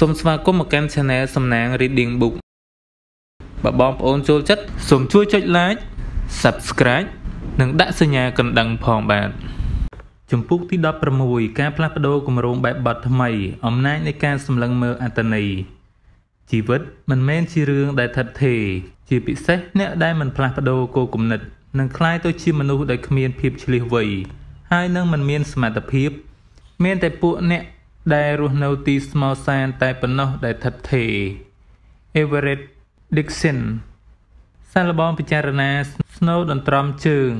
សូមស្វាគមន៍មកកាន់ Channel សំណាង Reading Book បើបងប្អូនចូលចិត្តសូមជួយចុច Like Subscribe និងដាក់សញ្ញាកណ្ដឹងផងបាទចំពុកទី16ការផ្លាស់ប្ដូរគម្រោងបែបបទថ្មី អំណាចនៃការសម្លឹងមើលអត្តន័យជីវិតមិនមែនជារឿងដែលឋិតថេរជាពិសេសអ្នកដែលមិនផ្លាស់ប្ដូរគោលគំនិតនឹងคล้ายទៅជាមនុស្សដែលគ្មានភាពឆ្លៀសវៃហើយនឹងមិនមានសមត្ថភាពមានតែពួកអ្នកដែលរស់នៅទីស្មោសានតែប៉ុណ្ណោះដែលថិតថេរ Everett Dixon សារល្បងពិចារណាស្នូដន្ត្រំជើង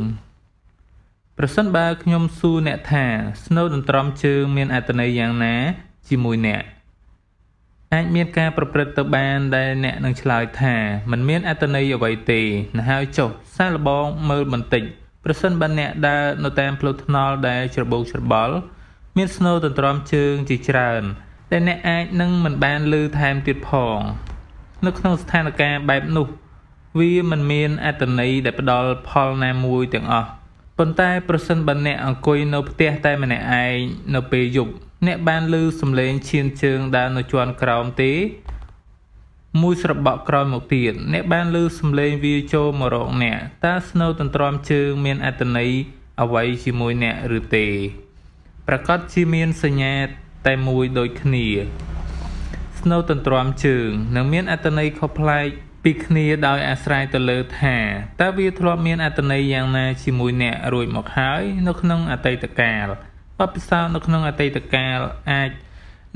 ប្រសិនបើខ្ញុំសួរអ្នកថាស្នូដន្ត្រំជើងមានអត្ថន័យយ៉ាងណា ជាមួយអ្នកអាចមានការប្រព្រឹត្តទៅបានដែល អ្នកនឹងឆ្លើយថាมันមានអត្ថន័យអ្វីទេណ៎ហើយចុះសារល្បងមើលបន្តិចប្រសិនបើអ្នកដើរនៅតាមផ្លូវថ្នល់ដែលច្របូកច្របល់មានស្នូលទន្ទ្រាំជើងជាច្រើនដែលអ្នកអាចនឹងមិនបានលឺថែមទៀតផង នៅក្នុងស្ថានភាពបែបនោះវាមិនមានអត្តន័យដែលផ្ដល់ផលណាមួយទាំងអស់ប៉ុន្តែប្រសិនបើអ្នកអង្គុយនៅផ្ទះ តែម្នាក់ឯងនៅពេលយប់អ្នកបានលឺសំឡេងឈានជើងដើរនៅជាន់ក្រោមទេមួយស្របក់ក្រោយមកទៀតអ្នកបានលឺសំឡេងវាចូលមករកអ្នកតើស្នូទន្ទ្រាំជើង មានអត្តន័យអ្វីជាមួយអ្នកឬទេប្រកាសជាមានសញ្ញាតែមួយដូចគ្នាស្នូទន្ទ្រាំជើងនឹងមានអត្តន័យខុសប្លែកពីគ្នាដោយ អាស្រ័យទៅលើថាតើវាធ្លាប់មានអត្តន័យយ៉ាងណាជាមួយអ្នករួចមកហើយ នៅក្នុងអតីតកាលបបិសោនៅក្នុងអតីតកាលអាច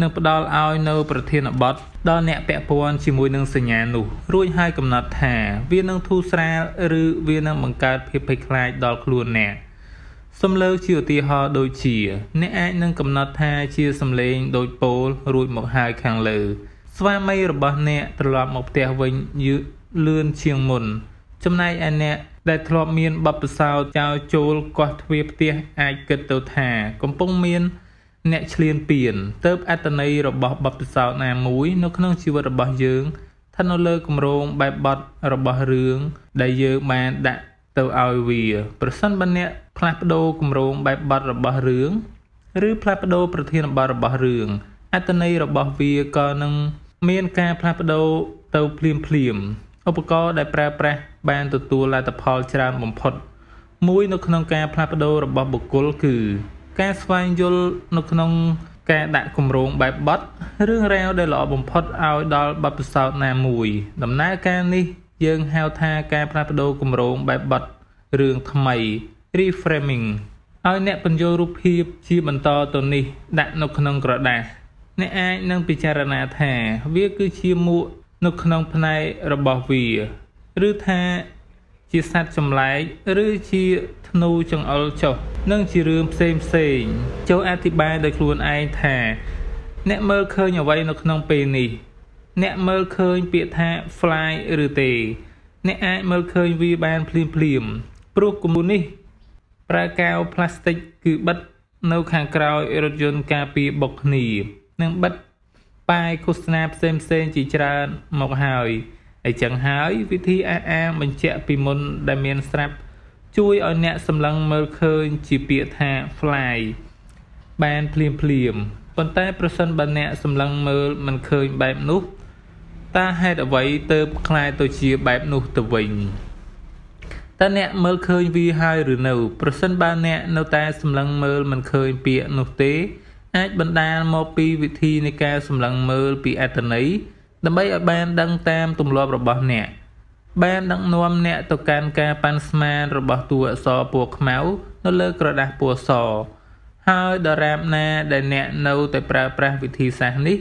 នឹងផ្ដល់ឲ្យនៅ ប្រធានបទដល់អ្នកពាក់ព័ន្ធជាមួយនឹងសញ្ញានោះរួចហើយកំណត់ថា វានឹងធូរស្រាល ឬ វានឹងបង្កើតភាពភ័យខ្លាចដល់ខ្លួនអ្នកសំឡេងជាឧទាហរណ៍ដូចជា អ្នកអាចនឹងកំណត់ថាជាសំឡេងដូចពោលរួចមកហើយខាងលើ ស្វាមីរបស់អ្នកត្រឡប់មកផ្ទះវិញយឺលឿនជាងមុន ចំណែកឯអ្នកដែលធ្លាប់មានបបផ្សោតចោលចូលកោះទ្វារផ្ទះអាចគិតទៅថាកំពុងមានអ្នកឆ្លៀនពៀនទៅអត្តន័យរបស់បបិសោតណាមួយនៅក្នុងជីវិតរបស់យើងស្ថិតនៅលើគម្រោងបែបបទរបស់រឿងដែលយើងបានដាក់ទៅឲ្យវាប្រសិនបើអ្នក ផ្លាស់ប្ដូរគម្រោងបែបបទរបស់រឿងឬផ្លាស់ប្ដូរប្រធានបទរបស់រឿងអត្តន័យរបស់វាក៏នឹងមានការផ្លាស់ប្ដូរទៅភ្លាមភ្លាមឧបករណ៍ដែលប្រើប្រាស់បានទទួលលទ្ធផលច្រើនបំផុត មួយនៅក្នុងការផ្លាស់ប្ដូររបស់បុគ្គលគឺ ការស្វែងយល់នៅក្នុង ការដាក់គម្រោងបែបបត់រឿងរ៉ាវដែលល្អបំផុតឲ្យដល់បទពិសោធន៍ណាមួយ ដំណើរការនេះយើងហៅថាការផ្លាស់ប្ដូរគម្រោងបែបបទរឿងថ្មី reframing ឲ្យអ្នកបញ្យលរូបភាពជាបន្តទៅនេះ ដាក់នៅក្នុងក្រដាសអ្នកអាចនឹងពិចារណាថាវាគឺជាមួកនៅក្នុងផ្នែករបស់វា ឬថាជាសัตว์ចម្លែកឬជាធ្នូចង្អុលចុះនិងជារឿងផ្សេងផ្សេងចូលអធិប្បាយដោយខ្លួនឯងថាអ្នកមើលឃើញអ្វី នៅក្នុងពេលនេះអ្នកមើលឃើញពាក្យថា fly ឬទេអ្នកអាចមើលឃើញវាបានភ្លាមភ្លាម ព្រោះគំនូនេះ ប្រើកែវផ្លាស្ទិកគឺបិទនៅខាងក្រោយរថយន្តការពារបុកគ្នានិងបិទប៉ែឃោសនាផ្សេងផ្សេងជាច្រើនមកហើយអញ្ចឹងហើយវិធីអះអាងបញ្ជាក់ពីមុនដែលមានស្រាប់ ជួយឲ្យអ្នកសម្លឹងមើលឃើញជាពាក្យថា fly បានភ្លាមភ្លាមប៉ុន្តែប្រសិនបើអ្នកសម្លឹងមើលមិនឃើញបែបនោះតាហេតុអ្វីទៅคล้ายទៅជាបែបនោះទៅវិញតើអ្នកមើលឃើញវាហើយឬនៅ ប្រសិនបើអ្នកនៅតែសម្លឹងមើលមិនឃើញពាក្យនោះទេ អាចបណ្ដាលមកពីវិធីនៃការសម្លឹងមើលពីអត្តន័យដើម្បីឲ្យបានដឹងតាមទម្លាប់របស់អ្នកបានដឹកនាំអ្នកទៅកាន់ការប៉ាន់ស្មានរបស់តួអក្សរពណ៌ខ្មៅនៅលើក្រដាសពណ៌សហើយដរាបណាដែលអ្នកនៅតែប្រើប្រាស់វិធីសាស្ត្រនេះ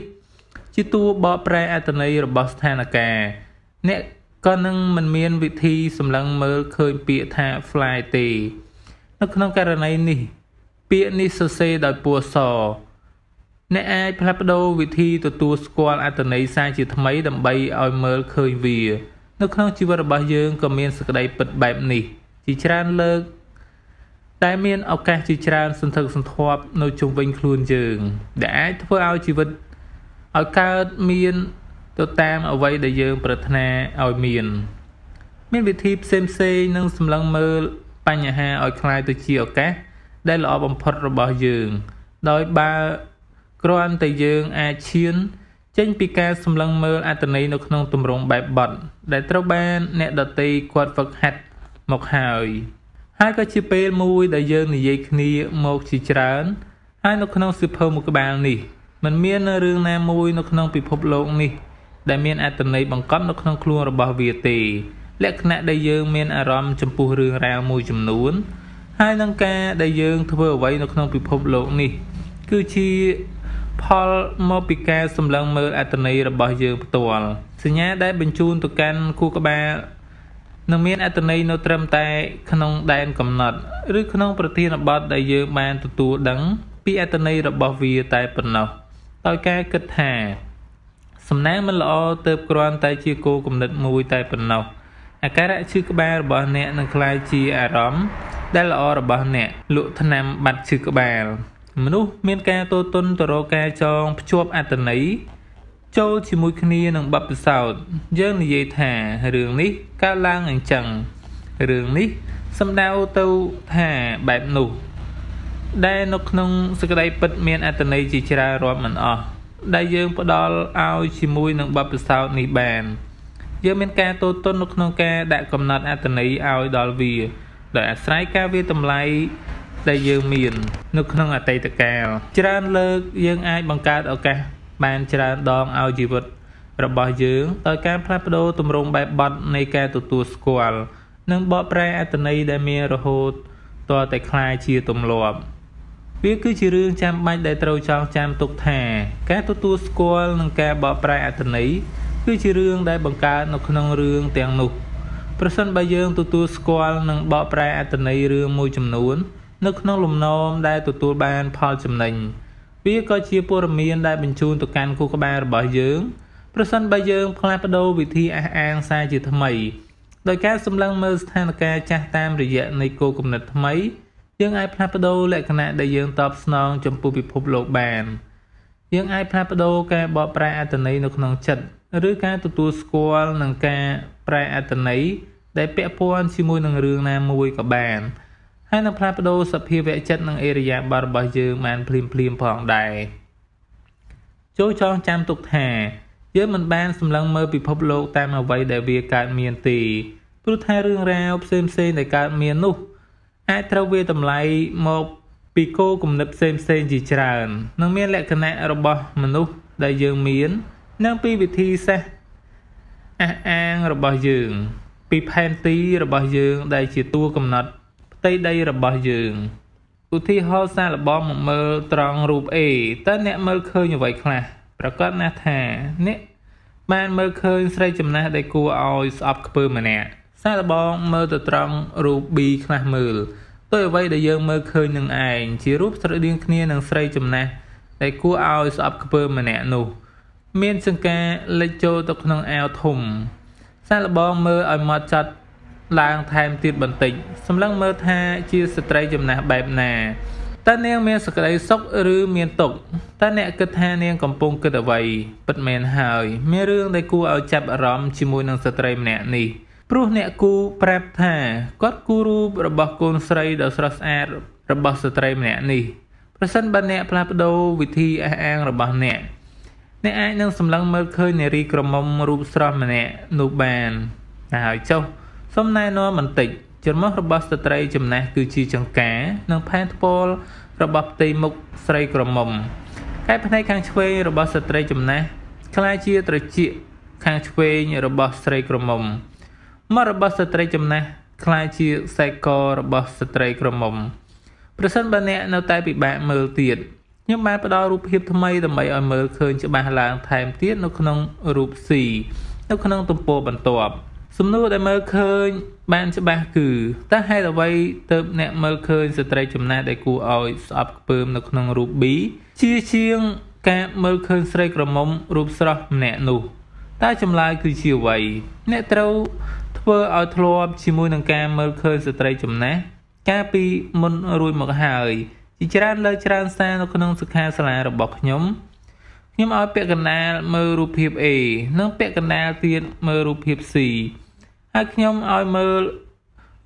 ជាតួបកប្រែអត្តន័យរបស់ស្ថានភាពអ្នកក៏នឹងមិនមានវិធីសម្លឹងមើលឃើញពាក្យថា fly ទេ នៅក្នុងករណីនេះ ពាក្យនេះសរសេរដោយពណ៌សអ្នកអាចផ្លាស់ប្ដូរវិធីទទួលស្គាល់អត្តន័យសារជាថ្មីដើម្បីឲ្យមើលឃើញវា នៅក្នុងជីវិតរបស់យើងក៏មានសក្តីពិតបែបនេះជាច្រើនលើកតែមានឱកាសជាច្រើនសន្ធឹកសន្ធាប់នៅជុំវិញខ្លួនយើងដែលអាចធ្វើឲ្យជីវិតឲ្យកើតមានទៅតាមអ្វីដែលយើង ប្រាថ្នាឲ្យមាន មានវិធីផ្សេងផ្សេងនិងសម្លឹងមើលបញ្ហាឲ្យคลายទៅជាឱកាសដែលល្អបំផុតរបស់យើង ដោយបើគ្រាន់តែយើងអាចឈាន ចេញ ពីការសម្លឹងមើលអត្តន័យនៅក្នុងទម្រង់បែបបត់ដែលត្រូវបានអ្នកដតីគាត់ហ្វឹកហាត់មកហើយ ហើយក៏ជាពេលមួយដែលយើងនិយាយគ្នាមកជាច្រើនហើយនៅក្នុងសិភើមួយក្បាលនេះមិនមានរឿងណាមួយនៅក្នុងពិភពលោកនេះដែលមានអត្តន័យបង្កប់នៅក្នុងខ្លួនរបស់វាទេ លក្ខណៈដែលយើងមានអារម្មណ៍ចំពោះរឿងរ៉ាវមួយចំនួនហើយនឹងការដែលយើងធ្វើអ្វីនៅក្នុងពិភពលោកនេះ គឺជាផលមកពីការសម្លឹងមើលអត្តន័យរបស់យើងផ្ទាល់សញ្ញាដែលបញ្ជូនទៅកាន់គូក្បាលនឹងមានអត្តន័យនៅត្រឹមតែ ក្នុងដែនកំណត់ ឬក្នុងប្រធានបទដែលយើងបានទទួលដឹង ពីអត្តន័យរបស់វាតែប៉ុណ្ណោះ។ដោយការគិតថា សំណាងមិនល្អទៅគ្រាន់តែជាគោលគំនិតមួយ តែប៉ុណ្ណោះអាការៈឈឺក្បាលរបស់អ្នកនឹងក្លាយជាអារម្មណ៍ដែលល្អរបស់អ្នកលក់ថ្នាំបាត់ឈឺក្បាល មនុស្សមានការទទុនទៅរកការចងភ្ជាប់អត្តន័យចូលជាមួយគ្នានឹងបបពិសោធន៍យើងនិយាយថារឿងនេះកើតឡើងអញ្ចឹងរឿងនេះ សំដៅទៅថាបែបនោះដែលនៅក្នុងសក្តីពិតមានអត្តន័យជាច្រើនរាប់មិនអស់ដែលយើងផ្ដល់ឲ្យជាមួយនឹងបទពិសោធន៍នេះបាន យើងមានការតូតុននៅក្នុងការដាក់កំណត់អត្តន័យឲ្យដល់វាដោយអាស្រ័យការវាតម្លៃដែលយើងមាននៅក្នុងអតីតកាលច្រើនលើកយើងអាចបង្កើតឱកាស បានច្រើនដងឲ្យជីវិតរបស់យើងដោយការ ផ្លាស់ប្ដូរទម្រង់បែបបទនៃការទទួលស្គាល់និងបកប្រែអត្តន័យដែលមានរហូតតរតែคลายជាទម្លាប់វាគឺជារឿងចាំបាច់ដែលត្រូវចងចាំទុកថាការទទួលស្គាល់និងការបកប្រែអត្ថន័យគឺជារឿងដែលបង្កើតនៅក្នុងរឿងទាំងនោះប្រសិនបើយើងទទួលស្គាល់និងបកប្រែអត្ថន័យរឿងមួយចំនួននៅក្នុងលំនាំដែលទទួលបានផលចំណេញវាក៏ជាព័ត៌មានដែលបញ្ជូនទៅកាន់គូក្បាលរបស់យើង ប្រសិនបើយើងផ្លាស់ប្ដូរវិធីអះអាងសារជាថ្មីដោយការសម្លឹងមើលស្ថានភាពចាស់តាមរយៈនៃគោលគំនិតថ្មីយើងអាចផ្លាស់ប្ដូរលក្ខណៈដែលយើងតបស្នង ចំពោះពិភពលោកបាន យើងអាចផ្លាស់ប្ដូរការបកប្រែអត្ថន័យនៅក្នុង ចិត្តឬការទទួលស្គាល់នឹងការប្រែអត្ថន័យដែលពាក់ព័ន្ធជាមួយនឹងរឿងណាមួយក៏បានហើយនឹងផ្លាស់ប្ដូរសភាវៈចិត្តនិងអេរិយាប័ត្នរបស់យើងបានភ្លាមភ្លាមផងដែរចូលចងចាំទុកថា យើងមិនបានសម្លឹងមើលពិភពលោក តាមអ្វី ដែលវាកើតមានទេព្រោះថារឿងរ៉ាវផ្សេងៗដែលកើតមាននោះអាចត្រូវវាតម្លៃមកពីគោលគំនិតផ្សេងៗជាច្រើននិងមានលក្ខណៈរបស់មនុស្សដែលយើងមាននិងពីវិធីសាស្ត្រអះអាងរបស់យើង ពីផែនទីរបស់យើង ដែលជាតួកំណត់ ផ្ទៃដីរបស់យើងឧទាហរណ៍សារល្បងមកមើលត្រង់រូប A តើអ្នកមើលឃើញអ្វីខ្លះប្រកាសណាស់ថាអ្នកបានមើលឃើញ ស្រីចំណាស់ដែលគួរឲ្យស្អប់ខ្ពើម្នាក់ខ្សែលបងមើលទៅត្រង់រូប B ខ្លះមើលដោយអ្វីដែលយើងមើលឃើញនឹងឯងជារូបស្រដៀងគ្នានឹងស្រីចំណាស់ដែលគួរឲ្យស្អប់ខ្ពើម្នាក់នោះ មានសង្ការលេចចូលទៅក្នុងអាវធំខ្សែលបងមើលឲ្យមកចាត់ឡើងថែមទៀតបន្តិច សម្លឹងមើលថាជាស្ត្រីចំណាស់បែបណាតើនាងមានសក្តីសុខឬមានទុក្ខតើអ្នកគិតថានាងកំពុងគិតអ្វីពិតមែនហើយ មានរឿងដែលគួរឲ្យចាប់អារម្មណ៍ជាមួយនឹងស្ត្រីម្នាក់នេះព្រោះអ្នកគូប្រាប់ថាគាត់គូរូបរបស់កូនស្រីដ៏ស្រស់ស្អាតរបស់ស្ត្រីម្នាក់នេះប្រសិនបើអ្នកផ្លាស់ប្ដូរវិធីអះអាងរបស់អ្នកអ្នកអាចនឹងសម្លឹងមើលឃើញនារីក្រមុំរូបស្រស់ម្នាក់នោះបានហើយចុះសូមណែនាំបន្តិចច្រមុះរបស់ស្ត្រីចំណាស់គឺជាចង្ការ និងផែនធ្ពលរបស់ផ្ទៃមុខស្រីក្រមុំកែផ្នែកខាងឆ្វេងរបស់ស្ត្រីចំណាស់คล้ายជាត្រចៀកខាងឆ្វេងរបស់ស្រីក្រមុំមាត់របស់ស្ត្រីចំណាស់ខ្លាយជាខ្សែករបស់ស្ត្រីក្រមុំប្រសិនបើអ្នកនៅ តែ ពិបាកមើលទៀតខ្ញុំបានផ្ដល់រូបភាពថ្មីដើម្បីឲ្យមើលឃើញច្បាស់ឡើង ថែមទៀតនៅក្នុងរូប C នៅក្នុងទំព័របន្ទាប់សំណួរដែលមើលឃើញ បាន ច្បាស់គឺតើហេតុអ្វី ទើបអ្នក មើលឃើញស្ត្រីចំណាស់ដែលគួរឲ្យស្អប់ខ្ពើមនៅក្នុងរូប B ជាជាងការមើលឃើញស្រីក្រមុំរូបស្រស់ម្នាក់នោះតើចម្លើយគឺជាអ្វីអ្នកត្រូវធ្វើឲ្យធ្លាប់ជាមួយនឹងការមើលឃើញស្ត្រីចំណាស់កាលពីមុនរួចមកហើយជាច្រើនលើច្រើនសារនៅក្នុងសិក្ខាសាលារបស់ខ្ញុំខ្ញុំឲ្យពាក់កណ្ដាលមើលរូបភាព A និងពាក់កណ្ដាលទៀតមើលរូបភាព C ហើយខ្ញុំឲ្យមើល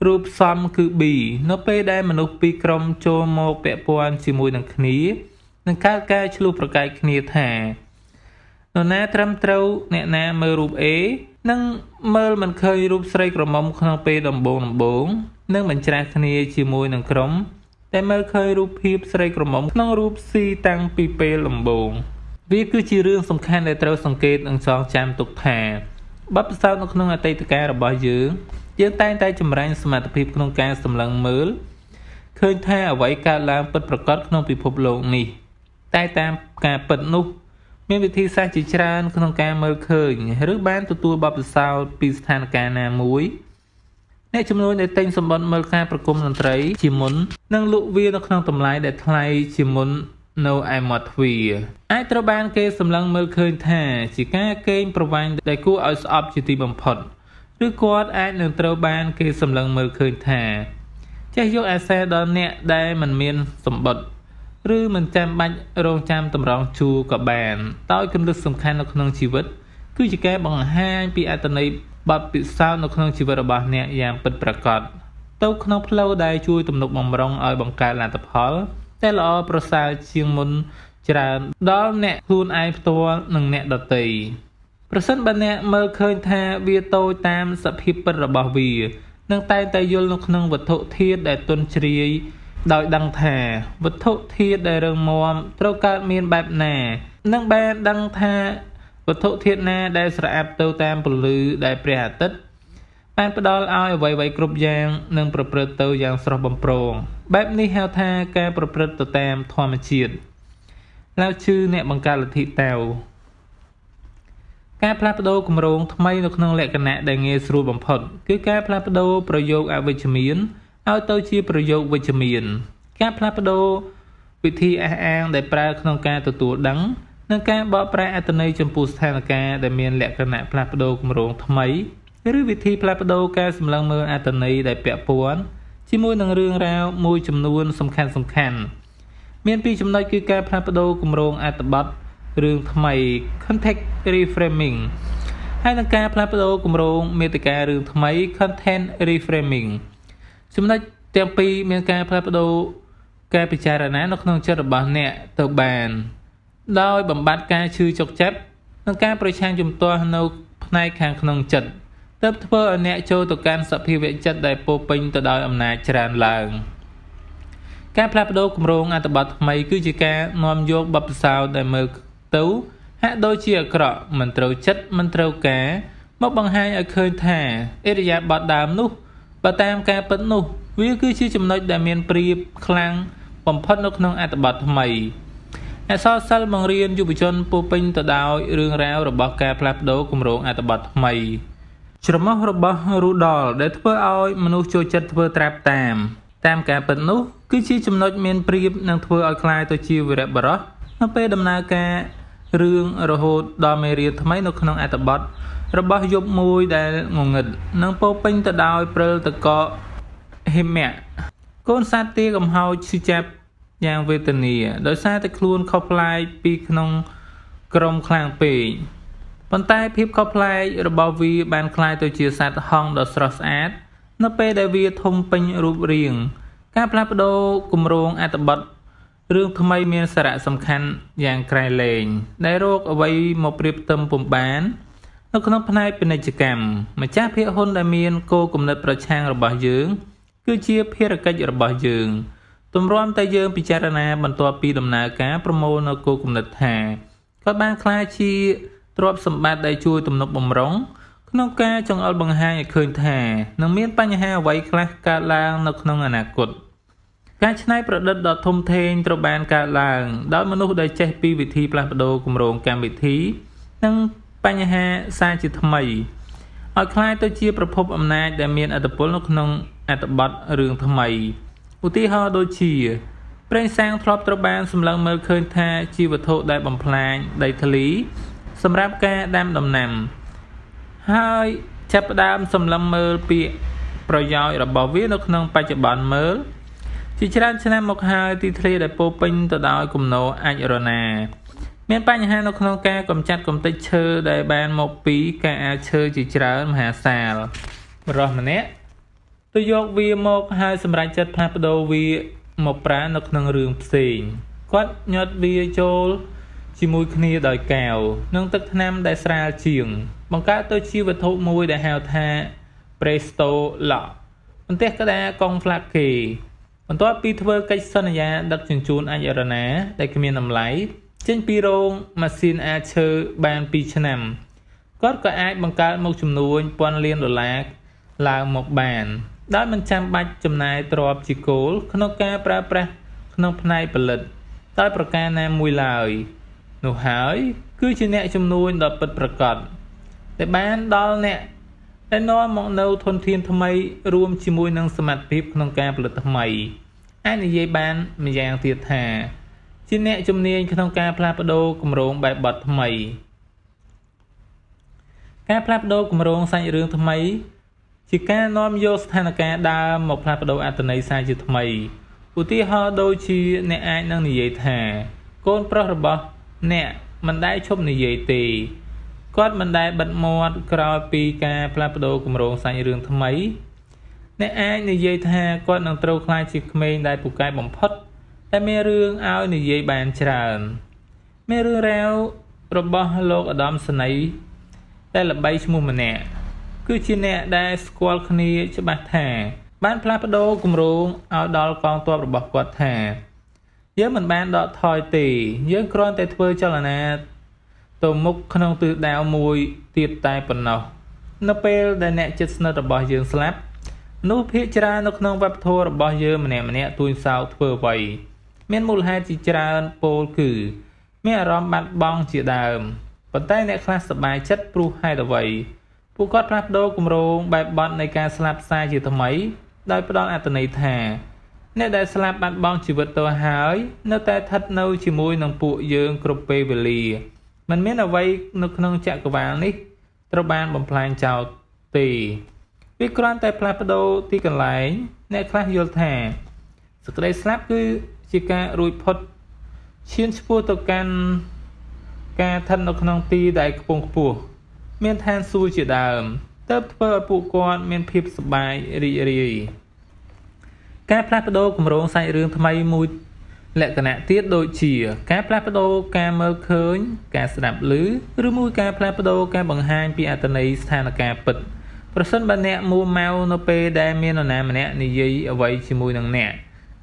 រូបសំគឺ B នៅពេលដែលមនុស្សពីរក្រុមចូលមកពាក់ព័ន្ធជាមួយនឹងគ្នានឹងកើតការឆ្លោះប្រកែកគ្នាថានរណាត្រឹមត្រូវអ្នកណាមើលរូប A និងមើលមិនឃើញរូបស្រីក្រមុំក្នុងពេលដំបូងដំបូងនិងមិនច្រាស់គ្នាជាមួយនឹងក្រុម តែមើលឃើញរូបភាពស្រីក្រមុំ ក្នុងរូបស៊ីតាំងពីពេលដំបូងវាគឺជារឿងសំខាន់ដែលត្រូវ សង្កេតនិងចងចាំទុកថាបបផ្សោតនៅក្នុងអតីតកាលរបស់យើងយើងតែងតែចម្រាញ់សមត្ថភាពក្នុងការសម្លឹងមើលឃើញថាអ្វីកើតឡើងពិតប្រាកដក្នុងពិភពលោកនេះ តែតាមការពិតនោះមានវិធីសាស្ត្រជាច្រើនក្នុងការមើលឃើញឬបានទទួលបទពិសោធន៍ពីស្ថានភាពណាមួយអ្នកចំនួនដែលទិញសម្បត្តិមើលការប្រគំតន្ត្រីជាមុន និងលក់វានៅក្នុងតម្លៃដែលថ្លៃជាមុននៅឯមាត់ទ្វារអាចត្រូវបាន គេសម្លឹងមើលឃើញថា ជាការកេងប្រវ័ញ្ចដែលគួរឲ្យស្អប់ជាទីបំផុតឬគាត់អាចនឹងត្រូវបាន គេសម្លឹងមើលឃើញ ថាចេះយកអាសែដល់អ្នកដែលមិនមានសម្បត្តិឬមិនចាំបាច់រងចាំតម្រង់ជួរក៏បានដោយគន្លឹះសំខាន់នៅក្នុងជីវិតគឺជាការបង្ហាញពីអត្តន័យបទពិសោធន៍នៅក្នុងជីវិតរបស់អ្នកយ៉ាងពិតប្រាកដទៅក្នុងផ្លូវដែលជួយទំនុកបំរុងឲ្យ បង្កើតលទ្ធផលតែល្អប្រសើរជាងមុនច្រើន ដល់អ្នកខ្លួនឯងផ្ទាល់និងអ្នកដទៃប្រសិនបើអ្នកមើលឃើញថាវាតូចតាមសភាពពិតរបស់វានឹង តែងតែយល់នៅក្នុងវត្ថុធាតុដែលទន់ជ្រាយដោយដឹងថាវត្ថុធាតុដែលរឹងមាំត្រូវកើតមានបែបណានិងបានដឹងថាវត្ថុធាតុណា ដែលស្រអាប់ទៅតាមពន្លឺដែលព្រះអាទិត្យបាន ផ្ដល់ឲ្យអ្វីៗគ្រប់យ៉ាងនិងប្រព្រឹត្តទៅយ៉ាងស្រស់បំព្រងបែបនេះហៅថាការ ប្រព្រឹត្តទៅតាមធម្មជាតិឡៅជឺអ្នកបង្កើតលទ្ធិតាវការផ្លាស់ប្ដូរគម្រោងថ្មីនៅក្នុងលក្ខណៈដែលងាយស្រួលបំផុត គឺការផ្លាស់ប្ដូរប្រយោគអវិជ្ជមានឲ្យទៅជាប្រយោគវិជ្ជមាន ការផ្លាស់ប្ដូរវិធីអះអាងដែលប្រើក្នុងការទទួលដឹងនិងការបកប្រែអត្ថន័យចំពោះស្ថានភាពដែលមានលក្ខណៈផ្លាស់ប្ដូរគម្រោងថ្មី ឬវិធីផ្លាស់ប្ដូរការសម្លឹងមើលអត្ថន័យដែលពាក់ព័ន្ធជាមួយនឹងរឿងរ៉ាវមួយចំនួនសំខាន់សំខាន់ មានពីរចំណុចគឺការផ្លាស់ប្ដូរគម្រោងអត្ថបទរឿងថ្មី context reframing ហើយនឹងការផ្លាស់ប្ដូរគម្រោងមេតិការរឿងថ្មី content reframing ចំណុចទាំងពីរមានការផ្លាស់ប្ដូរការពិចារណានៅក្នុងចិត្តរបស់អ្នកទៅបាន ដោយបំបត្តិការឈឺចុកចិត្តនិងការប្រឆាំងជំទាស់នៅផ្នែកខាងក្នុងចិត្តទើបធ្វើឲ្យអ្នកចូលទៅកាន់សភាវៈចិត្តដែលពោពេញទៅដោយអំណាចច្រើនឡើង ការផ្លាស់ប្ដូរគម្រោងអត្ថបទថ្មីគឺជាការនាំយកបបិសោដែលមើលទៅ ហាក់ដូចជាអាក្រក់មិនត្រូវចិត្តមិនត្រូវការមកបង្ហាញឲ្យឃើញថាអិរិយាបថដើមនោះបើតាមការពិតនោះ វាគឺជា ចំណុចដែលមានព្រៀបខ្លាំងបំផុតនៅក្នុងអត្ថបទថ្មី អសរសិល្ប៍បង្រៀនយុវជនពោពេញទៅដោយរឿងរ៉ាវរបស់ការផ្លាស់ប្ដូរគម្រោងអត្ថបទថ្មីច្រមុះរបស់រូដល ដែលធ្វើឲ្យ មនុស្សចូលចិត្តធ្វើត្រាប់តាមតាមការពិតនោះគឺជាចំណុចមានព្រៀបនិងធ្វើឲ្យคล้ายទៅជាវីរៈបរោះនៅពេលដំណើរការរឿងរហូតដល់មេរៀនថ្មីនៅក្នុងអត្ថបទរបស់យប់មួយដែលងងឹតនិងពោពេញទៅដោយព្រិលតកកហិមៈកូនសត្វទាកំហោចស៊ីចាប់យ៉ាងវេទនាដោយសារតែខ្លួនខុសប្លែកពីក្នុងក្រមខ្លាំងពេកប៉ុន្តែភាពខុសប្លែករបស់វាបានคล้ายទៅជាសត្វហង្សដ៏ស្រស់ស្អាតនៅ ពេលដែលវាធំពេញរូបរាង ការផ្លាស់ប្ដូរគម្រោងអត្តបទរឿងថ្មីមានសារៈសំខាន់យ៉ាងក្រៃលែងដែលរកអ្វីមកប្រៀបផ្ទឹមពុំបាន នៅក្នុងផ្នែកពាណិជ្ជកម្មម្ចាស់ភាគហ៊ុនដែលមានគោលគំនិតប្រឆាំងរបស់យើង គឺជាភារកិច្ចរបស់យើងទម្រាំតែយើងពិចារណា បន្ទាប់ពីដំណើរការ ប្រមូលនៅគោលគំនិតថាគាត់បានខ្លាជាទ្រព្យសម្បត្តិដែលជួយទំនុកបំរុងក្នុងការចង្អុលបង្ហាញឲ្យឃើញថានឹងមានបញ្ហាអ្វីខ្លះកើតឡើងនៅក្នុងអនាគត។ការច្នៃប្រឌិតដ៏ធំធេងត្រូវបានកើតឡើងដោយមនុស្សដែលចេះពីវិធីផ្លាស់ប្ដូរគម្រោងកម្មវិធី និងបញ្ហាសារជាថ្មីឲ្យคล้ายទៅជាប្រភពអំណាចដែលមានឥទ្ធិពលនៅក្នុងអត្ថបទរឿងថ្មីឧទាហរណ៍ដូចជាប្រេងសាំងធ្លាប់ត្រូវបានសម្លឹងមើលឃើញថាជាវត្ថុដែលបំផ្លាញដីធ្លី សម្រាប់ការដាំដំណាំហើយចាប់ផ្ដើមសម្លឹងមើលពីប្រយោជន៍របស់វានៅក្នុងបច្ចុប្បន្នមើលជាច្រើនឆ្នាំមកហើយទីធ្លាដែលពោពេញទៅដោយគំនរអាចរណា មាន បញ្ហានៅក្នុងការកម្ចាត់កំទេចឈើដែលបានមកពីការអាចឈើជាច្រើនមហាសាលរស់ម្នាក់ទៅយកវាមកហើយសម្រេចចិត្តផ្លាស់ប្ដូរវាមកប្រើនៅក្នុងរឿងផ្សេងគាត់ញាត់វាចូលជាមួយគ្នាដោយកែវនិងទឹកថ្នាំដែលស្រាលជាង បង្កើតទៅជាវត្ថុមួយដែលហៅថា Presto Lock បន្ទះក្តារកងផ្លាកគេបន្ទាប់ពីធ្វើកិច្ចសន្យា ដឹកជញ្ជូនអញ្ញរណាដែលគ្មានតម្លៃចេញពីរោងម៉ាស៊ីនអាចឈើបាន2ឆ្នាំគាត់ក៏អាចបង្កើតមកចំនួនពាន់លានដុល្លារឡើងមកបានដោយមិនចាំបាច់ចំណាយទ្រព្យជាគោលក្នុងការប្រើប្រាស់ក្នុងផ្នែកផលិតដោយប្រការណាមួយឡើយនោះហើយ គឺជាអ្នកចំនួនដ៏ពិតប្រាកដដែលបានដល់អ្នកដែលនាំមកនៅធនធានថ្មីរួមជាមួយនឹងសមត្ថភាពក្នុងការផលិតថ្មីអាចនិយាយបានម្យ៉ាងទៀតថា ជាអ្នកជំនាញក្នុងការផ្លាស់ប្ដូរគម្រោងបែបបទថ្មីការផ្លាស់ប្ដូរគម្រោងសាច់រឿងថ្មី ជាការ នាំយកស្ថានភាពដើមមកផ្លាស់ប្ដូរអត្ថន័យសារជាថ្មីឧទាហរណ៍ដូចជា អ្នកអាចនឹងនិយាយថា កូនប្រុសរបស់ អ្នកមិនដែលឈប់និយាយទេគាត់មិនដែលបិទមាត់ក្រោយពីការផ្លាស់ប្ដូរគម្រោងសាច់រឿងថ្មីអ្នកអាចនិយាយថាគាត់នឹងត្រូវខ្លាចជាក្មេងដែលពូកែបំផុតតែមានរឿងឲ្យនិយាយបានច្រើនមានរឿងរ៉ាវរបស់លោកឧត្តមសេនីយ៍ដែលល្បីឈ្មោះម្នាក់ គឺជាអ្នកដែលស្គាល់គ្នាច្បាស់ថា បាន ផ្លាស់ប្ដូរគម្រោងឲ្យដល់កងទ័ពរបស់គាត់ថា យើងមិនបានដកថយទេ យើងគ្រាន់តែធ្វើចលនាទៅមុខក្នុងទិសដៅមួយទៀតតែប៉ុណ្ណោះនៅ ពេលដែលអ្នកចិត្តស្និទ្ធរបស់យើងស្លាប់មនុស្សភាគច្រើននៅក្នុងវប្បធម៌របស់យើងម្នាក់ម្នាក់ទួញសោកធ្វើអ្វីមានមូលហេតុជាច្រើនពោលគឺ មានអារម្មណ៍បាត់បង់ជាដើមប៉ុន្តែ អ្នកខ្លះសប្បាយចិត្តព្រោះហេតុអ្វីពួកគាត់ផ្លាស់ប្ដូរគម្រោងបែបបត់ នៃការស្លាប់សាជាថ្មី ដោយ ផ្ដល់អត្ថន័យថាអ្នកដែលស្លាប់បាត់បង់ជីវិតទៅហើយនៅតែស្ថិតនៅ ជាមួយនឹងពួកយើង គ្រប់ពេលវេលាมันមានអ្វី នៅក្នុងចក្រវាលនេះត្រូវបានបំផ្លាញចោលទេវាគ្រាន់តែផ្លាស់ប្ដូរទីកន្លែងអ្នកខ្លះយល់ថាសេចក្តីស្លាប់គឺជាការរួចផុតឈានឆ្ពោះទៅកាន់ការឋិតនៅក្នុងទីដែលខ្ពង់ខ្ពស់មានឋានសួគ៌ជាដើមទៅធ្វើឲ្យពួកគាត់មានភាពសុបាយរីករាយការផ្លាស់ប្ដូរគម្រោងសាច់រឿងថ្មីមួយលក្ខណៈទៀតដូចជាការផ្លាស់ប្ដូរការមើលឃើញ ការស្ដាប់ឮឬមួយការផ្លាស់ប្ដូរការបង្ហាញពីអត្តន័យស្ថានភាពពិត។ប្រសិនបើអ្នកមួម៉ៅនៅពេលដែលមាននរណាម្នាក់និយាយអ្វីជាមួយនឹងអ្នក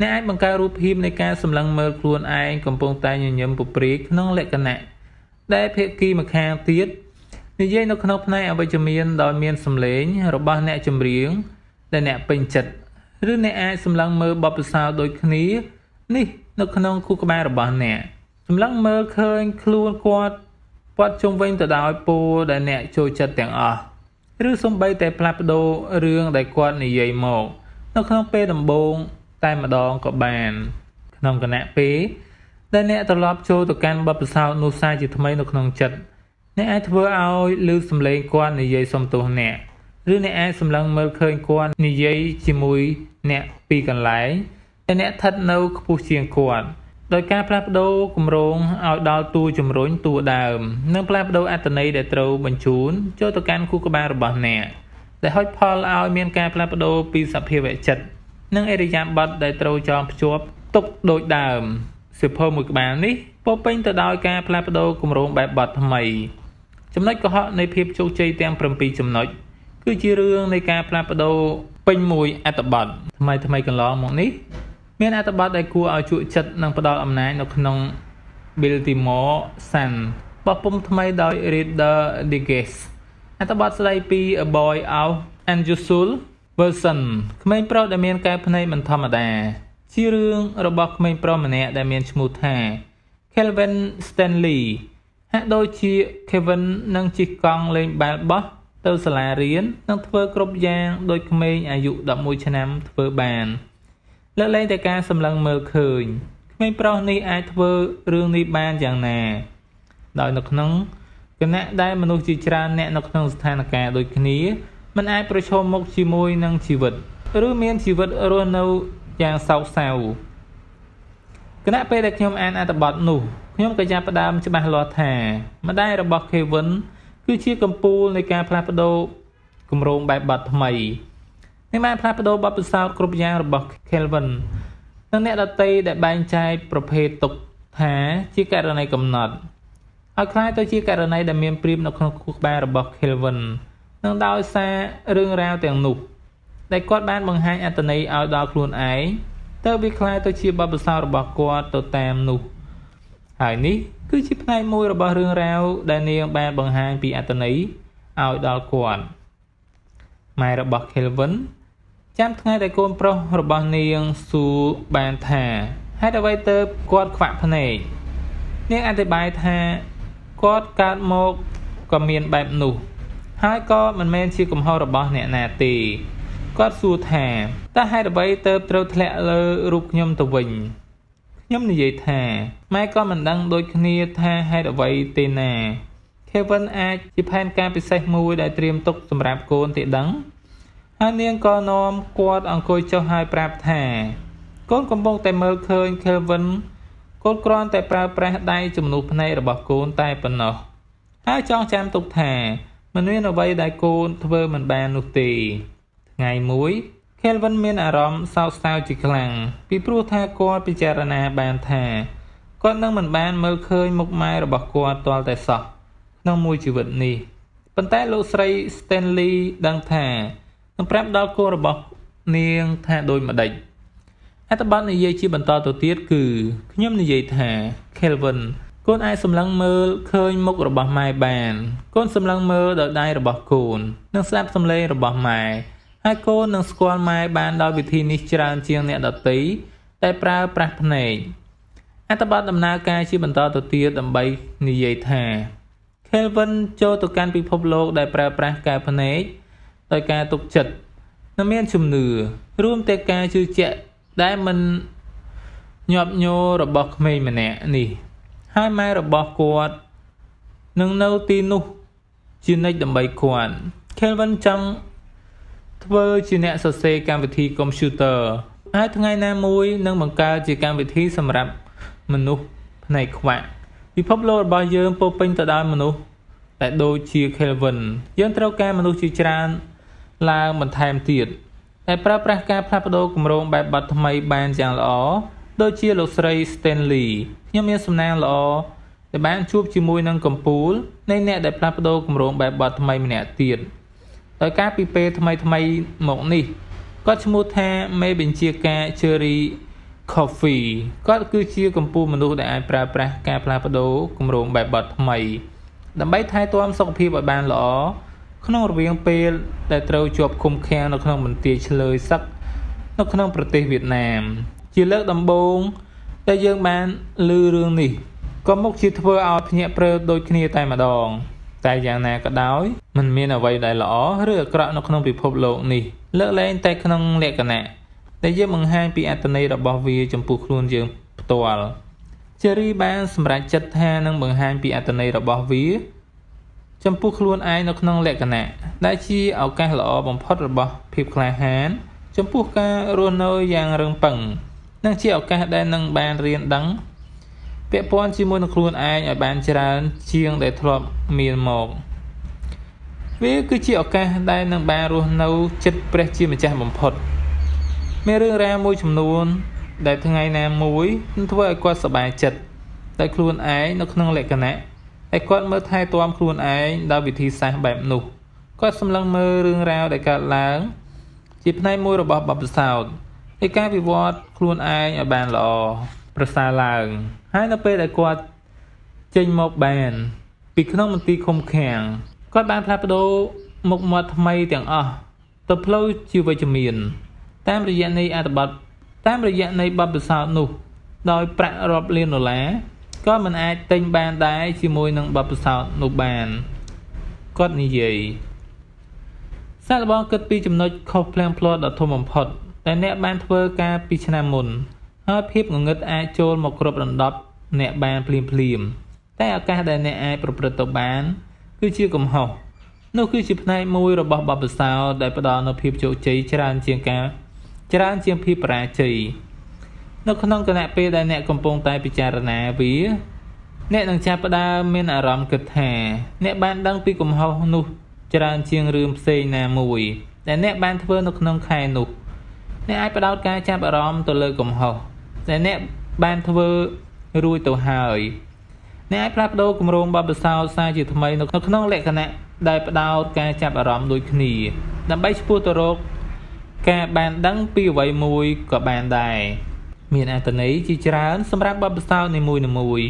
អ្នកអាចបង្កើតរូបភាពនៃការសម្លឹងមើលខ្លួនឯងកំពុងតែញញឹមពព្រាយក្នុងលក្ខណៈដែលភាគីម្ខាងទៀតនិយាយនៅក្នុងផ្នែកអវិជ្ជមានដោយមានសម្លេងរបស់អ្នកចម្រៀងដែលអ្នកពេញចិត្តឬអ្នកអាចសម្លឹងមើលបបិសោដូចគ្នានេះនៅក្នុងគូក្បាលរបស់អ្នកសម្លឹងមើលឃើញខ្លួនគាត់គាត់ជុំវិញទៅដោយពោដែលអ្នកចូលចិត្តទាំងអស់ឬសំបីតែផ្លាស់ប្ដូររឿងដែលគាត់និយាយមក នៅក្នុងពេលដំបូង តែម្ដងក៏បាន ក្នុងគណៈពេលដែលអ្នកត្រឡប់ចូលទៅកាន់បទពិសោធន៍នោះសាជាថ្មីនៅក្នុងចិត្តអ្នកអាចធ្វើឲ្យឮសំឡេងគាត់និយាយសំទោសអ្នកឬអ្នកអាចសម្លឹងមើលឃើញគាត់និយាយជាមួយអ្នកពីកន្លែងតែអ្នកស្ថិតនៅខ្ពស់ជាងគាត់ដោយការផ្លាស់ប្ដូរគម្រោងឲ្យដល់តួជំរុញតួដើមនិងផ្លាស់ប្ដូរអត្តន័យដែលត្រូវបញ្ជូនចូលទៅកាន់គូក្បាលរបស់អ្នកដែលហុចផលឲ្យមានការផ្លាស់ប្ដូរពីសភាវៈចិត្តនិងអរិយាប័ត្រដែលត្រូវចងភ្ជាប់ទុកដូចដើមសិភើមួយក្បាលនេះពោពេញទៅដោយការផ្លាស់ប្ដូរគម្រោងបែបបទថ្មីចំណុចកុហកនៃភាពជោគជ័យទាំង7ចំណុច គឺជារឿងនៃការផ្លាស់ប្ដូរពេញមួយអត្តបទថ្មីថ្មីកន្លងមកនេះមានអត្ថបទដែលគួរឲ្យជក់ចិត្តនិងផ្ដល់អំណាចនៅក្នុង Baltimore Sun បោះពុំថ្មីដោយ Reader Digest អត្ថបទស្ដីពី A Boy Out Unusual Wilson ក្មេងប្រុសដែលមាន ការភ្នែកមិនធម្មតាជារឿង របស់ក្មេងប្រុសម្នាក់ដែលមានឈ្មោះថា Kelvin Stanley ហាក់ដូចជា Kevin នឹងជិះកង់លេងបាល់បោះទៅសាលារៀននិងធ្វើគ្រប់យ៉ាងដោយក្មេងអាយុ11ឆ្នាំធ្វើបាន។លើកលែងតែការសម្លឹងមើលឃើញក្មេងប្រុសនេះអាចធ្វើរឿងនេះបានយ៉ាងណា ដោយ នៅក្នុងគណៈដែលមនុស្សជាច្រើនអ្នកនៅក្នុងស្ថានភាពដូចគ្នាមិនអាច ប្រឈមមុខជាមួយនឹងជីវិត ឬមាន ជីវិតរស់នៅយ៉ាងសោកសៅគណៈពេលដែលខ្ញុំអានអត្ថបទនោះខ្ញុំក៏ចាប់ផ្ដើមច្បាស់លាស់ថា ម្ដាយរបស់ Kevin គឺជាកម្ពូលនៃការផ្លាស់ប្ដូរគម្រោងបែបបទថ្មីនេះបានផ្លាស់ប្ដូរបទពិសោធន៍គ្រប់យ៉ាងរបស់ Kelvin និងអ្នកដតីដែលបែងចែកប្រភេទទុកថាជាករណីកំណត់ឲ្យคล้ายទៅជាករណីដែលមានព្រៀបនៅក្នុងខួរក្បាលរបស់ Kelvin និងដោយសាររឿងរ៉ាវទាំងនោះ ដែលគាត់បានបង្ហាញអត្តន័យឲ្យដល់ខ្លួនឯងតើវាคล้ายទៅជាបបិសោរបស់គាត់ទៅតាមនោះហើយនេះគឺជាផ្នែកមួយរបស់រឿងរ៉ាវដែលនាងបានបង្ហាញពីអត្តន័យឲ្យដល់គាត់ម៉ែរបស់ Kelvin ចាំថ្ងៃដែលកូនប្រុសរបស់នាងសួរបានថាហេតុអ្វីទៅគាត់ខ្វាក់ភ្នែកនាងអធិប្បាយថាគាត់កើតមកក៏មានបែបនោះហើយក៏មិនមែនជាកំហុសរបស់អ្នកណាទេគាត់សួរថាតើហេតុអ្វីទៅត្រូវធ្លាក់លើរូបខ្ញុំទៅវិញខ្ញុំនិយាយថាម៉ែក៏មិនដឹងដូចគ្នាថាហេតុអ្វីទេណា Kevin អាចជាផែនការពិសេសមួយ ដែលត្រៀមទុកសម្រាប់កូនទេដឹងហើយនាងក៏នាំគាត់អង្គុយចុះហើយប្រាប់ថាកូនកំពុងតែមើលឃើញខេលវិនកូនគ្រាន់តែប្រើប្រាស់ដៃជំនួសភ្នែករបស់កូនតែប៉ុណ្ណោះហើយចង់ចាំទុកថាមិនមានអ្វីដែលកូនធ្វើមិនបាននោះទេថ្ងៃមួយ Kelvin មានអារម្មណ៍សោកសៅជាខ្លាំងពីព្រោះថាគាត់ពិចារណាបានថាគាត់នឹងមិនបានមើលឃើញមុខម៉ែរបស់គាត់ទាល់តែសោះក្នុងមួយជីវិតនេះប៉ុន្តែលោកស្រី Stanley ដឹងថានឹងប្រាប់ដល់កូនរបស់នាងថាដោយម្ដេចអត្ថបទនិយាយជាបន្តទៅទៀតគឺខ្ញុំនិយាយថា Kelvin កូនអាចសម្លឹងមើលឃើញមុខរបស់ម៉ែបានកូនសម្លឹងមើលដោយដៃរបស់កូននិងស្ដាប់សំឡេងរបស់ម៉ែហើយកូននឹងស្គាល់ម៉ែបាន ដោយវិធីនេះច្រើនជាងអ្នកដទៃតែប្រើប្រាស់ភ្នែកអត្ថបទដំណើរការជាបន្តទៅទៀតដើម្បីនិយាយថា Kelvin ចូលទៅកាន់ពិភពលោកដែលប្រើប្រាស់ការភ្នែកដោយការទុកចិត្តនិងមានជំនឿរួមទាំងការជឿជាក់ដែលមិនញាប់ញយរបស់ក្មេងម្នាក់នេះហើយម៉ែរបស់គាត់នឹងនៅទីនោះជានិច្ចដើម្បីគាត់ Kelvin ចង់ធ្វើជាអ្នកសរសេរកម្មវិធីកុំព្យូទ័រហើយថ្ងៃណាមួយនឹងបង្កើតជាកម្មវិធីសម្រាប់មនុស្សផ្នែកខ្វាក់ពិភពលោករបស់យើងពោពេញទៅដោយមនុស្សតែដូចជា Kelvin យើងត្រូវការមនុស្សជាច្រើនឡើងបន្ថែមទៀតដែលប្រើប្រាស់ការផ្លាស់ប្ដូរគម្រោងបែបប័ណ្ណថ្មី បានយ៉ាងល្អដូចជាលោកស្រី Stanley ខ្ញុំមានសំណាងល្អដែលបានជួបជាមួយនឹងកម្ពុជានៃអ្នកដែលផ្លាស់ប្ដូរគម្រោងបែបប័ណ្ណថ្មី ម្នាក់ទៀតដោយការពីពេលថ្មីថ្មីមកនេះគាត់ឈ្មោះថាមេបញ្ជាការ Cherry Coffee គាត់គឺជាកម្ពុជាមនុស្សដែលអាចប្រើប្រាស់ការផ្លាស់ប្ដូរគម្រោងបែបប័ណ្ណថ្មី ដើម្បីថែទាំសុខភាពឲ្យបានល្អក្នុងរវាងពេលដែលត្រូវជាប់ឃុំឃាំងនៅក្នុងមន្ទីរឆ្លើយសឹកនៅក្នុងប្រទេសវៀតណាមជាលើកដំបូងដែលយើងបានឮរឿងនេះក៏មកជាធ្វើឲ្យភ្ញាក់ព្រើដូចគ្នាតែម្ដងតែយ៉ាងណាក៏ដោយมันមានអ្វីដែលល្អឬអាក្រក់នៅក្នុងពិភពលោកនេះលើកលែងតែក្នុងលក្ខណៈដែលយើងបង្ហាញពីអត្តន័យរបស់វាចំពោះខ្លួនយើងផ្ទាល់ជេរីបានសម្រេចចិត្តថានឹងបង្ហាញពីអត្តន័យរបស់វាចំពោះខ្លួនឯងនៅក្នុងលក្ខណៈដែលជាឱកាសល្អបំផុតរបស់ភាពក្លាហានចំពោះការរស់នៅយ៉ាងរឹងប៉ឹងនិងជាឱកាសដែលនឹងបានរៀនដឹងពាក់ព័ន្ធជាមួយនឹងខ្លួនឯងឲ្យបានច្រើនជាងដែលធ្លាប់មានមកវាគឺជាឱកាសដែលនឹងបានរស់នៅចិត្តព្រះជាម្ចាស់បំផុត មានរឿងរ៉ាវមួយចំនួន ដែលថ្ងៃណាមួយនឹងធ្វើឲ្យគាត់សប្បាយចិត្តតែខ្លួនឯងនៅក្នុងលក្ខណៈហើយគាត់មើលថែទាំខ្លួនឯងដោយវិធីសាស្ត្របែបនោះគាត់សម្លឹងមើលរឿងរ៉ាវដែលកើតឡើងជាផ្នែកមួយរបស់បបិសោតនៃការវិវត្តខ្លួនឯងឲ្យបានល្អប្រសើរឡើង ហើយនៅពេលដែលគាត់ចេញមកបាន ពីក្នុងមន្ទីរឃុំឃាំងគាត់បានផ្លាស់ប្ដូរមុខមាត់ថ្មីទាំងអស់ទៅផ្លូវជាវិជ្ជមានតាមរយៈនៃអត្តបទតាមរយៈនៃបបិសោតនោះដោយប្រាក់រាប់លានដុល្លារក៏មិនអាចទិញបានដែរជាមួយនឹងបបផ្សោតនោះបានគាត់និយាយសាក់លបងគិតពីចំណុចខុសផ្លាំងផ្លាត់ដ៏ធំបំផុតតែអ្នកបានធ្វើការពីឆ្នាំមុន ហើយភាពងងឹតអាចចូលមកគ្រប់ដណ្ដប់អ្នកបានភ្លាមភ្លាមតែឱកាសដែលអ្នកអាចប្រព្រឹត្តទៅបាន គឺជាកំហុសនោះគឺជាផ្នែកមួយរបស់បបផ្សោដែលផ្ដល់នូវភាពជោគជ័យច្រើន ជាងការច្រើន ជាងភាពបរាជ័យនៅក្នុងគណៈពេលដែលអ្នកកំពុងតែពិចារណាវាអ្នកនឹងចាប់ផ្ដើមមានអារម្មណ៍គិតថាអ្នកបានដឹងពីកំហុសនោះច្រើនជាងរឿងផ្សេងណាមួយដែលអ្នកបានធ្វើនៅក្នុងខែនោះអ្នកអាចបដោតការចាប់អារម្មណ៍ទៅលើកំហុសដែលអ្នកបានធ្វើរួចទៅហើយអ្នកអាចផ្លាស់ប្ដូរគម្រោងបបិសោតសារជាថ្មីនៅក្នុងលក្ខណៈដែលបដោតការចាប់អារម្មណ៍ដូចគ្នាដើម្បីឆ្ពោះទៅរកការបានដឹងពីអ្វីមួយក៏បានដែរមានអត្តន័យជាច្រើនសម្រាប់បបសោនីមួយនីមួយ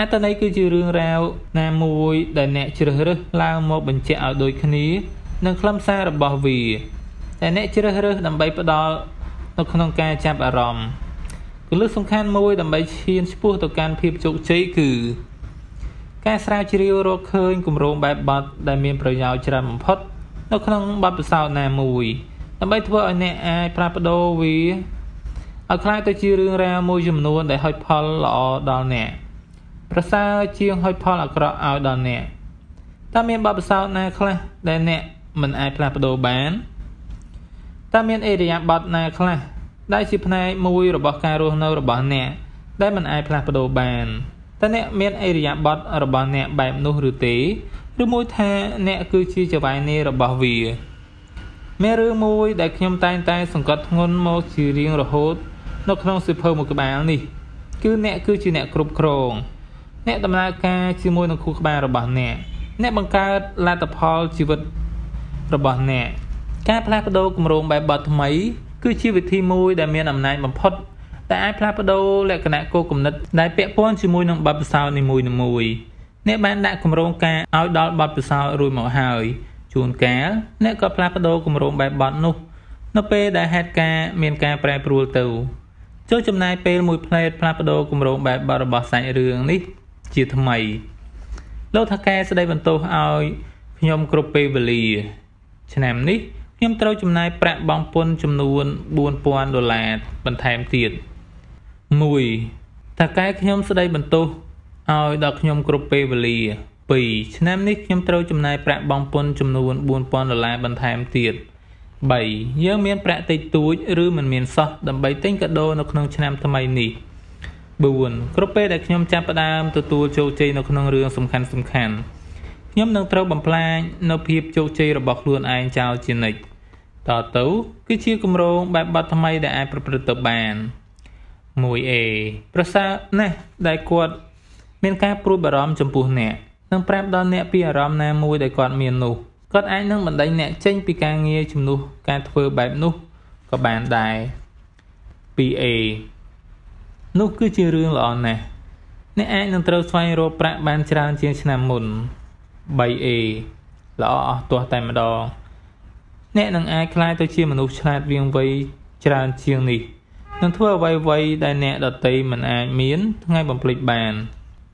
អត្តន័យគឺជារឿងរ៉ាវណាមួយ ដែលអ្នកជ្រើសរើសឡើងមកបញ្ជាក់ឲ្យដូចគ្នានឹងខ្លឹមសាររបស់វាតែអ្នកជ្រើសរើស ដើម្បីផ្ដល់នៅក្នុងការចាប់អារម្មណ៍គន្លឹះសំខាន់មួយ ដើម្បីឈានឆ្ពោះទៅកាន់ភាពជោគជ័យគឺ ការស្រាវជ្រាវរកឃើញគម្រោងបែបបទដែលមានប្រយោជន៍ច្រើនបំផុត នៅក្នុងបទពិសោធន៍ណាមួយដើម្បីធ្វើឲ្យអ្នកអាចប្រាផ្ដោវាឲ្យคล้ายទៅជារឿងរ៉ាវមួយចំនួនដែលហុចផលល្អដល់អ្នក ប្រសើរជាងហុចផលអាក្រក់ឲ្យដល់អ្នកតើមានបបិសោតណាខ្លះ ដែលអ្នកមិនអាចផ្លាស់ប្ដូរបានតើមានអេរិយាប័ត្រណាខ្លះដែលជាផ្នែកមួយរបស់ការរស់នៅ របស់អ្នកដែលមិនអាចផ្លាស់ប្ដូរបានតើអ្នក មានអេរិយាប័ត្ររបស់អ្នកបែបនោះឬទេឬមួយថាអ្នកគឺជាចវាយនីរបស់វា មានរឿងមួយ ដែលខ្ញុំតែងតែសង្កត់ធ្ងន់មកជារៀងរហូតនៅក្នុងសិភើមួយក្បាលនេះគឺអ្នកគឺជាអ្នកគ្រប់គ្រងអ្នកដំណើរការ ជាមួយនឹងខួរក្បាលរបស់អ្នក អ្នកបង្កើតលទ្ធផលជីវិតរបស់អ្នក ការផ្លាស់ប្ដូរគម្រោងបែបបទថ្មី គឺជាវិធីមួយដែលមានអំណាចបំផុតតែអាចផ្លាស់ប្ដូរលក្ខណៈគោលគំនិត ដែលពាក់ព័ន្ធជាមួយនឹងបទពិសោធន៍នីមួយៗអ្នកបានដាក់គម្រោងការឲ្យដល់បទពិសោធន៍រួចមកហើយជួនកាលអ្នកក៏ផ្លាស់ប្ដូរគម្រោងបែបបទនោះនៅពេលដែលហេតុការមានការប្រែប្រួលទៅចូលចំណាយពេលមួយផ្លែតផ្លាស់ប្ដូរគម្រោងបែបបរបស់សាច់រឿងនេះជាថ្មី លោកថាកែស្ដីបន្ទោសឲ្យ ខ្ញុំគ្រប់ពេលវេលា ឆ្នាំនេះខ្ញុំត្រូវចំណាយប្រាក់បង់ពន្ធចំនួន4000ដុល្លារបន្ថែមទៀត1ថាកែខ្ញុំស្ដីបន្ទោសឲ្យដល់ខ្ញុំគ្រប់ពេលវេលា2ឆ្នាំនេះខ្ញុំត្រូវចំណាយប្រាក់បង់ពន្ធចំនួន4000ដុល្លារបន្ថែមទៀត3 3យើងមានប្រាក់តិចតួចឬមិនមានសោះដើម្បីទិញកាដូនៅក្នុង ឆ្នាំថ្មីនេះ4គ្រប់ពេលដែលខ្ញុំចាប់ផ្ដើមទទួលជោគជ័យនៅក្នុងរឿងសំខាន់សំខាន់ខ្ញុំនឹងត្រូវបំផ្លាញនៅភាពជោគជ័យរបស់ខ្លួនឯងចោលជានិច្ចតទៅគឺជាគម្រោងបែបបទថ្មីដែលអាចប្រព្រឹត្តទៅបាន 1A ប្រសើរណាស់ដែលគាត់មាន ការព្រួយបារម្ភចំពោះអ្នកនិងប្រាប់ដល់អ្នកពីអារម្មណ៍ណាមួយដែលគាត់ មាននោះ2គាត់អាចនឹងបណ្ដេញអ្នកចេញពីការងារជំនួសការធ្វើបែបនោះក៏បានដែរ 2A នោះគឺជារឿងល្អណាស់អ្នកអាចនឹងត្រូវស្វែងរកប្រាក់បាន ច្រើនជាងឆ្នាំមុន 3A ល្អអស់ទាស់តែម្ដងអ្នកនឹងអាចក្លាយទៅជាមនុស្សឆ្លាតវៀងវៃច្រើនជាងនេះនឹងធ្វើអ្វីៗដែលអ្នកដតីមិនអាចមាន ថ្ងៃបំភ្លេចបាន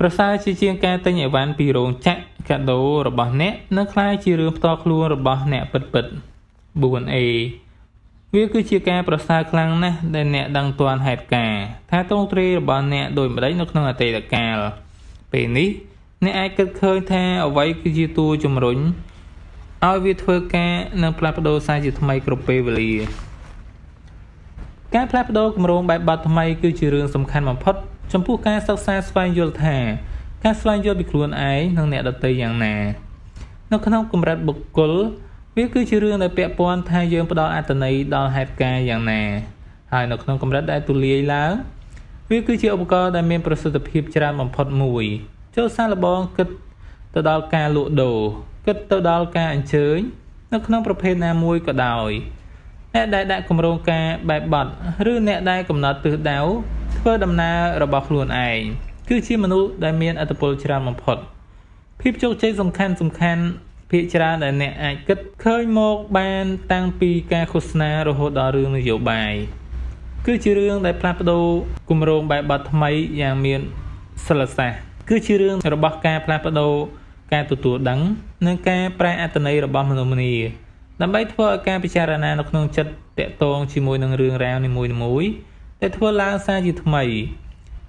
ប្រសើរជាជាងការទិញអីវ៉ាន់ពីរោងចក្រកាដូរបស់អ្នកនឹងក្លាយជារឿងផ្ទាល់ខ្លួនរបស់អ្នកពិតពិត 4A វាគឺជាការប្រសើរខ្លាំងណាស់ដែលអ្នកដឹងទាន់ហេតុការណ៍ថាតងត្រីរបស់អ្នកដូចម្ដេចនៅក្នុងអតីតកាល ពេលនេះអ្នកអាចគិតឃើញថាអ្វីគឺជាតួជំរុញឲ្យវាធ្វើការនិងផ្លាស់ប្ដូរសារជាថ្មីគ្រប់ពេលវេលាការផ្លាស់ប្ដូរគម្រោងបែបបទថ្មីគឺជារឿងសំខាន់បំផុតចំពោះការសិក្សាស្វែងយល់ថាការស្វែងយល់ពីខ្លួនឯងនិងអ្នកដទៃយ៉ាងណា នៅក្នុងកម្រិតបុគ្គល វាគឺជារឿងដែលពាក់ព័ន្ធថាយើង ផ្ដល់អត្ថន័យដល់ហេតុការណ៍យ៉ាងណា ហើយ នៅក្នុងកម្រិតដែលទូលាយឡើងវាគឺជាឧបករណ៍ដែលមានប្រសិទ្ធភាព ច្រើនបំផុតមួយ ចូលសាឡបងគិតទៅដល់ការលក់ដូរគិតទៅដល់ការអញ្ជើញនៅក្នុងប្រភេទណាមួយក៏ដោយអ្នកដែលដាក់គម្រោងការ បែបបត់ ឬ អ្នកដែលកំណត់ទិសដៅធ្វើដំណើររបស់ខ្លួនឯងគឺជាមនុស្សដែលមានអត្តពលច្រើនបំផុតភាពជោគជ័យសំខាន់ សំខាន់ភាគច្រើនដែលអ្នកអាចគិតឃើញមក បានតាំងពីការឃោសនារហូតដល់រឿងនយោបាយគឺជារឿងដែលផ្លាស់ប្ដូរគម្រោងបែបបទថ្មីយ៉ាងមានសិលសាស្ត្រគឺជារឿងរបស់ការផ្លាស់ប្ដូរការទទួលដឹងនិងការប្រែអត្តន័យរបស់មនុស្សម្នាដើម្បីធ្វើឲ្យការពិចារណានៅក្នុងចិត្តតកតងជាមួយនឹងរឿងរ៉ាវនីមួយៗដែលធ្វើឡើងសារជាថ្មី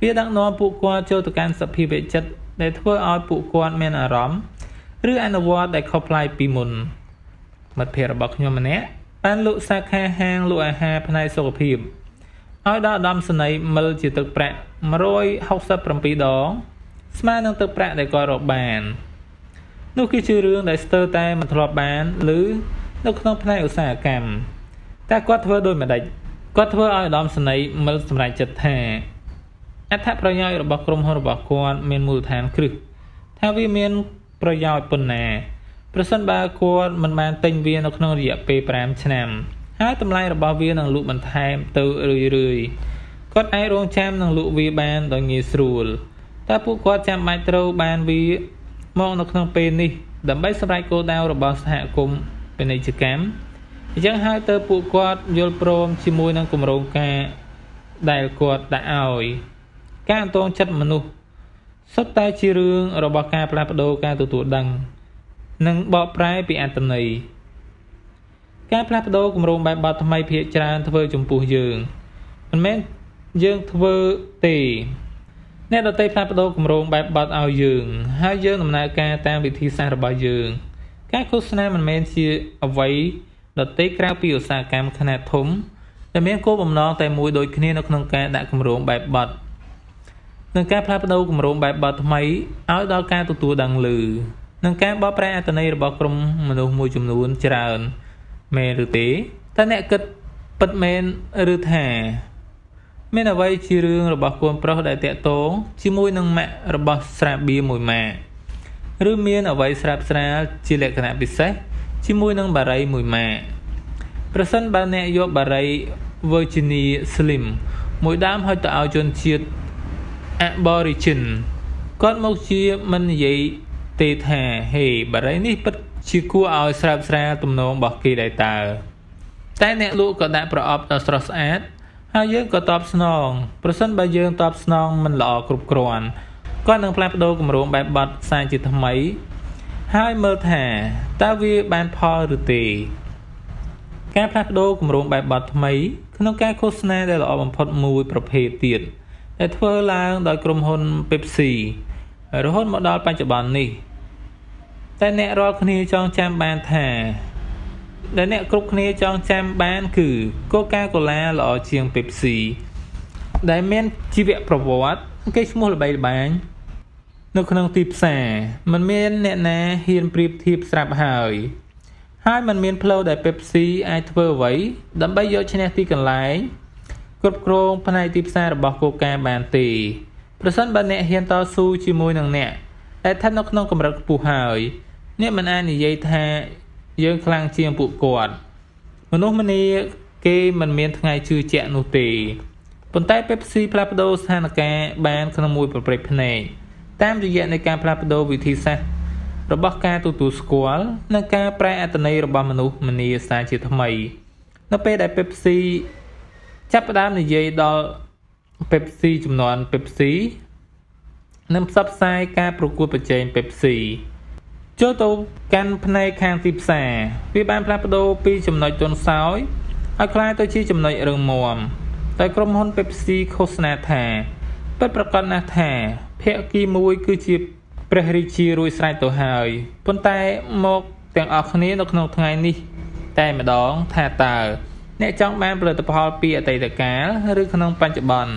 វាដឹកនាំពួកគាត់ចូលទៅកាន់សភាវៈចិត្តដែលធ្វើឲ្យពួកគាត់មានអារម្មណ៍ឬអនុវត្ត ដែលខុសប្លែកពីមុន មិត្តភ័ក្តិរបស់ខ្ញុំម្នាក់បានលក់សាខាហាងលក់អាហារផ្នែកសុខភាពឲ្យដល់ឧត្តមសេនីយ៍មិលជាទឹកប្រាក់167ដងស្មើនឹងទឹកប្រាក់ដែលគាត់រកបាននោះគឺជារឿងដែលស្ទើរតែមិនធ្លាប់បានឬនៅក្នុងផ្នែកឧស្សាហកម្មតែគាត់ធ្វើដោយម្ដេចគាត់ធ្វើឲ្យឧត្តមសេនីយ៍មិលសម្រេចចិត្តថាអត្ថប្រយោជន៍របស់ក្រុមហ៊ុនរបស់គាត់មានមូលដ្ឋានគ្រឹះថាវាមានប្រយោជន៍ប៉ុណ្ណា ប្រសិនបើគាត់មិនបានទិញវានៅក្នុងរយៈពេល5ឆ្នាំ ហើយតម្លៃរបស់វានឹងលក់បន្ថែមទៅរឿយៗគាត់អាចរងចាំនឹងលក់វាបានដោយងាយស្រួលតែពួកគាត់ចាំបាច់ត្រូវបានវាមកនៅក្នុងពេលនេះដើម្បីសម្រេចគោលដៅរបស់សហគមន៍ពាណិជ្ជកម្មអញ្ចឹងហើយទៅពួកគាត់យល់ព្រមជាមួយនឹងគម្រោងការដែលគាត់ដាក់ឲ្យការអន្តងចិត្តមនុស្សសុទ្ធតែជារឿងរបស់ការផ្លាស់ប្ដូរការទទួលដឹង និងបកប្រែពីអត្តន័យការផ្លាស់ប្ដូរគម្រោងបែបបទថ្មីភាកច្រើនធ្វើចំពោះយើងមិនមែនយើងធ្វើទេអ្នកដតីផ្លាស់ប្ដូរគម្រោងបែបបទឲ្យយើងហើយយើងដំណើរការតាមវិធីសាស្ត្ររបស់យើង ការឃោសនាមិនមែនជាអ្វីដែលដទៃក្រៅពីឧស្សាហកម្មខ្នាតធំដែលមានគោលបំណងតែមួយដូចគ្នានៅក្នុងការដាក់គម្រោងបែបបត់និងការផ្លាស់ប្តូរគម្រោងបែបបត់ថ្មីឲ្យដល់ការទទួលដឹងឮនិងការបកប្រែអត្ថន័យរបស់ក្រុមមនុស្សមួយចំនួន ច្រើនមែនឬទេតើអ្នកគិតពិតមែនឬថាមានអ្វីជារឿងរបស់កូនប្រុសដែលតាក់ទងជាមួយនឹងម៉ាក់របស់ស្រាបៀមួយម៉ាក់ឬមាន អ្វីស្រាប់ស្រាលជាលក្ខណៈពិសេសជាមួយនឹងបារីមួយម៉ាកប្រសិនបើអ្នកយកបារី Virginia Slim មួយដើមហុចទៅឲ្យជនជាតិ Aborigine គាត់មកជាមិននិយាយទេថាហេបារីនេះពិតជាគួរឲ្យស្រើបស្រាលទំនងរបស់គេដែរតើតែអ្នកលក់ក៏ដាក់ប្រអប់ដល់ស្រស់ស្អាតហើយយើងក៏តបស្នងប្រសិនបើយើងតបស្នងមិនល្អគ្រប់គ្រាន់គាត់នឹងផ្លាស់ប្ដូរគម្រោងបែបបទសាជាថ្មីហើយមើលថាតើវាបានផលឬទេ ការផ្លាស់ប្ដូរគម្រោងបែបបទថ្មីក្នុងការឃោសនា ដែលល្អបំផុតមួយប្រភេទទៀត ដែលធ្វើឡើង ដោយក្រុមហ៊ុន Pepsi រហូតមកដល់បច្ចុប្បន្ននេះតែអ្នករាល់គ្នាចង់ចាំបានថា ដែលអ្នកគ្រប់គ្នាចង់ចាំបាន គឺ Coca-Cola ល្អជាង Pepsi ដែលមានជីវប្រវត្តិគេឈ្មោះល្បីល្បាញនៅក្នុងទីផ្សារมันមានអ្នកណាហ៊ានប្រៀបធៀបស្រាប់ហើយ ហើយมันមានផ្លូវដែល Pepsi អាចធ្វើអ្វីដើម្បីយកឈ្នះទីកន្លែងគ្រប់គ្រងផ្នែកទីផ្សាររបស់ Coca បានទេប្រសិនបើអ្នកហ៊ានតស៊ូជាមួយនឹងអ្នកដែលស្ថិតនៅក្នុងកម្រិតខ្ពស់ហើយអ្នកមិនអាចនិយាយថាយើងខ្លាំងជាងពួកគាត់មនុស្សម្នាគេមិនមានថ្ងៃជឿជាក់នោះទេប៉ុន្តែ Pepsi ផ្លាស់ប្ដូរស្ថានភាពបានក្នុងមួយប្រព្រឹត្តភ្នែកតាមរយៈនៃការផ្លាស់ប្ដូរវិធីសាស្ត្ររបស់ការទទួលស្គាល់និងការប្រែអត្ថន័យរបស់មនុស្សមនីសាជាថ្មីនៅពេលដែល Pepsi ចាប់ផ្ដើមនិយាយដល់ Pepsi ចំនួន Pepsi និងផ្សព្វផ្សាយការប្រកួតប្រជែង Pepsi ចូលទៅកាន់ផ្នែកខាងទីផ្សារវាបានផ្លាស់ប្ដូរពីចំណុចទន់សោយឲ្យក្លាយទៅជាចំណុចរឹងមាំតែក្រុមហ៊ុន Pepsi ឃោសនាថាពិតប្រាកដណាស់ថាភគីមួយគឺជាព្រះរាជារួចស្រេចទៅហើយប៉ុន្តែ មក ទាំងអស់គ្នានៅក្នុងថ្ងៃនេះតែម្ដង ថាតើអ្នកចង់បានផលិតផលពីអតីតកាលឬក្នុងបច្ចុប្បន្ន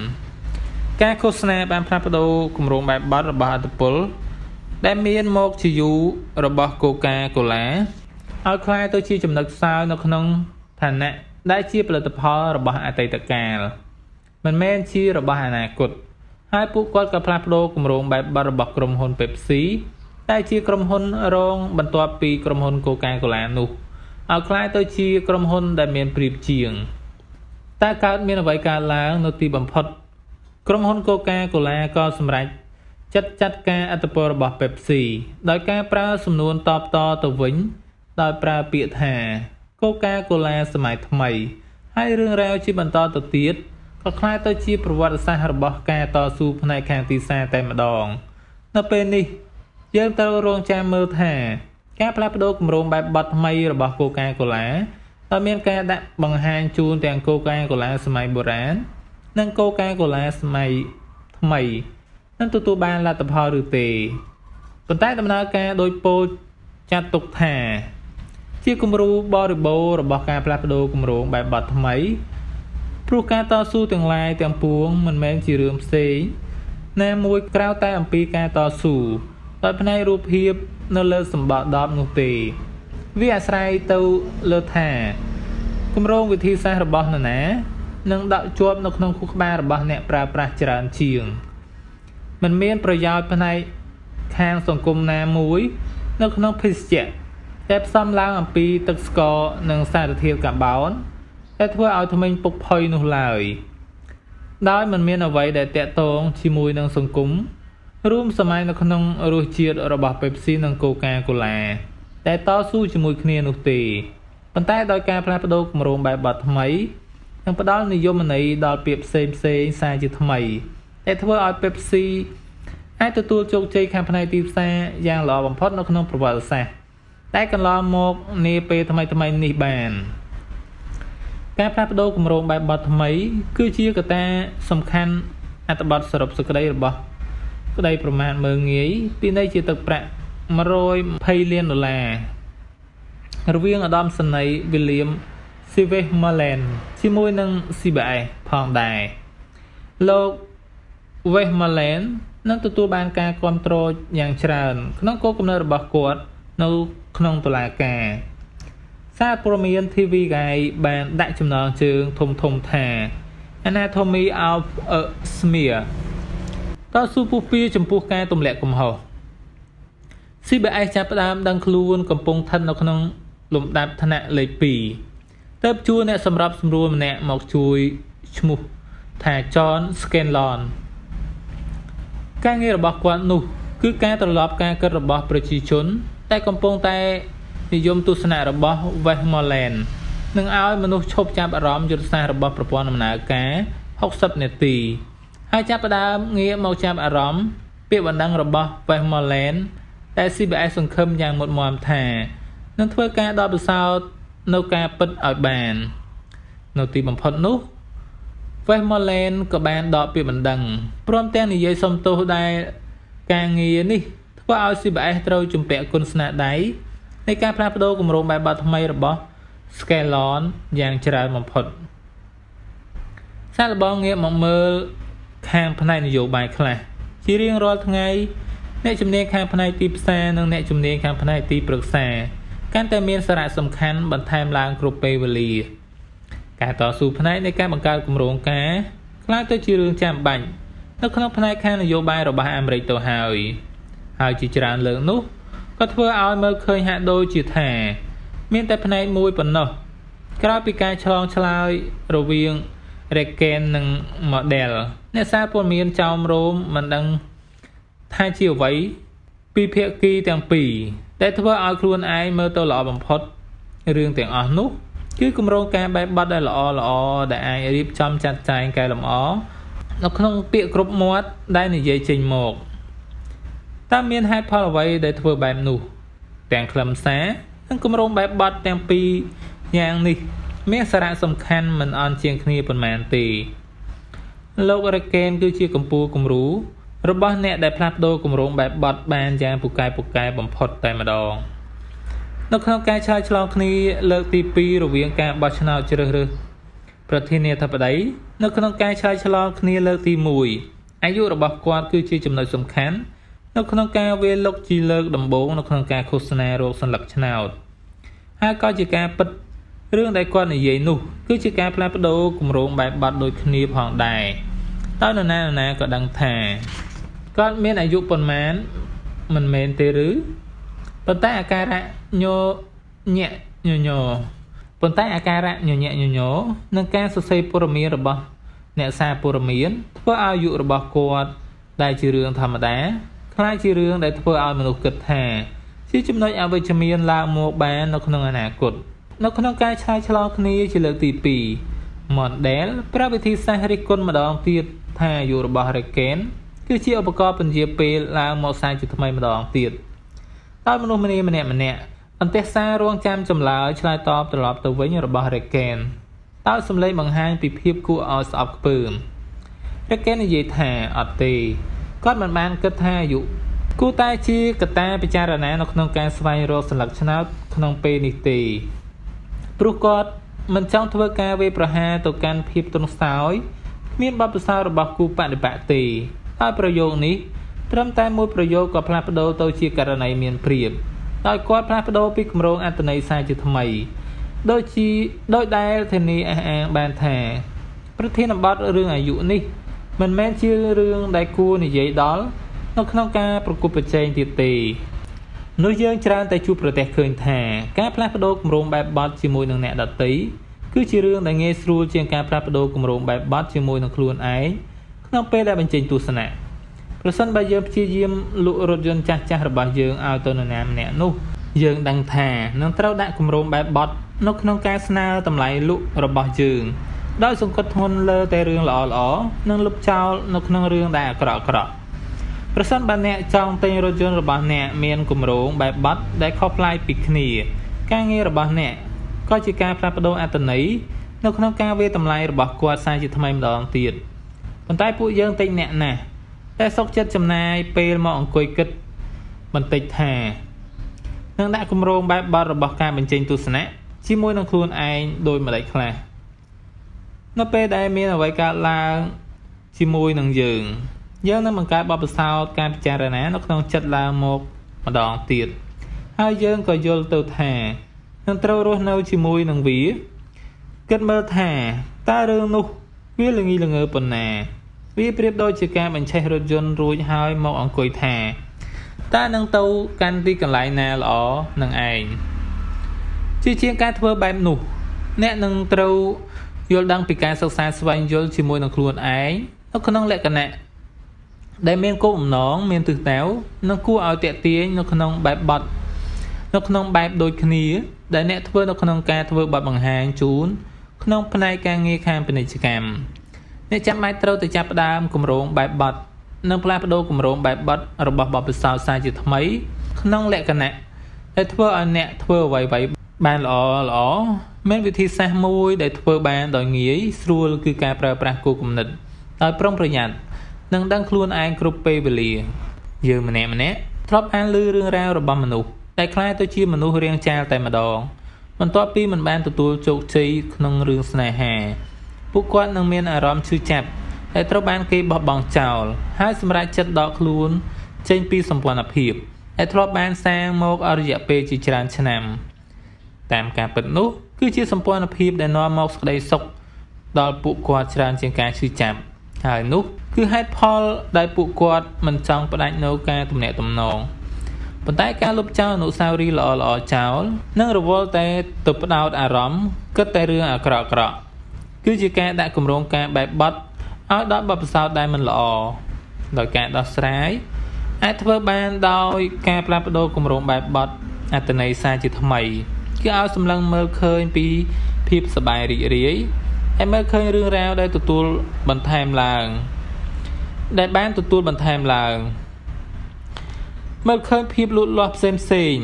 ការឃោសនា បានផ្លាស់ប្ដូរគម្រោងបែបបទរបស់អត្តពល ដែល មានមកជាយូររបស់កូកាកូឡាឲ្យคล้ายទៅជាចំណុចផ្សោយនៅក្នុងឋានៈដែលជាផលិតផលរបស់អតីតកាលមិនមែនជារបស់អនាគត។ហើយពួកគាត់ក៏ផ្លាស់ប្ដូរគម្រោងបែបបទរបស់ក្រុមហ៊ុន Pepsi ដែលជាក្រុមហ៊ុន រង បន្ទាប់ពី ក្រុមហ៊ុន Coca-Cola នោះឲ្យក្លាយទៅជាក្រុមហ៊ុនដែលមានព្រៀបជាងតើកើតមានអ្វីកើតឡើងនៅទីបំផុតក្រុមហ៊ុន Coca-Cola ក៏សម្រេចចាត់ចាត់ការអត្តពលរបស់ Pepsi ដោយការប្រើសំនួនតបតទៅវិញ ដោយប្រើពាក្យថា Coca-Cola សម័យថ្មី ហើយរឿងរ៉ាវជាបន្តទៅទៀតក៏คล้ายទៅជាប្រវត្តិសាស្ត្ររបស់ការតស៊ូផ្នែកខាងទីសាតែម្ដងនៅពេលនេះ យើងត្រូវរងចាំមើលថា ការផ្លាស់ប្ដូរគម្រោងបែបបទថ្មីរបស់កូកាកូឡាដែលមានការដាក់បង្ហាញជូនទាំងកូកាកូឡាសម័យបុរាណនិងកូកាកូឡាសម័យថ្មីនឹងទទួលបានលទ្ធផលឬទេប៉ុន្តែដំណើរការដោយពោលចាត់ទុកថា ជាគំរូបរិបូររបស់ការផ្លាស់ប្ដូរគម្រោងបែបបទថ្មីព្រោះការតស៊ូទាំងឡាយទាំងពួងមិនមែនជារឿងផ្សេងណាមួយក្រៅតែអំពីការតស៊ូដោយផ្នែករូបភាពនៅលើសម្បត្តិ10នោះទេវាអាស្រ័យទៅលើថាគម្រោងវិធីសាស្ត្ររបស់នរណានឹងដកជាប់នៅក្នុងខួរក្បាលរបស់អ្នកប្រើប្រាស់ច្រើនជាងมันមានប្រយោជន៍ផ្នែកខាងសង្គមណាមួយនៅក្នុងភេសជ្ជៈដែលផ្សំឡើងអំពីទឹកស្ករនិងសារធាតុកាបូនដែលធ្វើឲ្យថ្មីពុកភ័យនោះឡើយ ដោយมันមានអ្វីដែលតាក់ទងជាមួយនឹងសង្គមរួមសម័យនៅក្នុងរសជាតិរបស់ Pepsi និង Coca-Cola តែតស៊ូជាមួយគ្នានោះទេប៉ុន្តែដោយការផ្លាស់ប្ដូរគម្រោងបែបបទថ្មីនឹងផ្ដល់និយមន័យដល់ពាក្យផ្សេងផ្សេងសារជាថ្មីដែលធ្វើឲ្យ Pepsi អាចទទួលជោគជ័យខាងផ្នែកទីផ្សារយ៉ាងល្អបំផុតនៅក្នុងប្រវត្តិសាស្ត្រតែកន្លងមកនាពេលថ្មីៗនេះបានការផ្លាស់ប្ដូរគម្រោងបែបបទថ្មីគឺជាកត្តាសំខាន់អត្ថបទសរុបសេចក្តីរបស់ក្តីប្រមាថមើងងាយពីនៃជាទឹក ប្រាក់120លានដុល្លាររវាងឧត្តមសេនីយ៍ William Sylvester Mullen ជាមួយនឹង CBS ផងដែរលោក Westmoreland នឹងទទួលបាន ការគ្រប់គ្រងយ៉ាងច្រើនក្នុងគោលគំនិតរបស់គាត់នៅក្នុងតុលាការសារព័ត៌មាន TV Guide បានដាក់ចំណងជើងធំធំថា Anatomy of a Smear តស៊ូពុះពៀចំពោះការទម្លាក់កំហុស CBS ចាប់ផ្ដើមដឹងខ្លួនកំពុងស្ថិតនៅក្នុង លំដាប់ថ្នាក់លេខ2តើបជួអ្នកសម្របសម្រួលម្នាក់មកជួយឈ្មោះថា John Scanlon ការងាររបស់គាត់នោះ គឺការត្រឡប់ការគិតរបស់ប្រជាជន តែកំពុងតែនិយមទស្សនៈរបស់ Westmoreland នឹងឲ្យមនុស្សឈប់ចាប់អារម្មណ៍យុទ្ធសាស្ត្ររបស់ប្រព័ន្ធដំណើរការ60នាទីហើយចាប់ផ្ដើមងាកមកចាប់អារម្មណ៍ពាក្យបណ្ដឹងរបស់ Westmoreland ដែល CBS សង្ឃឹមយ៉ាងមុតមមថានឹងធ្វើការដល់ប្រសោតនៅការពិតឲ្យបាន នៅទីបំផុតនោះ Westmoreland ក៏បានដកពាក្យបណ្ដឹងព្រមទាំងនិយាយសុំទោសដែលការងារនេះធ្វើឲ្យ CBS ត្រូវជំពាក់គុណស្នាដៃនៃការផ្លាស់ប្ដូរគម្រោងបែបបទថ្មីរបស់ Scalon យ៉ាងច្រើនបំផុត សាកល្បងងាកមកមើលខាងផ្នែកនយោបាយខ្លះជារៀងរាល់ថ្ងៃអ្នកជំនាញខាងផ្នែកទីផ្សារនិងអ្នកជំនាញខាងផ្នែកទីប្រឹក្សា កាន់តែមានសារៈសំខាន់បន្ថែមឡើងគ្រប់ពេលវេលាការតស៊ូផ្នែកនៃការបង្កើតគម្រោងការខ្លះទៅជារឿងចាំបាច់នៅក្នុងផ្នែកខាងនយោបាយរបស់អាមេរិកទៅហើយហើយជាច្រើនលើកនោះក៏ធ្វើឲ្យមើលឃើញហាក់ដូចជាថា មាន តែផ្នែកមួយប៉ុណ្ណោះក្រោយពីការឆ្លងឆ្លើយរវាង Regen និង Model អ្នកសារព័ត៌មានចោមរោមមិនដឹងថាជាអ្វីពីភាគីទាំងពីរតែធ្វើឲ្យខ្លួនឯងមើលទៅល្អបំផុតរឿងទាំងអស់នោះគឺគម្រោងការបែបបត់ដែលល្អល្អដែលអាចរៀបចំចាត់ចែងកែលម្អនៅក្នុងពាក្យគ្រប់មាត់ដែលនិយាយចេញមកតើមានហេតុផលអ្វីដែលធ្វើបែបនោះទាំងខ្លឹមសារនិងគម្រោងបែបបទទាំងពីរយ៉ាងនេះ មានសារៈសំខាន់មិនអន់ជាងគ្នាប៉ុន្មានទេលោករកេនគឺជាកម្ពូលគំរូរបស់អ្នក ដែលផ្លាស់ប្ដូរគម្រោងបែបបត់បានយ៉ាងពូកែពូកែបំផុតតែម្ដងនៅក្នុងការឆ្លើយឆ្លងគ្នាលើកទី2រវាងការបោះឆ្នោតជ្រើសរើសប្រធានាធិបតីនៅក្នុងការឆ្លើយឆ្លងគ្នាលើកទី1អាយុរបស់គាត់គឺជាចំណុចសំខាន់នៅក្នុងការវាលុកជីលើកដំបូងនៅក្នុងការឃោសនារោគសន្លឹកឆ្នោតហើយក៏ជាការពិតរឿងដែលគាត់និយាយនោះ គឺជាការផ្លាស់ប្ដូរគម្រោងបែបបត់ដូចគ្នាផងដែរតើនរណានរណាក៏ដឹងថាគាត់មានអាយុប៉ុន្មានមិនមែនទេឬប៉ុន្តែអាការៈញោញាក់ញញប៉ុន្តែអាការៈញញាក់ញញនឹងការសរសេរព័ត៌មានរបស់អ្នកសារព័ត៌មានធ្វើឲ្យអាយុរបស់គាត់ដែលជារឿងធម្មតាខ្លាចជារឿងដែលធ្វើឲ្យមនុស្សគិតថាជាចំណុចអវិជ្ជមានឡើងមកបាននៅក្នុងអនាគតនៅក្នុងការឆ្លើយឆ្លងគ្នាជាលើកទី2 Mondale ប្រើវិធីសាស្ត្ររិះគន់ម្ដងទៀតថាយុរបស់ Reken គឺជាឧបករណ៍ពន្យាពេលឡើងមកសាជាថ្មីម្ដងទៀតដោយមនុស្សម្នាម្នាក់ម្នាក់អន្តេសាររងចាំចម្លើយឆ្លើយតបត្រឡប់ទៅវិញរបស់ Reken ដោយសម្លេងបង្ហាញពីភាពគួរឲ្យស្អប់ខ្ពើម Reken និយាយថាអត់ទេគាត់មិនបានគិតថាអាយុគូតែជាកត្តាពិចារណានៅក្នុងការស្វែងរកសន្លឹកឆ្នោតក្នុងពេលនេះទេព្រោះគាត់ មិនចង់ធ្វើការវាយប្រហារទៅកាន់ភាពទន់ខ្សោយគ្មានបទពិសោធន៍របស់គូបដិបកទេហើយប្រយោគនេះ ត្រឹមតែមួយប្រយោគក៏ផ្លាស់ប្ដូរទៅជាករណីមានព្រៀបដោយគាត់ផ្លាស់ប្ដូរពីគម្រោងអត្តន័យសារជាថ្មីដោយជាដោយ ដែលធានាអះអាងបានថា ប្រធានបទរឿងអាយុនេះមិនមែនជារឿងដែលគួរនិយាយដល់នៅក្នុងការប្រកួតប្រជែងទៀតទេនោះយើងច្រើនតែជួបប្រទេសឃើញថា ការផ្លាស់ប្ដូរគម្រោងបែបបទជាមួយនឹងអ្នកដទៃគឺជារឿងដែលងាយស្រួលជាងការផ្លាស់ប្ដូរគម្រោងបែបបទជាមួយនឹងខ្លួនឯងក្នុងពេលដែលបញ្ចេញទស្សនៈប្រសិនបើយើងព្យាយាមលក់រថយន្តចាស់ចាស់របស់យើងឲ្យទៅនរណាម្នាក់នោះ យើងដឹងថានឹងត្រូវដាក់គម្រោងបែបបទនៅក្នុងការស្នើតម្លៃលក់របស់យើងដោយសង្កត់ធ្ងន់លើតែរឿងល្អល្អនិងលុបចោលនៅក្នុងរឿងដែលអាក្រក់អាក្រក់ប្រសិនបើអ្នកចង់ទិញរថយន្តរបស់អ្នកមានគម្រោងបែបប័ណ្ណដែលខុសប្លែកពីគ្នាការងាររបស់អ្នកក៏ជាការផ្លាស់ប្ដូរអត្តន័យនៅក្នុងការវាតម្លៃរបស់ គាត់សារជាថ្មីម្ដងទៀតប៉ុន្តែពួកយើងទិញអ្នកណាស់តែសុកចិត្តចំណាយ ពេលមកអង្គុយគិតបន្តិចថានឹងដាក់គម្រោងបែបប័ណ្ណរបស់ការបញ្ចេញទស្សនៈជាមួយនឹងខ្លួនឯងដោយម្ដេចខ្លះនៅពេលដែលមានអ្វីកើតឡើងជាមួយនឹងយើង យើងនឹងបង្កើតបបិសោតការពិចារណានៅក្នុងចិត្តឡើងមកម្ដងទៀតហើយយើងក៏យល់ទៅថា នឹងត្រូវរស់នៅជាមួយនឹងវាគិតមើលថាតើរឿងនោះ វាល្ងីល្ងើប៉ុណ្ណាវាប្រៀបដូចជាការបញ្ឆេះរថយន្តរួចហើយមកអង្គុយថាតើនឹងទៅកាន់ទីកន្លែងណាល្អនឹងឯងជាជាងការធ្វើបែបនោះអ្នកនឹងត្រូវយល់ដឹងពីការសិក្សាស្វែងយល់ជាមួយនឹងខ្លួនឯងនៅក្នុងលក្ខណៈដែលមានគោលបំណងមានទិសដៅនិងគួរឲ្យតាក់ទាញនៅក្នុងបែបបត់នៅក្នុងបែបដូចគ្នាដែលអ្នកធ្វើនៅក្នុងការធ្វើបទបង្ហាញជូនក្នុងផ្នែកការងារខាងពាណិជ្ជកម្មអ្នកចាំបាច់ត្រូវតែចាប់ផ្ដើមគម្រោងបែបបត់និងផ្លាស់ប្ដូរគម្រោងបែបបត់របស់បបិសោសាជាថ្មីក្នុងលក្ខណៈដែលធ្វើឲ្យអ្នកធ្វើអ្វីៗបានល្អល្អមានវិធីសាស្ត្រមួយ ដែលធ្វើ បានដោយងាយស្រួល គឺការប្រើប្រាស់គោលគំនិតដោយប្រុងប្រយ័ត្ននិងដឹងខ្លួនឯងគ្រប់ពេលវេលាយើងម្នាក់ម្នាក់ធ្លាប់អានឮរឿងរ៉ាវរបស់មនុស្សដែលคล้ายទៅជាមនុស្សរាងចាលតែម្ដងបន្ទាប់ពីមិនបានទទួលជោគជ័យក្នុងរឿងស្នេហាពួកគាត់នឹងមានអារម្មណ៍ឈឺចាប់ដែលត្រូវបានគេបោះបង់ចោលហើយសម្រេចចិត្តដកខ្លួន ចេញពីសម្ព័ន្ធភាពដែលធ្លាប់បាន សាងមកអរយៈពេលជាច្រើន ឆ្នាំតាមការពិតនោះគឺជាសម្ព័ន្ធភាពដែលនាំមកសេចក្តីសុខដល់ពួកគាត់ច្រើនជាងការឈឺចាប់ហើយនោះគឺហេតុផលដែលពួកគាត់មិនចង់ផ្ដាច់នៅការទំនាក់ទំនងប៉ុន្តែការលុបចោលអនុស្សាវរីយ៍ល្អៗចោលនិងរវល់តែទៅផ្ដោតអារម្មណ៍គិតតែរឿងអាក្រក់ៗគឺជាការ ដាក់គម្រោងការបែបបត់ឲ្យដល់បបិសោតដែលមិនល្អដោយការដោះស្រាយអាចធ្វើបាន ដោយការផ្លាស់ប្ដូរគម្រោងបែបបត់អត្តន័យសារជាថ្មីគឺឲ្យសម្លឹងមើលឃើញពីភាពសប្បាយរីករាយហើយមើលឃើញរឿងរ៉ាវដែលទទួលបន្ថែមឡើង ដែលបានទទួលបន្ថែមឡើង មើលឃើញភាពលូតលាស់ផ្សេងផ្សេង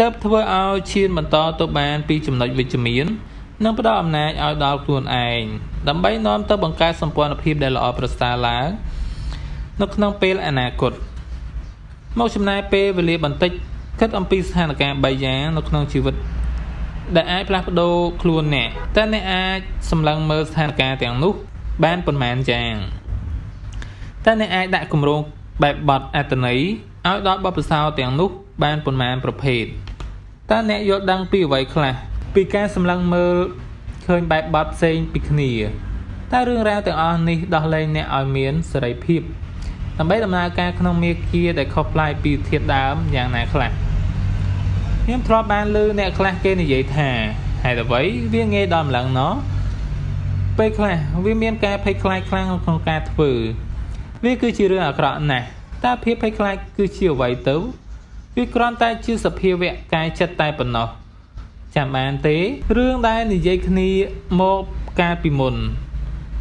តើបធ្វើឲ្យឈានបន្តទៅបាន ពី ចំណុចវិជ្ជមាននិងផ្ដល់អំណាចឲ្យដល់ខ្លួនឯងដើម្បីនាំទៅបង្កើតសម្ព័ន្ធភាពដែលល្អប្រសើរឡើងនៅក្នុងពេលអនាគតមកចំណាយពេលវេលាបន្តិចគិតអំពីស្ថានភាព3យ៉ាងនៅក្នុងជីវិត ដែលអាចផ្លាស់ប្ដូរខ្លួនអ្នកតើអ្នកអាចសម្លឹងមើលស្ថានភាពទាំងនោះបានប៉ុន្មានយ៉ាងតើអ្នកអាចដាក់គម្រោងបែបបទអត្តន័យឲ្យដល់បបិសោទាំងនោះបានប៉ុន្មានប្រភេទតើអ្នកយល់ដឹងពីអ្វីខ្លះពីការសម្លឹងមើលឃើញបែបបទផ្សេងពីគ្នាតើរឿងរ៉ាវទាំងអស់នេះដោះលែងអ្នកឲ្យមានសេរីភាពដើម្បីដំណើរការក្នុងមេគាដែលខុសប្លែកពីធៀបដើមយ៉ាងណាខ្លះខ្ញុំធ្លាប់បានឮអ្នកខ្លះគេនិយាយថាហេតុអ្វីវាងាយដល់ម្លឹងណោះពេលខ្លះវាមានការភ័យខ្លាចខ្លាំងក្នុងការធ្វើវាគឺជារឿងអាក្រក់ណាស់តើភាពភ័យខ្លាចគឺជាអ្វីទៅវាគ្រាន់តែជាសភាវៈកាយចិត្តតែប៉ុណ្ណោះ ចាំបានទេរឿងដែលនិយាយគ្នាមកកាលពីមុន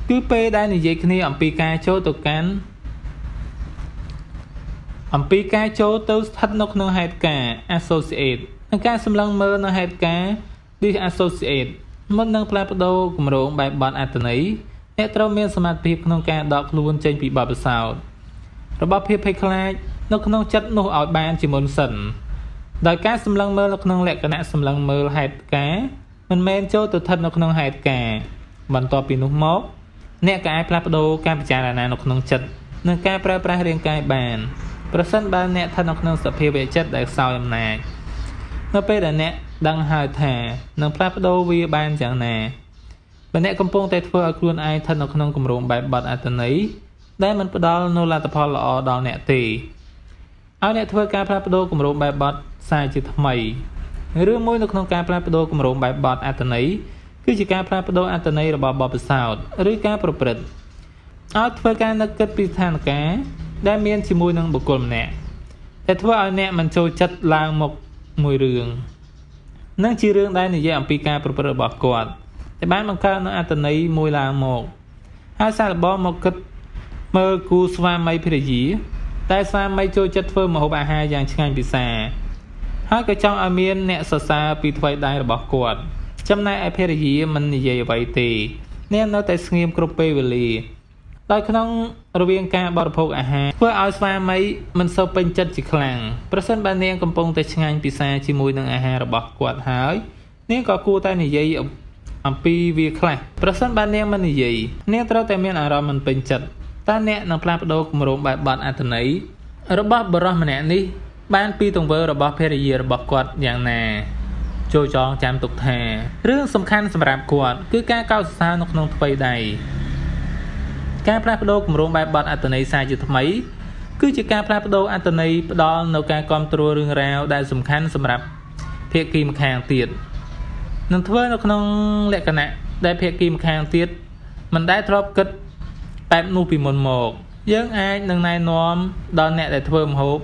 គឺពេលដែលនិយាយគ្នាអំពីការចូលទៅកាន់អំពីការចូលទៅស្ថិតនៅក្នុងហេតុការណ៍ associate និងការសម្លឹងមើលនៅហេតុការណ៍ disassociate មុននឹងផ្លាស់ប្ដូរគម្រោងបែបបទអត្តន័យអ្នកត្រូវមានសមត្ថភាពក្នុងការដកខ្លួនចេញពីបទពិសោធន៍របស់ភាពភ័យខ្លាចនៅក្នុងចិត្តនោះឲ្យបានជាមុនសិនដោយការសម្លឹងមើលនៅក្នុងលក្ខណៈសម្លឹងមើលហេតុការណ៍មិនមែនចូលទៅស្ថិតនៅក្នុងហេតុការណ៍បន្ទាប់ពីនោះមកអ្នកក៏អាចផ្លាស់ប្ដូរការពិចារណានៅក្នុងចិត្តនិងការប្រើប្រាស់រាងកាយបានប្រសិនបើអ្នកស្ថិតនៅក្នុងសភាវៈចិត្តដែលខ្សោយអំណាចនៅពេលដែលអ្នកដឹងហើយថា នឹងផ្លាស់ប្ដូរវាបានយ៉ាងណាបើអ្នកកំពុងតែធ្វើឲ្យខ្លួនឯងស្ថិតនៅក្នុងគម្រោងបែបបាត់អត្តន័យដែលមិនផ្ដល់នូវលទ្ធផលល្អដល់អ្នកទេឲ្យអ្នកធ្វើការផ្លាស់ប្ដូរគម្រោងបែបបាត់សារជា ថ្មីឬមួយនៅក្នុងការផ្លាស់ប្ដូរគម្រោងបែបបាត់អត្តន័យគឺជាការផ្លាស់ប្ដូរអត្តន័យរបស់បបិសោត ឬការប្រព្រឹត្តឲ្យធ្វើការនឹកគិតពីស្ថានភាពដែលមានជាមួយនឹងបុគ្គលម្នាក់ដែលធ្វើឲ្យអ្នកមិនចូលចិត្តឡើងមកមួយរឿងនឹងជារឿងដែលនិយាយអំពីការប្រព្រឹត្តរបស់គាត់ដែលបានបង្កើតនូវអត្តន័យមួយឡើងមកហើយសាឡបងមកគិតមើលគូស្វាមីភរិយាតែស្វាមីចូលចិត្តធ្វើម្ហូបអាហារយ៉ាងឆ្ងាញ់ពិសា ហើយក៏ចង់ឲ្យមានអ្នកសរសើរពីថ្វីដៃរបស់គាត់ចំណែកឯភរិយាមិននិយាយអ្វីទេអ្នកនៅតែស្ងៀមគ្រប់ពេលវេលាដោយក្នុងរវាងការបរិភោគអាហារធ្វើឲ្យស្វាមីមិនសូវពេញចិត្តជាខ្លាំងប្រសិនបើនាងកំពុងតែឆ្ងាញ់ពិសាជាមួយនឹងអាហាររបស់គាត់ហើយនាងក៏គួរតែនិយាយអំពីវាខ្លះប្រសិនបើនាងមិននិយាយនាងត្រូវតែមានអារម្មណ៍មិនពេញចិត្តតើអ្នកនឹងផ្លាស់ប្ដូរគម្រោងបែបបទអត្ថន័យរបស់បរិសម្នាក់នេះ បានពីទង្វើរបស់ភរិយារបស់គាត់យ៉ាងណា ចូលចងចាំទុកថារឿងសំខាន់សម្រាប់គាត់គឺការកោតសរសើរនៅក្នុងថ្មីដៃការផ្លាស់ប្ដូរគម្រោងបែបបទអត្តន័យសារជាថ្មីគឺជាការផ្លាស់ប្ដូរអត្តន័យផ្ដល់នៅការគ្រប់គ្រងរឿងរ៉ាវដែលសំខាន់សម្រាប់ភាគីម្ខាងទៀតនឹងធ្វើនៅក្នុងលក្ខណៈដែលភាគីម្ខាងទៀតមិនដែលធ្លាប់គិតបែបនោះពីមុនមកយើងអាចនឹងណែនាំដល់អ្នកដែលធ្វើម្ហូប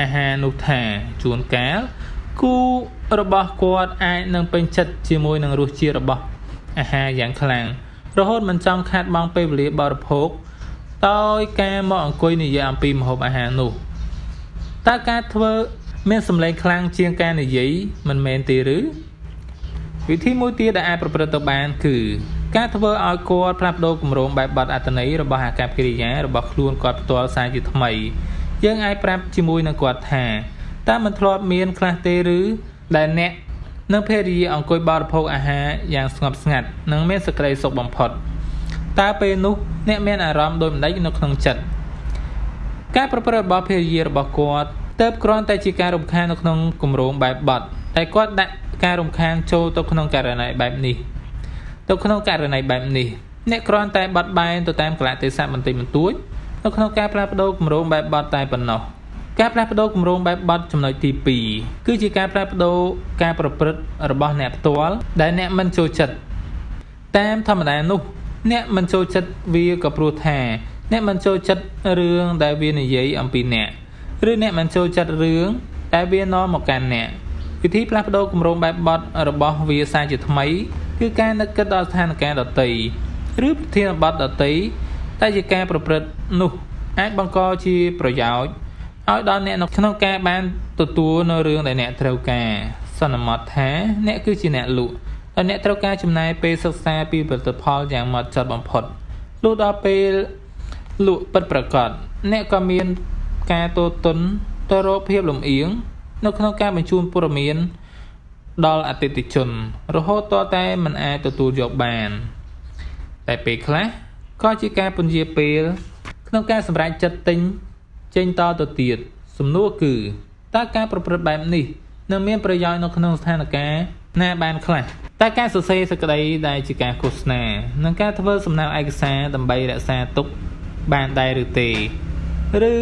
អាហារនោះថាជួនកាលគូរបស់គាត់អាចនឹងពេញចិត្តជាមួយនឹងរសជាតិរបស់អាហារយ៉ាងខ្លាំងរហូតមិនចង់ខាតបង់ពេលវេលាបរិភោគតើការមកអង្គុយនិយាយអំពីម្ហូបអាហារនោះតើការធ្វើមានសម្លេងខ្លាំងជាងការនិយាយមិនមែនទេឬ វិធីមួយទៀតដែលអាចប្រព្រឹត្តទៅបាន គឺ ការធ្វើឲ្យគាត់ផ្លាស់ប្ដូរគម្រោងបែបបទអត្តន័យរបស់អាកប្បកិរិយារបស់ខ្លួនគាត់ផ្ទាល់សារជាថ្មី យើងអាចប្រាប់ជាមួយនឹងគាត់ថាតើមិនធ្លាប់មានខ្លះទេឬដែលអ្នកនិងភេរីអង្គុយបរិភោគអាហារយ៉ាងស្ងប់ស្ងាត់និងមានសេចក្តីសុខបំផុតតើពេលនោះអ្នកមានអារម្មណ៍ដូចម្តេចនៅក្នុងចិត្តការប្រព្រឹត្តរបស់ភេរីរបស់គាត់ទៅគ្រាន់តែ ជាការរំខាននៅក្នុងគម្រោងបែបបត់តែគាត់ដាក់ការរំខានចូលទៅក្នុងករណីបែបនេះទៅក្នុងករណីបែបនេះអ្នកគ្រាន់តែបត់បែនទៅតាមកលៈទេសៈបន្តិចបន្តួចនៅក្នុងការផ្លាស់ប្ដូរគម្រោងបែបបត់ តែប៉ុណ្ណោះការផ្លាស់ប្ដូរគម្រោងបែបបទចំណុចទី2គឺជាការផ្លាស់ប្ដូរការប្រព្រឹត្តរបស់អ្នកផ្ទាល់ដែលអ្នកមិនចូលចិត្តតាមធម្មតានោះ អ្នកមិនចូលចិត្តវាក៏ព្រោះថា អ្នកមិនចូលចិត្តរឿងដែលវានិយាយអំពីអ្នកឬអ្នកមិនចូលចិត្តរឿងដែលវានាំមកកាន់អ្នកវិធីផ្លាស់ប្ដូរគម្រោងបែបបទរបស់វាសាជាថ្មីគឺការនឹកគិតដល់ស្ថានភាពដតីឬប្រធានបទដតីតែជាការប្រព្រឹត្តនោះអាចបង្កជាប្រយោជន៍ឲ្យដល់អ្នកនៅក្នុងការបានទទួលនៅរឿងដែលអ្នកត្រូវការសន្មត់ថាអ្នកគឺជាអ្នក លក់ហើយអ្នកត្រូវការចំណាយពេលសិក្សាពីផលិតផលយ៉ាងម៉ត់ចត់បំផុតលុះដល់ពេលលក់ពិតប្រាកដអ្នកក៏មានការទទុនទៅរកភាពលំអៀងនៅក្នុងការបញ្ជូនព័ត៌មានដល់អតិថិជន រហូតតតែមិនអាចទទួលយកបានតែពេលខ្លះក៏ជាការពន្យាពេល ក្នុងការសម្រេចចិត្តទិញចេញតទៅទៀតសំណួរគឺតើការប្រព្រឹត្តបែបនេះនឹងមានប្រយោជន៍នៅក្នុងស្ថានភាពណាបានខ្លះតើការសរសេរសេចក្តីដែលជាការឃោសនានិងការធ្វើសំណើឯកសារដើម្បីរក្សាទុកបានដែរឬទេ ឬ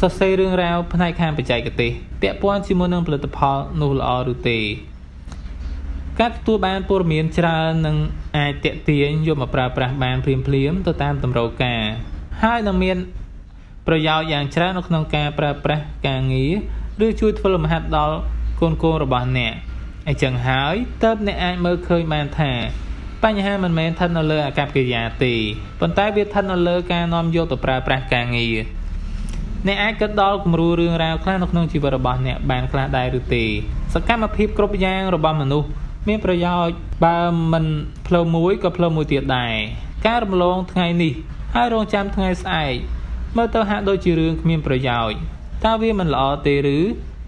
សរសេររឿងរ៉ាវផ្នែកខាងបច្ចេកទេសពាក់ព័ន្ធជាមួយនឹងផលិតផលនោះល្អឬទេការទទួលបានព័ត៌មាន ច្រើននឹងអាចតេទៀងយកមកប្រើប្រាស់បានភ្លាមៗទៅតាមតម្រូវការ ហើយនឹងមានប្រយោជន៍យ៉ាងច្រើននៅក្នុងការប្រើប្រាស់ការងារឬជួយធ្វើលំហាត់ដល់កូនកូនរបស់អ្នកអញ្ចឹងហើយតើបអ្នកអាចមើលឃើញបានថា បញ្ហាមិនមែនស្ថិតនៅលើអាកប្បកិរិយាទេប៉ុន្តែវាស្ថិតនៅលើការនាំយកទៅប្រើប្រាស់ការងារអ្នកអាចគិតដល់គំរូរឿងរ៉ាវខ្លះនៅក្នុងជីវិតរបស់អ្នកបានខ្លះដែរឬទេសកម្មភាពគ្រប់យ៉ាងរបស់មនុស្សមានប្រយោជន៍បើមិនផ្លូវមួយក៏ផ្លូវមួយទៀតដែរការរំលងថ្ងៃនេះហើយរងចាំថ្ងៃស្អែកមើលទៅហាក់ដូចជារឿងគ្មានប្រយោជន៍តើវាមិនល្អ ទេឬ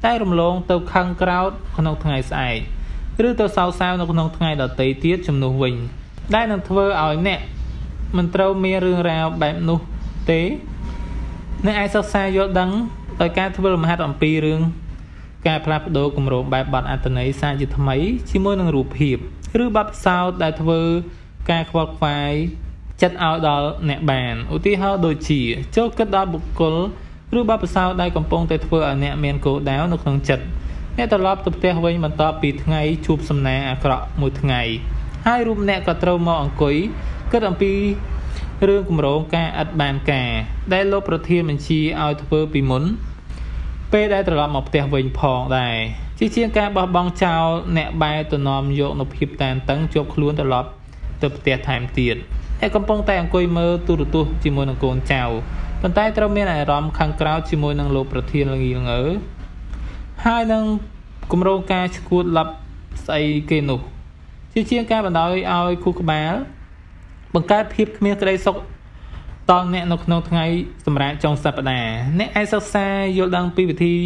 តែរំលងទៅខឹងក្រោតក្នុងថ្ងៃស្អែកឬទៅសោកសៅនៅក្នុងថ្ងៃដទៃទៀតជំនួសវិញដែលនឹងធ្វើឲ្យអ្នកមិនត្រូវមានរឿងរ៉ាវបែបនោះទេអ្នកអាចសិក្សាយល់ដឹងដោយការធ្វើលំហាត់អំពីរឿងការផ្លាស់ប្ដូរគម្រោងបែបបទអត្តន័យសាជាថ្មីជាមួយនឹងរូបភាពឬបទផ្សោតដែលធ្វើ ការខ្វល់ខ្វាយចិត្តឲ្យដល់អ្នកបានឧទាហរណ៍ដូចជាចូលគិតដល់បុគ្គលឬបបិសោដែលកំពុងតែធ្វើឲ្យអ្នកមានគោលដៅនៅក្នុងចិត្តអ្នកត្រឡប់ទៅផ្ទះវិញបន្ទាប់ពីថ្ងៃជួបសំណាងអាក្រក់មួយថ្ងៃ ហើយរូបអ្នកក៏ត្រូវមកអង្គុយគិតអំពីរឿងគម្រោងការឥតបានការដែលលោកប្រធានបញ្ជាឲ្យធ្វើពីមុន ពេលដែលត្រឡប់មកផ្ទះវិញផងដែរជាជាងការបោះបង់ចោលអ្នកបែរទៅនាំយកនូវភាពតានតឹងជាប់ខ្លួនត្រឡប់ទៅផ្ទះថែមទៀត។អ្នកកំពុងតែអង្គុយមើលទូរទស្សន៍ជាមួយនឹងកូនចៅប៉ុន្តែត្រូវមានអារម្មណ៍ខាងក្រៅជាមួយនឹងលោកប្រធានល្ងីល្ងើហើយនឹងគម្រោងការឈួតលັບស្អីគេនោះជាជាងការបណ្ដោយឲ្យគូក្បាលបង្កើតភាពគ្មានក្តីសុខតល់អ្នកនៅក្នុងថ្ងៃសម្រាប់ចុងសប្តាហ៍អ្នកអាចសិក្សាយល់ដឹងពីវិធី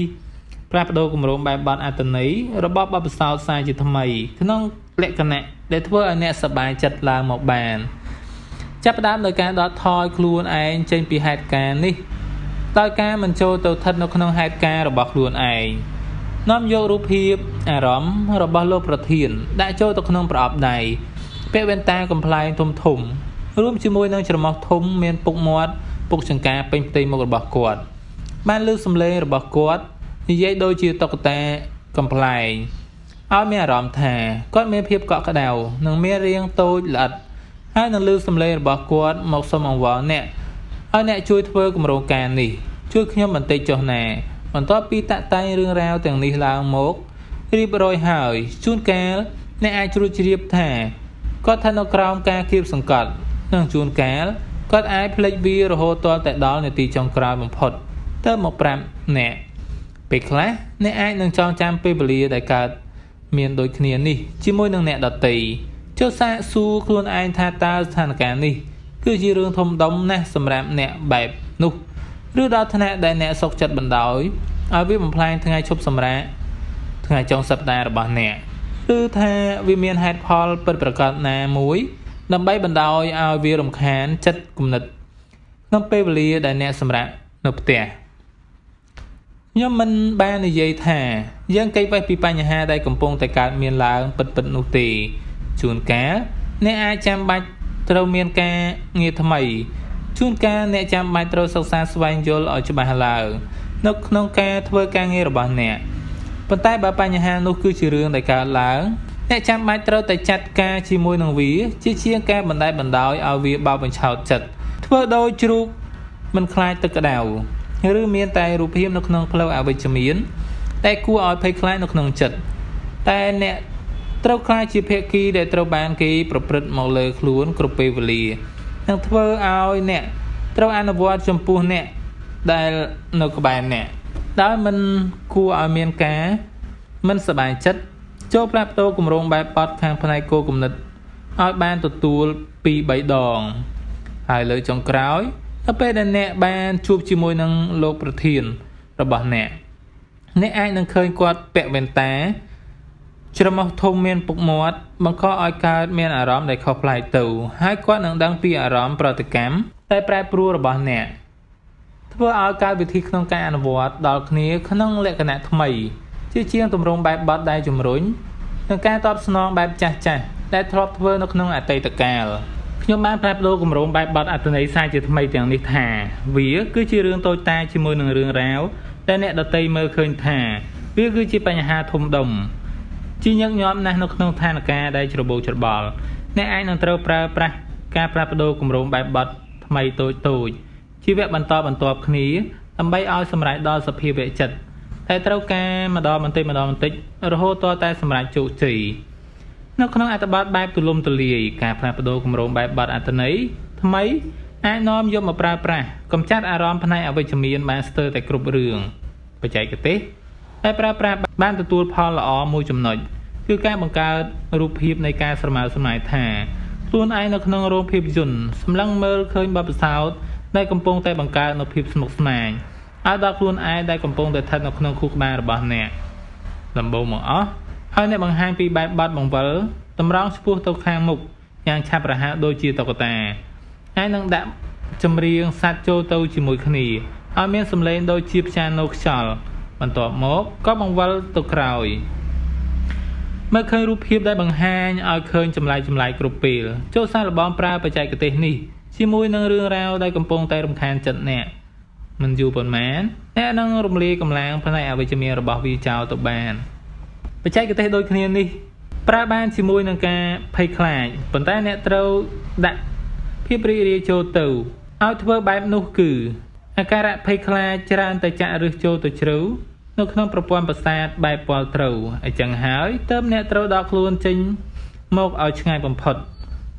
ប្រាបដូរគម្រោងបែបបទអត្តន័យរបស់បបិសោតសាជាថ្មីក្នុងលក្ខណៈដែលធ្វើឲ្យអ្នកសប្បាយចិត្តឡើងមកបាន។ចាប់ផ្ដើមដោយការដកថយខ្លួនឯងចេញពីហេតុការណ៍នេះដោយការមិនចូលទៅស្ថិតនៅក្នុងហេតុការណ៍របស់ខ្លួនឯងនាំយករូបភាពអារម្មណ៍របស់លោកប្រធានដាក់ចូលទៅក្នុងប្រអប់ដៃពាក់វ៉ែនតាកំ pl ែងធំធំរួមជាមួយនឹងច្រមុះធំមានពុកមាត់ពុកចង្ការពេញផ្ទៃមុខរបស់គាត់បានលើកសម្លេងរបស់គាត់និយាយដូចជាតុក្កតាកំ pl ែងឲ្យមានអារម្មណ៍ថាគាត់មានភាពកក់ក្ដៅនិងមានរាងតូចល្អិតហើយនឹងលើសំឡេងរបស់គាត់មកសុំអង្វរអ្នកឲ្យអ្នកជួយធ្វើគម្រោងការនេះ ជួយខ្ញុំបន្តិចចុះណាបន្ទាប់ពីតាក់តែងរឿងរ៉ាវទាំងនេះឡើងមករៀបរយហើយ ជួនកាល អ្នកអាចជ្រួតជ្រាបថាគាត់ថានៅក្រោមការគៀបសង្កត់នឹងជួនកាលគាត់អាចផ្លេចវារហូតទាល់តែដល់នាទីចុងក្រោយបំផុតទៅមក5នាក់ពេលខ្លះអ្នកអាចនឹងចងចាំពេលវេលា ដែលកើតមានដូចគ្នានេះជាមួយនឹងអ្នកដតីចុះសាកសួរខ្លួនឯងថាតើស្ថានភាពនេះគឺជារឿងធំដុំណាស់សម្រាប់អ្នកបែបនោះឬដល់ថ្នាក់ដែលអ្នកសុខចិត្តបណ្ដោយឲ្យវាបំផ្លាញថ្ងៃឈប់សម្រាកថ្ងៃចុងសប្តាហ៍របស់អ្នកគឺថាវាមានហេតុផល ពិតប្រាកដណាមួយ ដើម្បីបណ្ដោយឲ្យវារំខានចិត្តគំនិតក្នុងពេលវេលាដែលអ្នកសម្រាកនៅផ្ទះខ្ញុំមិនបាននិយាយថាយើងគេចវេះពីបញ្ហាដែលកំពុងតែកើត មានឡើងពិតៗនោះទេជួនកាលអ្នកអាចចាំបាច់ត្រូវមានការងារថ្មីជួនកាលអ្នកចាំបាច់ត្រូវសិក្សាស្វែងយល់ឲ្យច្បាស់ឡើងនៅក្នុងការធ្វើការងាររបស់អ្នកប៉ុន្តែបើបញ្ហានោះគឺជារឿងដែលកើតឡើងអ្នកចាំបាច់ត្រូវតែចាត់ការជាមួយនឹងវាជាជាងការបណ្តែតបណ្តោយឲ្យវាបោកបញ្ឆោតចិត្តធ្វើដោយជ្រូកមិនខ្លាចទឹកក្តៅឬមានតែរូបភាពនៅក្នុងផ្លូវអវិជ្ជមាន តែគួរឲ្យភ័យខ្លាចនៅក្នុងចិត្តតែអ្នកត្រូវខ្លាចជាភាគីដែលត្រូវបានគេប្រព្រឹត្តមកលើខ្លួនគ្រប់ពេលវេលានឹងធ្វើឲ្យអ្នកត្រូវអនុវត្តចំពោះអ្នកដែលនៅក្បែរអ្នកដោយមិនគួរឲ្យមានការ មិនសบายចិត្តចូលផ្លាស់ប្ដូរគម្រោងបែបបត់ខាងផ្នែកគោលគំនិតឲ្យបានទទួលពី3ដងហើយលើចុងក្រោយទៅពេលដែលអ្នកបានជួបជាមួយនឹងលោកប្រធានរបស់អ្នកអ្នកអាចនឹងឃើញគាត់ពាក់វ៉ែនតាជ្រមោះធំមានពុកមាត់បង្កឲ្យកើតមានអារម្មណ៍ដែលខុសប្លែកទៅហើយគាត់នឹងដឹងពីអារម្មណ៍ប្រតិកម្មតែប្រែប្រួលរបស់អ្នកធ្វើឲ្យកាយវិធីក្នុងការអនុវត្ត ដល់គ្នាក្នុងលក្ខណៈថ្មី ជាជាងទម្រង់បែបបត់ដែលជំរុញនឹងការតបស្នងបែបចាស់ចាស់ដែលធ្លាប់ធ្វើនៅក្នុងអតីតកាលខ្ញុំបានប្រែប្រួលគម្រោងបែបបត់អត្តន័យសាជាថ្មីទាំងនេះថា វាគឺជារឿងតូចតាចជាមួយនឹងរឿងរ៉ាវដែលអ្នកដតីមើលឃើញថាវាគឺជាបញ្ហាធំដុំជាញឹកញាប់ណាស់នៅក្នុងស្ថានភាពដែលច្របូកច្របល់អ្នកអាចនឹងត្រូវប្រើប្រាស់ការប្រាស់ប្ដូរគម្រោងបែបបត់ថ្មីតូចតូចជីវៈបន្តបន្ទាប់គ្នាដើម្បីឲ្យសម្រេចដល់សភាវៈចិត្តតែត្រូវការម្ដងបន្តិចម្ដងបន្តិចរហូតទាល់តែសម្រេចជោគជ័យនៅក្នុងអត្ថបទបែបទូលំទូលាយការផ្លាស់ប្ដូរគម្រោងបែបបត់អត្ថន័យថ្មីអាចនាំយកមកប្រើប្រាស់កម្ចាត់អារម្មណ៍ផ្នែកអវិជ្ជមានបានស្ទើរតែគ្រប់រឿងបច្ចេកទេសដែលប្រើប្រាស់បានទទួលផលល្អមួយចំណុច គឺការបង្កើតរូបភាពនៃការស្រមើស្រមៃថាខ្លួនឯងនៅក្នុងរោងភាពយន្តសម្លឹងមើលឃើញបបិសោតដែលកំពុងតែបង្កើតនូវភាពស្មុគស្មាញឲ្យដល់ខ្លួនឯងដែលកំពុងតែស្ថិតនៅក្នុងខួរក្បាលរបស់អ្នកដំបូងមកអស់ហើយអ្នកបង្ហាញពីបែបបត់បង្វិលតម្រង់ឆ្ពោះទៅខាងមុខយ៉ាងឆាប់រហ័សដូចជាតុក្កតាហើយនឹងដាក់ចម្រៀងសាច់ចូលទៅជាមួយគ្នាឲ្យមានសម្លេងដូចជាផ្ចាណូខ្យល់បន្ទាប់មកក៏បង្វិលទៅក្រោយមើលឃើញរូបភាពដែលបង្ហាញឲ្យឃើញចម្លែកចម្លែកគ្រប់ពេលចូលសាកល្បងប្រើបច្ចេកទេសនេះជាមួយនឹងរឿងរ៉ាវដែលកំពុងតែរំខានចិត្តអ្នកមិនយូរប៉ុន្មានអ្នកនឹងរំលាយកម្លាំងផ្នែកអវិជ្ជមានរបស់វាចោលទៅបានបច្ចេកទេសដូចគ្នានេះប្រើបានជាមួយនឹងការភ័យខ្លាចប៉ុន្តែអ្នកត្រូវដាក់ភាពរីករាយចូលទៅឲ្យធ្វើបែបនោះគឺអាការៈភ័យខ្លាចច្រើនតែចាក់ឫសចូលទៅជ្រៅនៅក្នុងប្រព័ន្ធប្រសាទបែបពលត្រូវអញ្ចឹងហើយ ទើបអ្នកត្រូវដកខ្លួនចេញ មកឲ្យឆ្ងាយបំផុត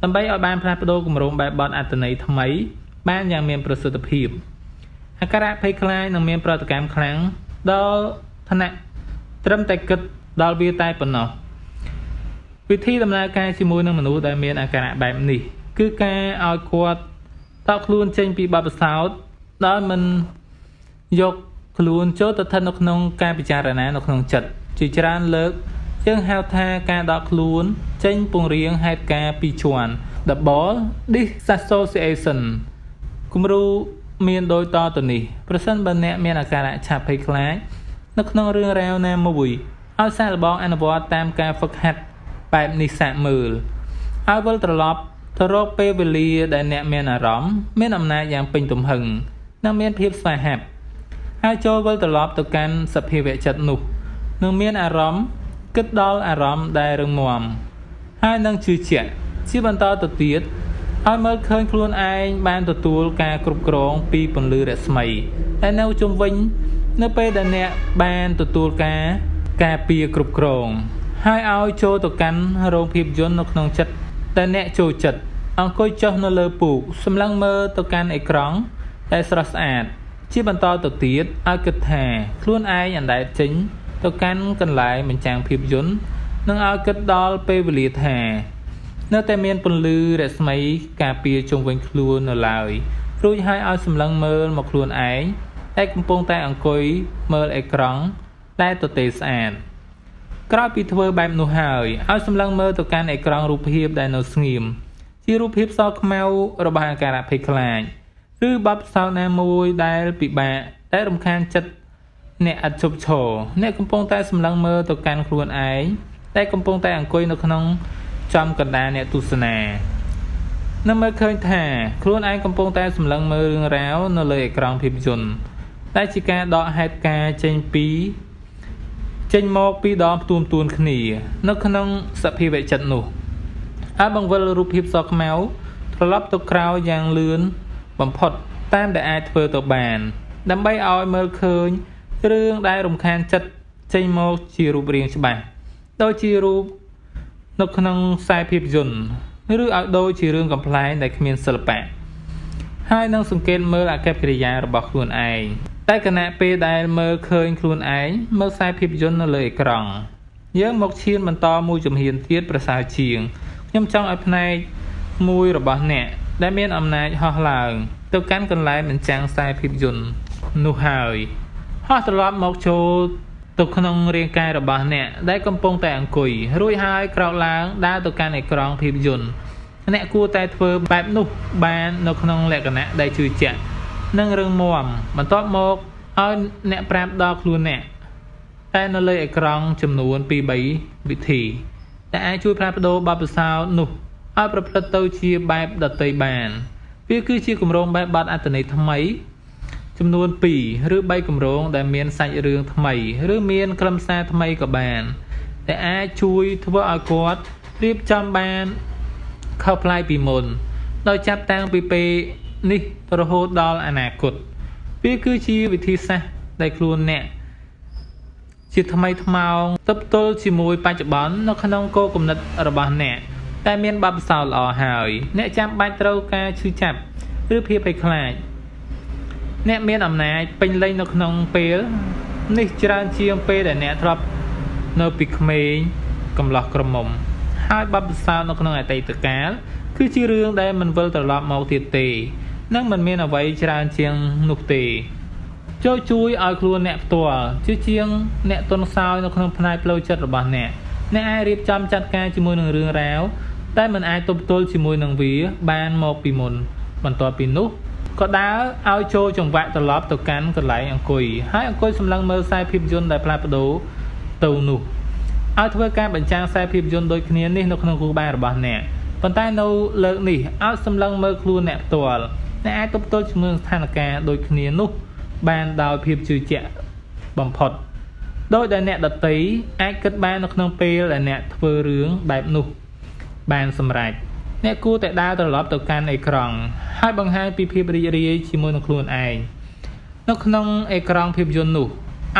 ដើម្បីឲ្យបានផ្លាស់ប្ដូរគម្រោងបែបបទអត្តន័យថ្មី បានយ៉ាងមានប្រសិទ្ធភាពអាការៈភ័យខ្លាចនឹងមានប្រតិកម្មខ្លាំងដល់ថ្នាក់ត្រឹមតែគិតដល់វាតែប៉ុណ្ណោះវិធីដំណើរការជាមួយនឹងមនុស្សដែលមានអាការៈបែបនេះគឺការឲ្យគាត់តោខ្លួនចេញពីបបផ្សោតដោយមិនយកខ្លួនចូលទៅស្ថិតនៅក្នុងការពិចារណានៅក្នុងចិត្តជាច្រើនលើកយើងហៅថាការដកខ្លួនចេញពង្រៀងហេតុការពីរជាន់ double disassociation គំរូមានដូចតទៅនេះប្រសិនបើអ្នកមានអាការៈឆាប់ភ័យខ្លាចនៅក្នុងរឿងរ៉ាវណាមួយឲ្យសាកល្បងអនុវត្តតាមការហ្វឹកហាត់បែបនេះសាកមើលឲ្យវិលត្រឡប់ទៅរកពេលវេលាដែលអ្នកមានអារម្មណ៍មានអំណាចយ៉ាងពេញទំហឹងនិងមានភាពស្វាហាប់ហើយចូលវិលត្រឡប់ទៅកាន់សភាវៈចិត្តនោះនឹងមានអារម្មណ៍គិតដល់អារម្មណ៍ដែលរឹងមាំហើយនឹងជឿជាក់ជាបន្តទៅទៀតឲ្យមើលឃើញខ្លួនឯងបានទទួលការគ្រប់គ្រងពីពន្លឺរស្មីដែលនៅជុំវិញនៅពេលដែលអ្នកបានទទួលការការពារគ្រប់គ្រង ហើយឲ្យចូលទៅកាន់រោងភាពយន្តនៅក្នុងចិត្តតែអ្នកចូលចិត្តអង្គុយចុះនៅលើពូកសម្លឹងមើលទៅកាន់អេក្រង់ដែលស្រស់ស្អាតជាបន្តទៅទៀតឲ្យគិតថា ខ្លួនឯងអណ្ដែតចេញទៅកាន់កន្លែងបញ្ចាំងភាពយន្តនឹងឲ្យគិតដល់ពេលវេលាថា នៅតែមានពន្លឺរស្មីការពារជុំវិញខ្លួននៅឡើយរួចហើយឲ្យសម្លឹងមើលមកខ្លួនឯងតែកំពុងតែអង្គុយមើលអេក្រង់តែទទេស្អាតក្រោយពីធ្វើបែបនោះហើយឲ្យសម្លឹងមើលទៅកាន់អេក្រង់រូបភាពដែលនៅស្ងៀមជារូបភាពសខ្មៅ របស់អាការៈភ័យខ្លាចឬបទពិសោធន៍ណាមួយដែលពិបាកតែរំខានចិត្តអ្នកអត់ជប់ឈរអ្នកកំពុងតែសម្លឹងមើលទៅកាន់ខ្លួនឯងតែកំពុងតែអង្គុយនៅក្នុងចំកណ្ដាលអ្នកទស្សនានៅមើលឃើញថា ខ្លួនឯងកំពុងតែសម្លឹងមើលរឿងរ៉ាវនៅលើអេក្រង់ភាពយន្តតែជាការដកហេតុការចេញពីចេញមកពីដងផ្ទួមទួនគ្នា នៅក្នុងសភាវៈចិត្តនោះហើយបង្វិលរូបភាពសខ្មៅ ត្រឡប់ទៅក្រៅយ៉ាងលឿនបំផុតតាមដែលអាចធ្វើទៅបាន ដើម្បីឲ្យមើលឃើញរឿងដែលរំខានចិត្តចេញមកជារូបរាងច្បាស់ដូចជារូបនៅក្នុងខ្សែភាពយន្តឬឲ្យដូចជារឿងកំ pl ែងដែលគ្មានសិល្បៈហើយនឹងសង្កេតមើលអាកប្បកិរិយារបស់ខ្លួនឯងតែគណៈពេលដែលមើលឃើញខ្លួនឯងមើលខ្សែភាពយន្តនៅលើអេក្រង់យើងមកឈានបន្តមួយជំហានទៀតប្រសើរជាងខ្ញុំចង់ឲ្យផ្នែកមួយរបស់អ្នកដែលមានអំណាចហោះឡើង ទៅកាន់កន្លែងបញ្ចាំងខ្សែភាពយន្តនោះហើយហោះត្រឡប់មកចូលទៅក្នុងរាងកាយរបស់អ្នកដែលកំពុងតែអង្គុយរួចហើយក្រោកឡើងដើរទៅកាន់អេក្រង់ភាពយន្តអ្នកគួរតែធ្វើបែបនោះបាននៅក្នុងលក្ខណៈដែលជឿជាក់ និងរឹងមាំបន្ទាប់មកឲ្យអ្នកប្រាប់ដល់ខ្លួនអ្នកតែនៅលើអេក្រង់ចំនួន2-3វិធីដែលអាចជួយផ្លាស់ប្ដូរបទពិសោធន៍នោះឲ្យប្រព្រឹត្តទៅជាបែបដតីបានវាគឺជាគម្រោងបែបបាត់អត្តន័យថ្មី ចំនួន2ឬ3គម្រោងដែលមានសាច់រឿងថ្មី ឬមានខ្លឹមសារថ្មីក៏បានដែលអាចជួយធ្វើឲ្យគាត់រៀបចំបានខុសប្លែកពីមុនដោយចាប់តាំងពីពេលនេះរហូតដល់អនាគតវាគឺជាវិធីសាស្ត្រដែលខ្លួនអ្នកជាថ្មីថ្មោងទប់ទល់ជាមួយបច្ចុប្បន្ននៅក្នុងគោលគំនិតរបស់អ្នកតែមានបបសោល្អហើយ អ្នកចាំបាច់ត្រូវការឈឺចាប់ ឬភាពភ័យខ្លាចអ្នកមានអំណាចពេញលេញនៅក្នុងពេលនេះច្រើនជាងពេលដែលអ្នកធ្លាប់នៅពីក្មេងកំឡោះក្រមុំហើយបបសោនៅក្នុងអតីតកាលគឺជារឿងដែលមិនវិលត្រឡប់មកទៀតទេនឹងមិនមានអ្វីច្រើនជាងនោះទេចូលជួយឲ្យខ្លួនអ្នកផ្ទាល់ជាជាងអ្នកទុនសោយនៅក្នុងផ្នែកផ្លូវចិត្តរបស់អ្នកអ្នកអាចរៀបចំចាត់ការជាមួយនឹងរឿងរ៉ាវតែមិនអាចទប់ទល់ជាមួយនឹងវា បានមកពីមុន បន្ទាប់ពីនោះក៏ដើរឲ្យចូលចង្វាក់ត្រឡប់ទៅកាន់កន្លែងអង្គុយហើយអង្គុយសម្លឹងមើលខ្សែភាពយន្តដែលផ្លាស់ប្ដូរទៅនោះឲ្យធ្វើការបញ្ចាំងខ្សែភាពយន្តដូចគ្នានេះនៅក្នុងគូបែររបស់អ្នកប៉ុន្តែនៅលើកនេះឲ្យសម្លឹងមើលខ្លួនអ្នកផ្ទាល់អ្នកអាចទប់ទល់ជាមួយស្ថានភាពដូចគ្នានោះបានដោយភាពជឿជាក់បំផុតដោយដែលអ្នកដតីអាចគិតបាននៅក្នុងពេលដែលអ្នកធ្វើរឿងបែបនោះ បានសម្រេចអ្នកគួរតែដើរត្រឡប់ទៅកាន់អេក្រង់ហើយបង្ហាញពីភាពរីករាយជាមួយនឹងខ្លួនឯងនៅក្នុងអេក្រង់ភាពយន្តនោះ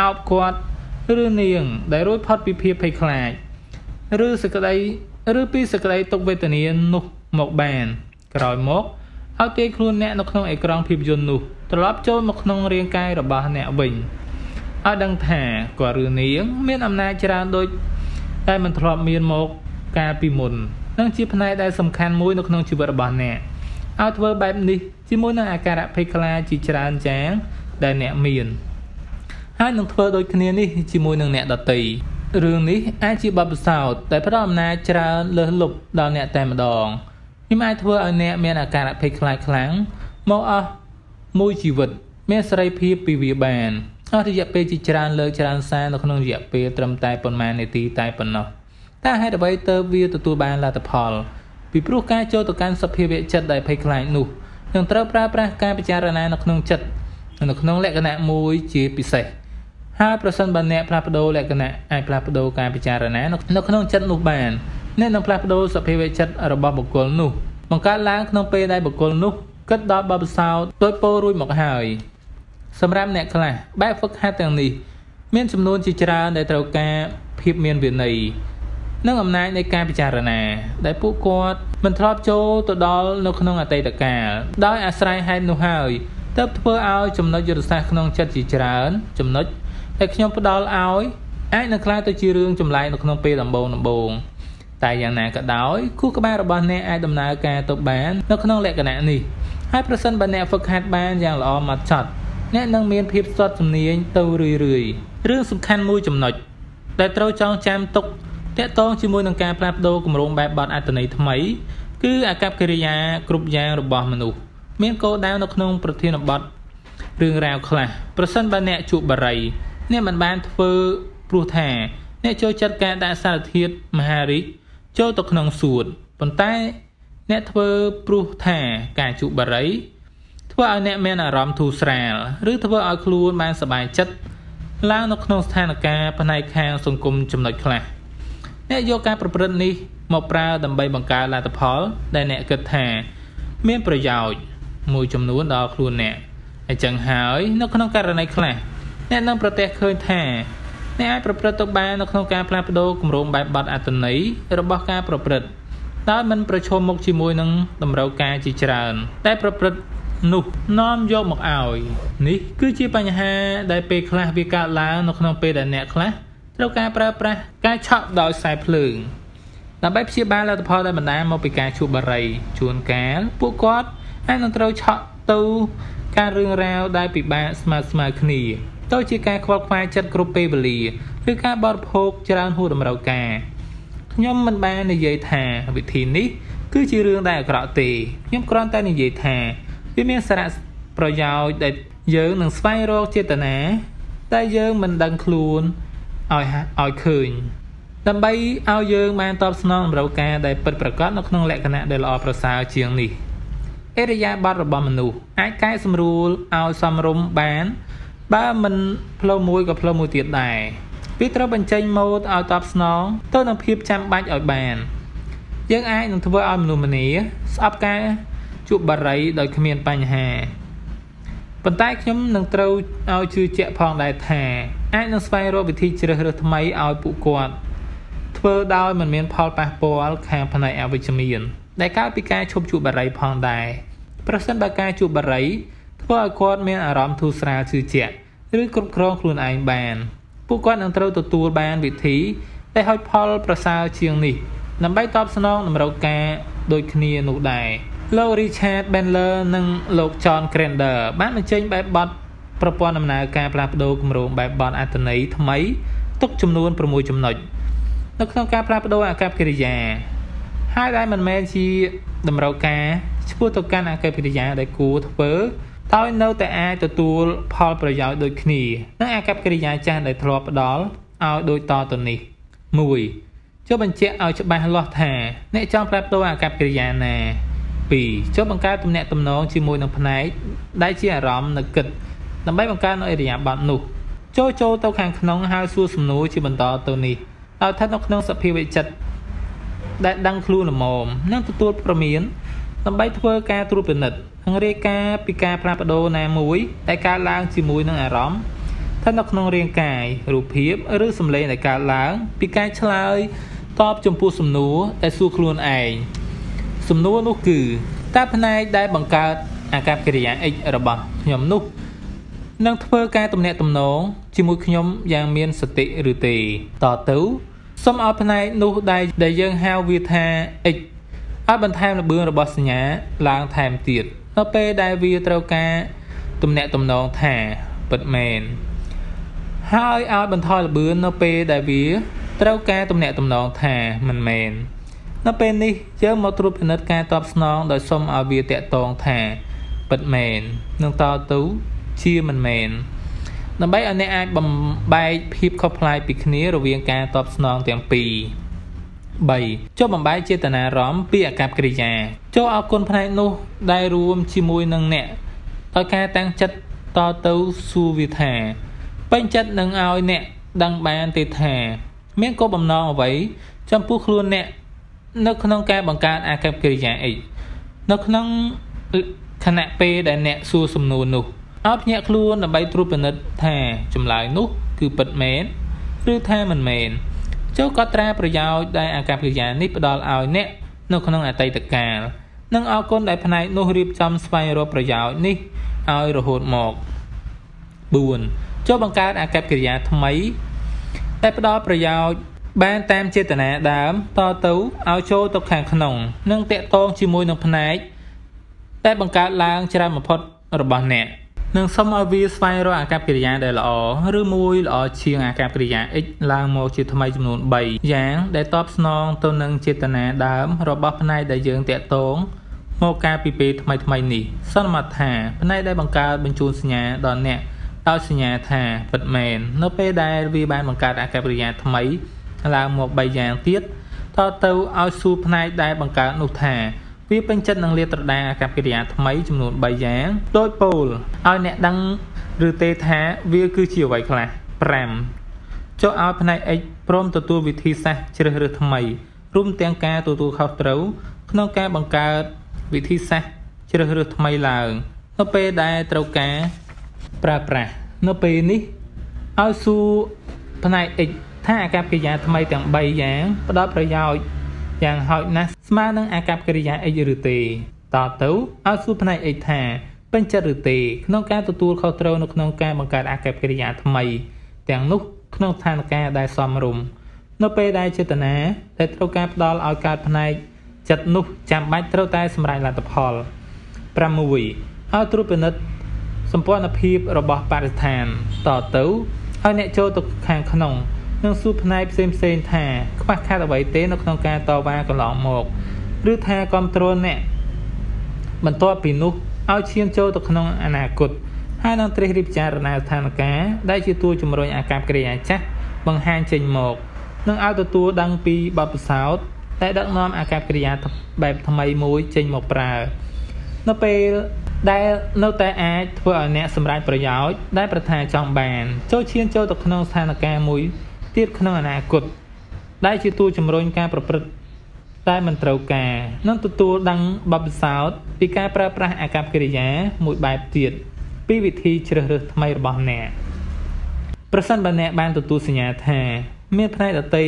អោបគាត់ឬនាងដែលរួចផុតពីភាពភ័យខ្លាចឬសក្តីឬពីសក្តីទុកវេទនានោះមកបានក្រោយមកឲ្យទាយខ្លួនអ្នកនៅក្នុងអេក្រង់ភាពយន្តនោះត្រឡប់ចូលមកក្នុងរាងកាយរបស់អ្នកវិញឲ្យដឹងថាគាត់ឬនាងមានអំណាចច្រើនដូចតែមិនធ្លាប់មានមកកាលពីមុននឹងជាផ្នែកដែលសំខាន់មួយនៅក្នុងជីវិតរបស់អ្នកឲ្យធ្វើបែបនេះជាមួយនឹងអាការៈភ័យខ្លាចជាច្រើនយ៉ាងដែលអ្នកមាន ហើយនឹងធ្វើដូចគ្នានេះជាមួយនឹងអ្នកដតីរឿងនេះអាចជាបបិសោតតែផ្ដល់អំណាចច្រើនលើសលប់ដល់អ្នកតែម្ដងខ្ញុំអាចធ្វើឲ្យអ្នកមានអាការៈភ័យខ្លាចខ្លាំងមកអស់មួយជីវិតមានសេរីភាពពីវាបានអស់រយៈពេលជាច្រើនលើកច្រើនសារនៅក្នុងរយៈពេលត្រឹមតែប៉ុន្មាននាទីតែប៉ុណ្ណោះតើហេតុអ្វីទើបវាទទួលបានលទ្ធផលពីព្រោះការចូលទៅកាន់សភាវៈចិត្តដែលភ័យខ្លាចនោះនឹងត្រូវប្រើប្រាស់ការពិចារណានៅក្នុងចិត្តនៅក្នុងលក្ខណៈមួយជាពិសេសហើយប្រសិនបើអ្នកផ្លាស់ប្ដូរលក្ខណៈអាចផ្លាស់ប្ដូរការពិចារណានៅក្នុងចិត្តនោះបានអ្នកនឹងផ្លាស់ប្ដូរសភាវៈចិត្តរបស់បុគ្គលនោះបង្កើតឡើងក្នុងពេលដែលបុគ្គលនោះគិតដល់បបិសោតដោយពោរួចមកហើយសម្រាប់អ្នកខ្លះបែបហ្វឹកហាត់ទាំងនេះមានចំនួនជាច្រើនដែលត្រូវការភាពមានវិន័យនិងអំណាចនៃការពិចារណាដែលពួកគាត់មិនធ្លាប់ចូលទៅដល់នៅក្នុងអតីតកាលដោយអាស្រ័យហេតុនោះហើយទើបធ្វើឲ្យចំណុចយុទ្ធសាស្ត្រក្នុង ចិត្តជាច្រើន ចំណុចដែលខ្ញុំផ្ដល់ឲ្យអាចនឹងក្លាយទៅជារឿងចម្លែកនៅក្នុងពេលដំបូងដំបូងតែយ៉ាងណាក៏ដោយគូក្បាលរបស់អ្នកអាចដំណើរការទៅបាននៅក្នុងលក្ខណៈនេះហើយប្រសិនបើអ្នកហ្វឹកហាត់បានយ៉ាងល្អម៉ត់ចត់អ្នកនឹងមានភាពស្ទាត់ជំនាញទៅរឿយរឿយរឿងសំខាន់មួយចំណុច ដែលត្រូវចងចាំទុកតកតងជាមួយនឹងការផ្លាស់ប្ដូរគម្រោងបែបបទអត្តន័យថ្មី គឺអាកប្បកិរិយាគ្រប់យ៉ាងរបស់មនុស្សមានគោលដៅនៅក្នុងប្រធានបទរឿងរ៉ាវខ្លះប្រសិនបើអ្នកជួបបារីអ្នកមិនបានធ្វើព្រោះថាអ្នកចូលចិត្តការដាក់សារធាតុមហារីកចូលទៅក្នុងសួតប៉ុន្តែអ្នកធ្វើព្រោះថាការជួបបារីធ្វើឲ្យអ្នកមានអារម្មណ៍ធូរស្រាលឬធ្វើឲ្យខ្លួនបានសប្បាយចិត្តឡើងនៅក្នុងស្ថានភាពផ្នែកខាងសង្គមចំណុចខ្លះអ្នកយកការប្រព្រឹត្តនេះ មកប្រើដើម្បីបង្កើនលទ្ធផល ដែលអ្នកគិតថា មានប្រយោជន៍មួយចំនួនដល់ខ្លួនអ្នកអញ្ចឹងហើយនៅក្នុងករណីខ្លះអ្នកនឹងប្រទះឃើញថាអ្នកអាចប្រព្រឹត្តទៅបាននៅក្នុងការផ្លាស់ប្ដូរគម្រោងបែបបទអត្តន័យរបស់ការប្រព្រឹត្តដោយមិនប្រឈមមុខជាមួយនឹងតម្រូវការជាច្រើន តែប្រព្រឹត្តនោះនាំយកមកឲ្យនេះគឺជាបញ្ហា ដែលពេលខ្លះវាកើតឡើងនៅក្នុងពេលដែលអ្នកខ្លះត្រូវការប្រើប្រាស់ការឆក់ដោយខ្សែភ្លើងដើម្បីព្យាបាលលទ្ធផលដែលបណ្ដាលមកពីការជួបបារីជួនកាលពួកគាត់អាចនឹងត្រូវឆក់ទៅការរឿងរ៉ាវដែលពិបាកស្មើស្មើគ្នាទៅជាការខ្វល់ខ្វាយចិត្តគ្រប់ពេលវេលាឬការបរិភោគច្រើនហួសតម្រូវការខ្ញុំមិនបាន និយាយថាវិធីនេះ គឺជារឿងដែលអាក្រក់ទេខ្ញុំគ្រាន់តែ និយាយថាវាមានសារៈប្រយោជន៍ដែលយើងនឹងស្វែងរកចេតនាតែយើងមិនដឹងខ្លួនឲ្យឲ្យឃើញដើម្បីឲ្យយើងបានតបស្នងតម្រូវការដែលពិតប្រាកដនៅក្នុងលក្ខណៈដែលល្អប្រសើរជាងនេះអេរិយាប័ត្ររបស់មនុស្សអាចកែសម្រួលឲ្យសមរម្យបាន បើមិនផ្លូវមួយក៏ផ្លូវមួយទៀតដែរវាត្រូវបញ្ចេញម៉ូដឲ្យតបស្នងទៅនឹងភាពចាំបាច់ឲ្យបាន យើងអាចនឹងធ្វើឲ្យមនុស្សម្នាស្អប់ការជួបបារីដោយគ្មានបញ្ហាប៉ុន្តែខ្ញុំនឹងត្រូវឲ្យជឿជាក់ផងដែរថា អាចនឹងស្វែងរកវិធីជ្រើសរើសថ្មីឲ្យពួកគាត់ ធ្វើដោយមិនមានផលប៉ះពាល់ខាងផ្នែកអវិជ្ជមាន ដែលកើតពីការឈប់ជួបបារីផងដែរប្រសិនបើការជួបបារី ធ្វើឲ្យគាត់មានអារម្មណ៍ធូរស្រាលជឿជាក់ឬគ្រប់គ្រងខ្លួនឯងបាន ពួកគាត់នឹងត្រូវទទួលបានវិធីដែលហុចផលប្រសើរជាងនេះដើម្បីតបស្នងតម្រូវការដូចគ្នានោះដែរ។លោក Richard Bandler និងលោក John Grander បានបញ្ចេញ បែបបទប្រព័ន្ធដំណើរការផ្លាស់ប្ដូរគម្រោងបែបបទអត្ថន័យថ្មីទុកចំនួន6ចំណុចនៅក្នុងការផ្លាស់ប្ដូរអាកប្បកិរិយាហើយដែលមិនមែនជា តម្រូវការឆ្ពោះទៅកាន់អាកប្បកិរិយា ដែលគួរធ្វើដោយនៅតែអាច ទទួលផល ប្រយោជន៍ដូចគ្នានិងអាកប្បកិរិយាចាស់ដែលធ្លាប់ផ្ដល់ឲ្យដូចតទៅនេះ1ចុះបញ្ជាក់ឲ្យច្បាស់លាស់ថាអ្នកចង់ផ្លាស់ប្ដូរអាកប្បកិរិយាណា2ចុះបង្កើតទំនាក់ទំនងជាមួយនឹងផ្នែកដែលជាអារម្មណ៍នឹកគិតដើម្បីបង្កើននូវអេរិយាប័ត្រនោះ ចូលចូលទៅខាងក្នុងហើយសួរសំណួរជាបន្តទៅនេះដោយស្ថិតនៅក្នុង សភាវៈចិត្តដែលដឹងខ្លួនល្មមនិងទទួលព្រមានដើម្បីធ្វើការត្រួតពិនិត្យនិងរាយការណ៍ពីការផ្លាស់ប្ដូរណាមួយដែលកើតឡើងជាមួយនឹងអារម្មណ៍ស្ថិតនៅក្នុងរាងកាយរូបភាព ឬសម្លេងដែលកើតឡើងពីការឆ្លើយតបចំពោះសំណួរដែលសួរខ្លួនឯងសំណួរនោះគឺតើផ្នែកដែលបង្កើតអាកប្បកិរិយា X របស់ខ្ញុំនោះនឹងធ្វើការទំនាក់ទំនងជាមួយខ្ញុំយ៉ាងមានសតិឬទេ តទៅសូមឲ្យផ្នែកនោះដែលដែលយើងហៅវាថា X ឲ្យបន្ថែមលម្អឿងរបស់សញ្ញា ឡើងថែមទៀតនៅពេលដែលវាត្រូវការ ទំនាក់ទំនងថាពិតមែនហើយឲ្យបន្ថយលម្អឿងនៅពេលដែលវា ត្រូវការទំនាក់ទំនងថាមិនមែននៅពេលនេះយើងមកត្រួតពិនិត្យការតបស្នងដោយសុំឲ្យវាតកតងថាពិតមែននឹងតទៅជាមិនមែនដើម្បីឲ្យអ្នកអាចបំបែកភាពខុសប្លែកពីគ្នារវាងការតបស្នងទាំងពីរ3ចូលបំបែកចេតនារំពីអាកប្បកិរិយាចូលអរគុណផ្នែកនោះដែលរួមជាមួយនឹងអ្នកដោយការតាំងចិត្តតទៅសួរវាថាពេញចិត្តនឹងឲ្យអ្នក ដឹងបានទេថា មានគោលបំណងអ្វីចំពោះខ្លួនអ្នកនៅក្នុងការបង្កើតអាកប្បកិរិយា X នៅក្នុងខណៈពេលដែលអ្នកសួរសំណួរនោះឲ្យភ្ញាក់ខ្លួនដើម្បីត្រួតពិនិត្យថាចម្លើយនោះ គឺពិតមែនឬថាមិនមែនចូលកត់ត្រាប្រយោជន៍ដែលអាកប្បកិរិយានេះផ្ដល់ឲ្យអ្នកនៅក្នុងអតីតកាលនិងអរគុណដែលផ្នែកនោះរៀបចំស្វែងរកប្រយោជន៍នេះឲ្យរហូតមក4ចូលបង្កើត អាកប្បកិរិយាថ្មីដែលផ្ដល់ប្រយោជន៍បានតាមចេតនាដើមតទៅឲ្យចូលទៅខាងក្នុង និងតាក់ទងជាមួយនឹងផ្នែកតែបង្កើតឡើងច្រើនបំផុតរបស់អ្នកនឹងសូមឲ្យវាស្វែងរកអាកប្បកិរិយាដែលល្អឬមួយល្អជាងអាកប្បកិរិយា x ឡើងមកជាថ្មីចំនួន3យ៉ាងដែលតបស្នងទៅនឹងចេតនាដើមរបស់ផ្នែកដែលយើងតាក់ទងមកការពីពេលថ្មីថ្មីនេះសន្មតថាផ្នែកដែលបង្កើតបញ្ជូនសញ្ញាដល់អ្នកដោយសញ្ញាថាពិតមែននៅពេលដែលវាបានបង្កើតអាកប្បកិរិយាថ្មីឡើងមក3យ៉ាងទៀតតទៅឲ្យស៊ូផ្នែកដែលបង្កើតនោះថាវាពេញចិត្តនឹងលាតត្រដាងអាកប្បកិរិយាថ្មីចំនួន3យ៉ាងដោយពោលឲ្យអ្នកដឹងឬទេថាវាគឺជាអ្វីខ្លះ5ចុះឲ្យផ្នែក X ព្រមទទួលវិធីសាស្ត្រជ្រើសរើសថ្មី រួមទាំងការទទួលខុសត្រូវ ក្នុងការបង្កើតវិធីសាស្ត្រជ្រើសរើសថ្មីឡើងនៅពេលដែលត្រូវការប្រើប្រាស់នៅពេលនេះឲ្យស៊ូផ្នែក X ថាអាកប្បកិរិយាថ្មីទាំង3យ៉ាងផ្ដល់ប្រយោជន៍យ៉ាងហោចណាស់ស្មើនឹងអាកប្បកិរិយា x ឬទេតទៅឲ្យសួរផ្នែក x ថាពេញចិត្តឬទេក្នុងការទទួលខុសត្រូវនៅក្នុងការបង្កើតអាកប្បកិរិយាថ្មីទាំងនោះក្នុងស្ថានភាពដែលសមរម្យនៅពេលដែលចេតនាដែលត្រូវការផ្ដល់ឲ្យកើតផ្នែកចិត្តនោះ ចាំបាច់ត្រូវតែ សម្រេចលទ្ធផល6ឲ្យត្រួតពិនិត្យសម្ព័ន្ធភាពរបស់បរិស្ថានតទៅឲ្យអ្នកចូលទៅខាងក្នុងនិងសួរផ្នែកផ្សេងៗថា ខ្វះខាតអ្វីទេនៅក្នុងការតវ៉ាកន្លងមកឬថាគ្រប់គ្រងអ្នកបន្ទាប់ពីនោះឲ្យឈានចូលទៅក្នុងអនាគតហើយនឹងត្រិះរិះពិចារណាស្ថានភាពដែលជាតួជំរុញអាកប្បកិរិយាចាស់បង្ហាញចេញមកនឹងឲ្យទទួលដឹងពីបទពិសោធន៍ដែលដឹកនាំអាកប្បកិរិយាបែបថ្មីមួយចេញមកប្រើនៅពេលដែលនៅតែអាចធ្វើឲ្យអ្នកសម្រេចប្រយោជន៍ដែលប្រាថ្នាចង់បានចូលឈានចូលទៅក្នុងស្ថានភាពមួយទៀតក្នុងអនាគតដែលជាតួជំរុញការប្រព្រឹត្តតែមិនត្រូវការនឹងទទួលដឹងបបិសោតពីការប្រើប្រាស់អាកប្បកិរិយា មួយបែបទៀតពីវិធីជ្រើសរើសថ្មីរបស់អ្នកប្រសិនបើអ្នកបានទទួលសញ្ញាថាមានផ្នែកដតី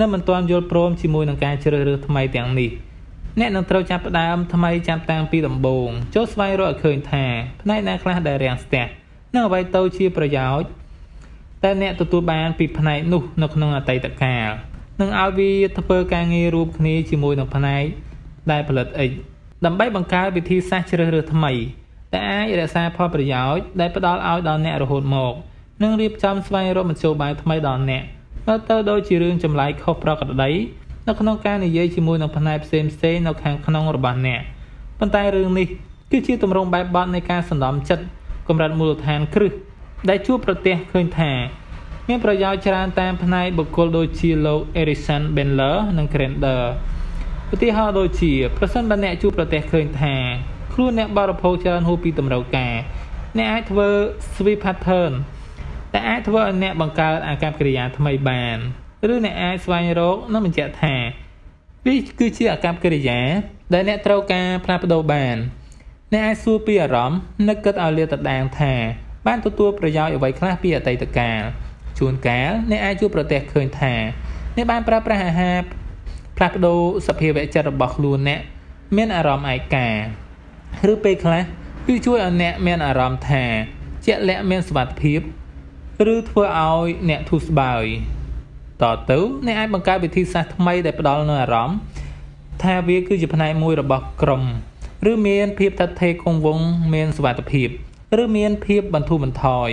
នៅមិនទាន់យល់ព្រមជាមួយនឹងការជ្រើសរើសថ្មីទាំងនេះអ្នកនឹងត្រូវចាប់ផ្ដើមថ្មីចាប់តាំងពីដំបូងចូលស្វែងរកឲ្យឃើញថា ផ្នែកណាខ្លះដែលរាំងស្ទះនិងអ្វីទៅ ជាប្រយោជន៍តែអ្នកទទួលបានពីផ្នែកនោះនៅក្នុងអតីតកាលនឹងឲ្យវាធ្វើការងាររួមគ្នាជាមួយនឹងផ្នែកដែលផលិត X ដើម្បីបង្កើតវិធីសាស្ត្រជ្រើសរើសថ្មីដែលអាចរក្សាផលប្រយោជន៍ដែលផ្ដល់ឲ្យដល់អ្នករហូតមកនិងរៀបចំស្វែងរកមធ្យោបាយថ្មីដល់អ្នកទៅទៅដូចជារឿងចម្លែកខុសប្រក្រតីនៅក្នុងការនិយាយជាមួយនឹងផ្នែកផ្សេងផ្សេងនៅខាងក្នុងរបស់អ្នកប៉ុន្តែរឿងនេះគឺជាទម្រង់បែបបទនៃការសន្សំចិត្តកម្រិតមូលដ្ឋានគ្រឹះដែលជួបប្រទះឃើញថាមានប្រយោជន៍ច្រើនតាមផ្នែកបុគ្គលដូចជាលោក Erison Benler និង Grander ឧទាហរណ៍ដូចជាប្រសិនបើអ្នកជួបប្រទះឃើញថាខ្លួនអ្នកបរិភោគច្រើនហួសពីតម្រូវការ អ្នកអាចធ្វើ sweep pattern តែអាចធ្វើឲ្យអ្នកបង្កើតអាកប្បកិរិយាថ្មីបានឬអ្នកអាចស្វែងរកនិងបញ្ជាក់ថាវាគឺជាអាកប្បកិរិយា ដែលអ្នកត្រូវការផ្លាស់ប្ដូរបាន អ្នកអាចសួរពីអារម្មណ៍នឹកគិតឲ្យលាតត្រដាងថាបានទទួលប្រយោជន៍អ្វីខ្លះពីអតីតកាលជួនកាលអ្នកអាចជួបប្រទះឃើញថាអ្នកបានប្រើប្រាស់អាហារផ្លាស់ប្ដូរសភាវៈចិត្តរបស់ខ្លួនអ្នកមានអារម្មណ៍ឯកាឬពេលខ្លះគឺជួយឲ្យអ្នកមានអារម្មណ៍ថាជាក់លាក់មានសុវត្ថិភាព ឬធ្វើឲ្យអ្នកធូរស្បើយតទៅ អ្នកអាចបង្កើតវិធីសាស្ត្រថ្មីដែលផ្ដល់នូវអារម្មណ៍ថាវាគឺជាផ្នែកមួយរបស់ក្រុម ឬមានភាពថិតថេរគង់វង្សមានសុវត្ថិភាព។ឬមានភាពបន្ធូរបន្ថយ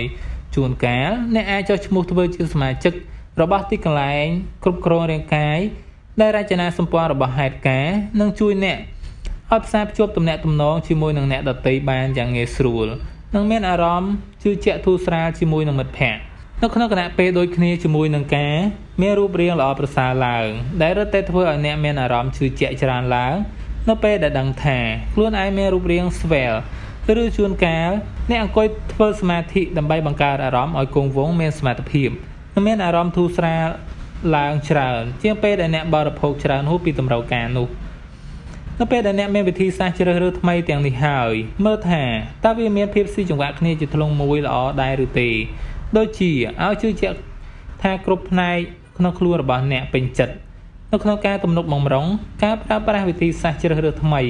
ជួនកាលអ្នកអាចចុះឈ្មោះធ្វើជាសមាជិក របស់ទីកន្លែងគ្រប់គ្រងរាងកាយដែលរចនាសម្ព័ន្ធរបស់ហេតុការនឹងជួយអ្នកឲ្យផ្សារភ្ជាប់ទំនាក់ទំនងជាមួយនឹងអ្នកដទៃបានយ៉ាងងាយស្រួលនិងមានអារម្មណ៍ជឿជាក់ធូរស្រាលជាមួយនឹងមិត្តភ័ក្តិនៅក្នុងគណៈពេលដូចគ្នាជាមួយនឹងការមានរូបរាងល្អប្រសើរឡើង ដែលរឹតតែធ្វើឲ្យអ្នកមានអារម្មណ៍ជឿជាក់ច្រើនឡើង នៅពេលដែលដឹងថាខ្លួនឯងមានរូបរាងស្វែលឬជួនកាលអ្នកអង្គុយធ្វើសមាធិដើម្បីបង្កើតអារម្មណ៍ឲ្យគង់វង្សមានសមត្ថភាពនិងមានអារម្មណ៍ធូរស្រាលឡើង ច្រើនជាង ពេលដែលអ្នកបរិភោគច្រើនហួសពីតម្រូវការនោះនៅពេលដែលអ្នកមានវិធីសាស្ត្រជ្រើសរើសថ្មីទាំងនេះហើយមើលថាតើវាមានភាពស៊ីចង្វាក់គ្នាជាធ្លុងមួយល្អដែរឬទេ ដូចជាឲ្យជឿជាក់ថាគ្រប់ផ្នែកក្នុងខ្លួនរបស់អ្នក ពេញចិត្តនៅក្នុងការទំនុកបំរុងការប្រើប្រាស់វិធីសាស្ត្រជ្រើសរើសថ្មី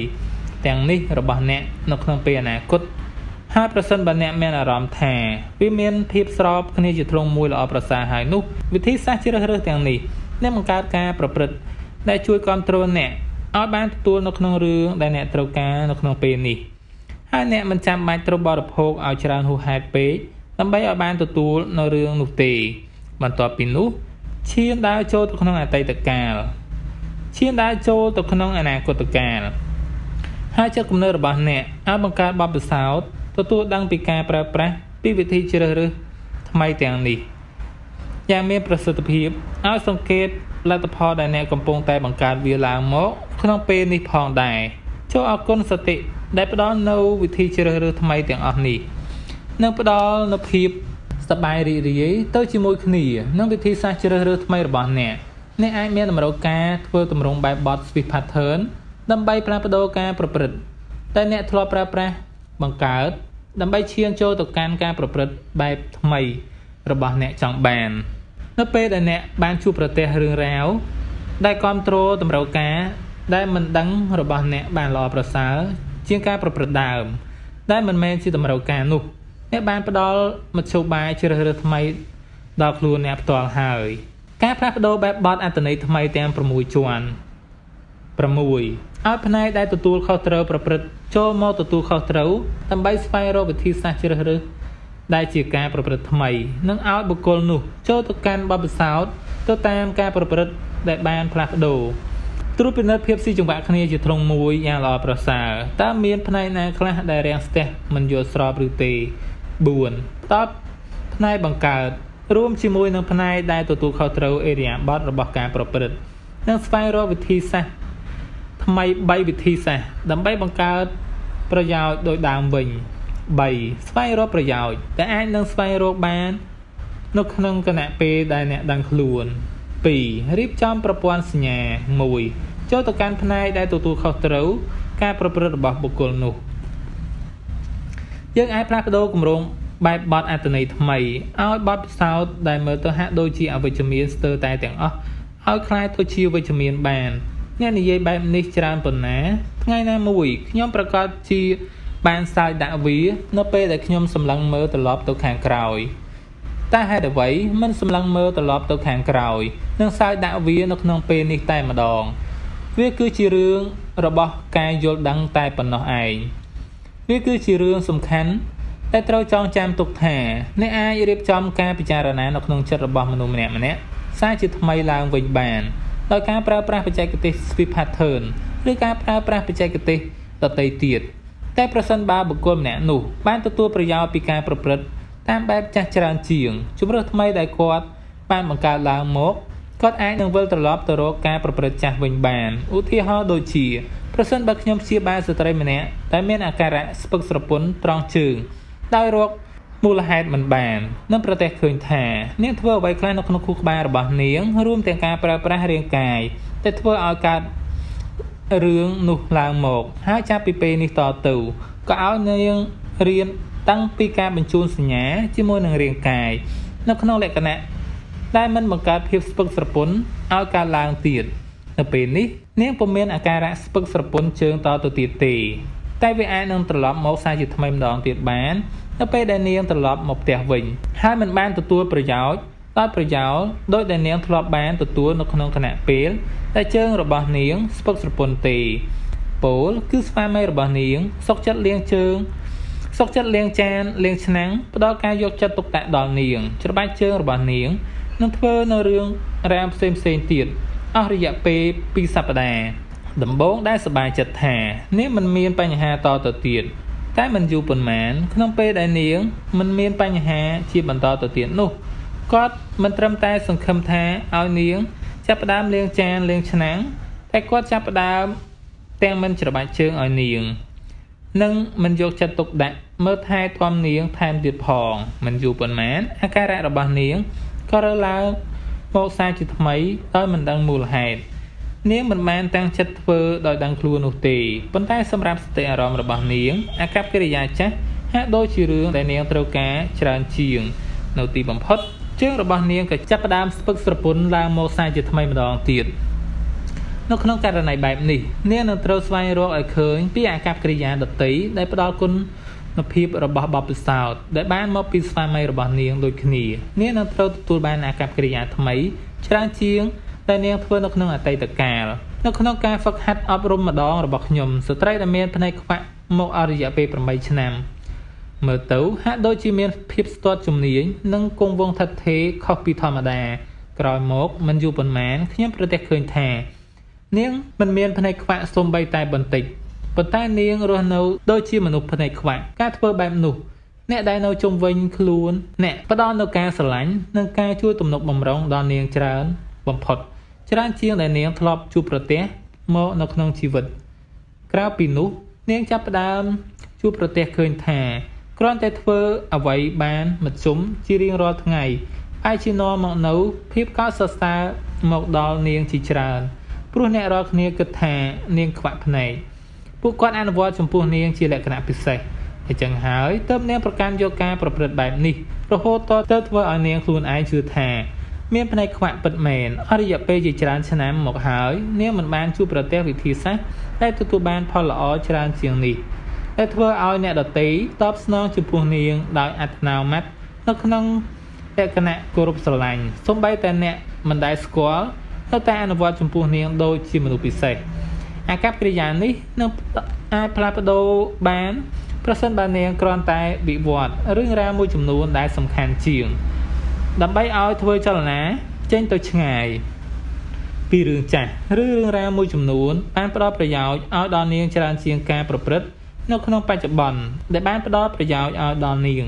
ទាំងនេះរបស់អ្នកនៅក្នុងពេលអនាគតហើយប្រសិនបើអ្នកមានអារម្មណ៍ថាវាមានភាពស្របគ្នាជាទ្រង់មួយល្អប្រសើរហើយនោះវិធីសាស្ត្រជ្រើសរើសទាំងនេះនឹងបង្កើតការប្រព្រឹត្តដែលជួយគ្រប់គ្រងអ្នកឲ្យបានទទួលនៅក្នុងរឿងដែលអ្នកត្រូវការនៅក្នុងពេលនេះហើយអ្នកមិនចាំបាច់ត្រូវបរិភោគឲ្យច្រើនហួសហេតុពេកដើម្បីឲ្យបានទទួលនៅរឿងនោះទេ បន្ទាប់ពីនោះឈានដើរចូលទៅក្នុងអតីតកាលឈានដើរចូលទៅក្នុងអនាគតកាលហើយចិត្តគំនិតរបស់អ្នកអាចបង្កើតបទពិសោធន៍ទទួលដឹងពីការប្រើប្រាស់ពីវិធីជ្រើសរើសថ្មីទាំងនេះយ៉ាងមានប្រសិទ្ធភាពឲ្យសង្កេតលទ្ធផលដែលអ្នកកំពុងតែបង្កើតវាឡើងមកក្នុងពេលនេះផងដែរចូលអគុណសតិដែលផ្ដល់នៅវិធីជ្រើសរើសថ្មីទាំងអស់នេះនឹងផ្ដល់នូវភាពសប្បាយរីករាយទៅជាមួយគ្នានឹងវិធីសាស្ត្រជ្រើសរើសថ្មីរបស់អ្នកអ្នកអាចមានតម្រូវការធ្វើតម្រង់បែបបត់ Swift Pattern ដើម្បីផ្លាស់ប្ដូរការ ប្រព្រឹត្តតែអ្នកធ្លាប់ប្រើប្រាស់បង្កើតដើម្បីឈានចូលទៅកាន់ការប្រព្រឹត្តបែបថ្មី របស់អ្នកចង់បាននៅពេលដែលអ្នកបានជួបប្រទះរឿងរ៉ាវដែលគ្រប់គ្រងតម្រូវការ ដែល មិនដឹងរបស់អ្នកបានល្អប្រសើរជាងការ ប្រព្រឹត្តដើមដែលមិនមែនជាតម្រូវការនោះអ្នកបានផ្ដល់មធ្យោបាយជ្រើសរើសថ្មីដល់ខ្លួនអ្នកផ្ទាល់ហើយ ការផ្លាស់ប្ដូរបែបបទអត្តន័យថ្មីទាំង6ជាន់6ឲ្យផ្នែកដែលទទួលខុសត្រូវប្រព្រឹត្តចូលមកទទួលខុសត្រូវដើម្បីស្វែងរកវិធីសាស្ត្រជ្រើសរើសដែលជាការប្រព្រឹត្តថ្មីនិងឲ្យបុគ្គលនោះចូលទៅកាន់បបិសោតទៅតាមការប្រព្រឹត្តដែលបានផ្លាស់ប្ដូរត្រួតពិនិត្យភាពស៊ីចង្វាក់គ្នាជាត្រង់មួយយ៉ាងល្អប្រសើរតើមានផ្នែកណាខ្លះដែលរាំងស្ទះមិនយល់ស្របឬទេ4តបផ្នែកបង្កើតរួមជាមួយនឹងផ្នែកដែលទទួលខុសត្រូវអេរិយាប័ត្ររបស់ការប្រព្រឹត្តនិងស្វែងរកវិធីសាស្ត្រថ្មី3វិធីសាស្ត្រដើម្បីបង្កើត ប្រយោជន៍ដោយដើមវិញ3ស្វែងរកប្រយោជន៍ដែលអាចនឹងស្វែងរកបាន នៅក្នុងគណៈពេលដែលអ្នកដឹងខ្លួន2រៀបចំប្រព័ន្ធសញ្ញា1ចូលទៅកាន់ផ្នែកដែលទទួលខុសត្រូវ ការប្រព្រឹត្តរបស់បុគ្គលនោះ យើងអាចផ្លាស់ប្ដូរគម្រោងបែបបទអត្តន័យថ្មីឲ្យបទពិសោធន៍ដែលមើលទៅហាក់ដូចជាអវិជ្ជមានស្ទើរតែទាំងអស់ឲ្យคล้ายទៅជាវិជ្ជមានបានអ្នកនិយាយបែបនេះច្រើនប៉ុណ្ណាថ្ងៃណាមួយខ្ញុំប្រកាសជាបានសាយដាក់វានៅពេលដែលខ្ញុំសម្លឹងមើលត្រឡប់ទៅខាងក្រោយតែហេតុអ្វីមិនសម្លឹងមើលត្រឡប់ទៅខាងក្រោយនិងសើចដាក់វានៅក្នុងពេលនេះតែម្ដង វាគឺជារឿងរបស់ការយល់ដឹងតែប៉ុណ្ណោះឯងវាគឺជារឿងសំខាន់តែត្រូវចងចាំទុកថាអ្នកអាចរៀបចំការពិចារណានៅក្នុងចិត្តរបស់មនុស្សម្នាក់ម្នាក់សារជាថ្មីឡើងវិញបានដោយការប្រើប្រាស់បច្ចេកទេស sweep pattern ឬការប្រើប្រាស់បច្ចេកទេសដតីទៀតតែប្រសិនបើបុគ្គលម្នាក់នោះ បានទទួលប្រយោជន៍ពីការប្រព្រឹត្តតាមបែបចាស់ច្រើនជាងជំរឿថ្មីដែលគាត់បានបង្កើតឡើងមកគាត់អាចនឹងវិលត្រឡប់ទៅរកការ ប្រព្រឹត្តចាស់វិញបានឧទាហរណ៍ដូចជាប្រសិនបើខ្ញុំព្យាបាលស្ត្រីម្នាក់ដែលមានអាការៈស្ពឹកស្រពន់ត្រង់ជើងដោយរកមូលហេតុមិនបាននៅប្រទេសឃើញថានាងធ្វើអ្វីខ្លះនៅក្នុងខួរក្បាលរបស់នាង រួម ទាំងការប្រើប្រាស់រាងកាយតែធ្វើឲ្យកើតរឿងនោះឡើងមកហើយចាប់ពីពេលនេះតទៅក៏ឲ្យនាងរៀនតាំងពីការបញ្ជូនសញ្ញាជាមួយនឹងរាងកាយនៅ ក្នុងលក្ខណៈដែលមិនបង្កើតភាពស្ពឹកស្រពន់ឲ្យកើតឡើងទៀតនៅពេលនេះនាងពុំមានអាការៈស្ពឹកស្រពន់ជើងតទៅទៀតទេ តែវាអាចនឹងត្រឡប់មកសារជាថ្មីម្ដងទៀតបាននៅពេលដែលនាងត្រឡប់មកផ្ទះវិញហើយមិនបានទទួលប្រយោជន៍ដោយប្រយោលដោយដែលនាងធ្លាប់បានទទួលនៅក្នុងគណៈពេលតែជើងរបស់នាងស្ពឹកស្រពន់ទេពោលគឺស្វាមីរបស់នាងសុកចិត្តលៀងជើង សុកចិត្តលៀងចានលៀងឆ្នាំងផ្ដល់ការយកចិត្តទុកដាក់ដល់នាងច្របាច់ជើងរបស់នាងនឹងធ្វើនៅរឿងរាមផ្សេងផ្សេងទៀតអស់រយៈពេល2សប្តាហ៍ដំបូងដែលសប្បាយចិត្តថា នាងមិនមានបញ្ហាតទៅទៀតតែមិនយូរប៉ុន្មានក្នុងពេលដែលនាងមិនមានបញ្ហាជាបន្តទៅទៀតនោះគាត់មិនត្រឹមតែ សង្ឃឹមថាឲ្យនាង ចាប់ផ្ដើមលាងចានលាងឆ្នាំងតែគាត់ចាប់ផ្ដើមទាំងមិនច្របាច់ជើងឲ្យនាងនិងមិនយកចិត្តទុកដាក់មើលថែទាំនាងថែមទៀតផងមិនយូរប៉ុន្មានអាការៈរបស់នាងក៏រើឡើងមកសារជាថ្មីដោយមិនដឹងមូលហេតុនាងមិនបានតាំងចិត្តធ្វើដោយដឹងខ្លួននោះទេប៉ុន្តែ សម្រាប់សតិអារម្មណ៍របស់នាង អាកប្បកិរិយាចាស់ហាក់ដូចជារឿងដែលនាងត្រូវការច្រើនជាង នៅទីបំផុតជើងរបស់នាងក៏ចាប់ផ្ដើមស្ពឹកស្រពន់ឡើងមកសាជាថ្មីម្ដងទៀតនៅក្នុងករណីបែបនេះ នាងនឹងត្រូវស្វែងរកឲ្យឃើញពីអាកប្បកិរិយាដតីដែលផ្ដល់គុណភាពរបស់បបពិសោធន៍ដែលបានមកពីស្វាមីរបស់នាងដូចគ្នានាងនឹងត្រូវទទួលបានអាកប្បកិរិយាថ្មីច្រើនជាងដែលនាងធ្វើនៅក្នុងអតីតកាលនៅក្នុងការហ្វឹកហាត់អប់រំម្ដងរបស់ខ្ញុំស្ត្រីដែលមានភ្នែកខ្វាក់មកអស់រយៈពេល8ឆ្នាំមើលទៅហាក់ដូចជាមានភាពស្ទាត់ជំនាញនិងគង់វង្សថិតថេរខុសពីធម្មតាក្រោយមកមិនយូរប៉ុន្មានខ្ញុំប្រទះឃើញថា នាងមិនមានភ្នែកខ្វាក់សូម្បី តែបន្តិចប៉ុន្តែនាងរស់នៅដូចជាមនុស្សភ្នែកខ្វាក់ការធ្វើបែបនោះអ្នកដែលនៅជុំវិញខ្លួនអ្នកផ្ដល់នូវការស្រឡាញ់និងការជួយទំនុកបម្រុងដល់នាងច្រើន បំផុត។ច្រើនជាងដែលនាងធ្លាប់ជួបប្រទះមកនៅក្នុងជីវិត ក្រៅពីនោះនាងចាប់ផ្ដើមជួបប្រទះឃើញថាគ្រាន់តែធ្វើអ្វីបានមធ្យមជារៀងរាល់ថ្ងៃអាចជានាំមកនៅភាពកោតសរសើរមកដល់នាងជាច្រើនព្រោះអ្នករាល់គ្នាគិតថា នាងខ្វាក់ភ្នែកពួកគាត់អនុវត្តចំពោះនាងជាលក្ខណៈពិសេសអញ្ចឹងហើយទើបនាងប្រកាន់យកការប្រព្រឹត្តបែបនេះរហូតតទៅធ្វើឲ្យនាងខ្លួនឯងជឿថាមានផ្នែកខ្វាក់ពិតមែនអរិយពេលជាច្រើនឆ្នាំមកហើយនាងមិនបានជួបប្រទះវិធីសាស្ត្រដែលទទួលបាន ផលល្អច្រើនជាងនេះដែលធ្វើឲ្យអ្នកដតីតបស្នងចំពោះនាងដោយអត្តនោម័តនៅក្នុងលក្ខណៈគោរពស្រឡាញ់សូម្បីតែអ្នកមិនដែលស្គាល់នៅតែអនុវត្តចំពោះនាងដូចជាមនុស្សពិសេសអាកប្បកិរិយានេះនឹងអាចផ្លាស់ប្ដូរបាន ប្រសិនបើនាងគ្រាន់តែវិវត្តរឿងរ៉ាវមួយចំនួនដែលសំខាន់ជាងដើម្បីឲ្យធ្វើចលនាចេញទៅឆ្ងាយពីរឿងចាស់ឬរឿងរ៉ាវមួយចំនួន បានផ្ដល់ប្រយោជន៍ឲ្យដល់នាងច្រើនជាងការប្រព្រឹត្តនៅក្នុងបច្ចុប្បន្នដែលបានផ្ដល់ប្រយោជន៍ឲ្យដល់នាង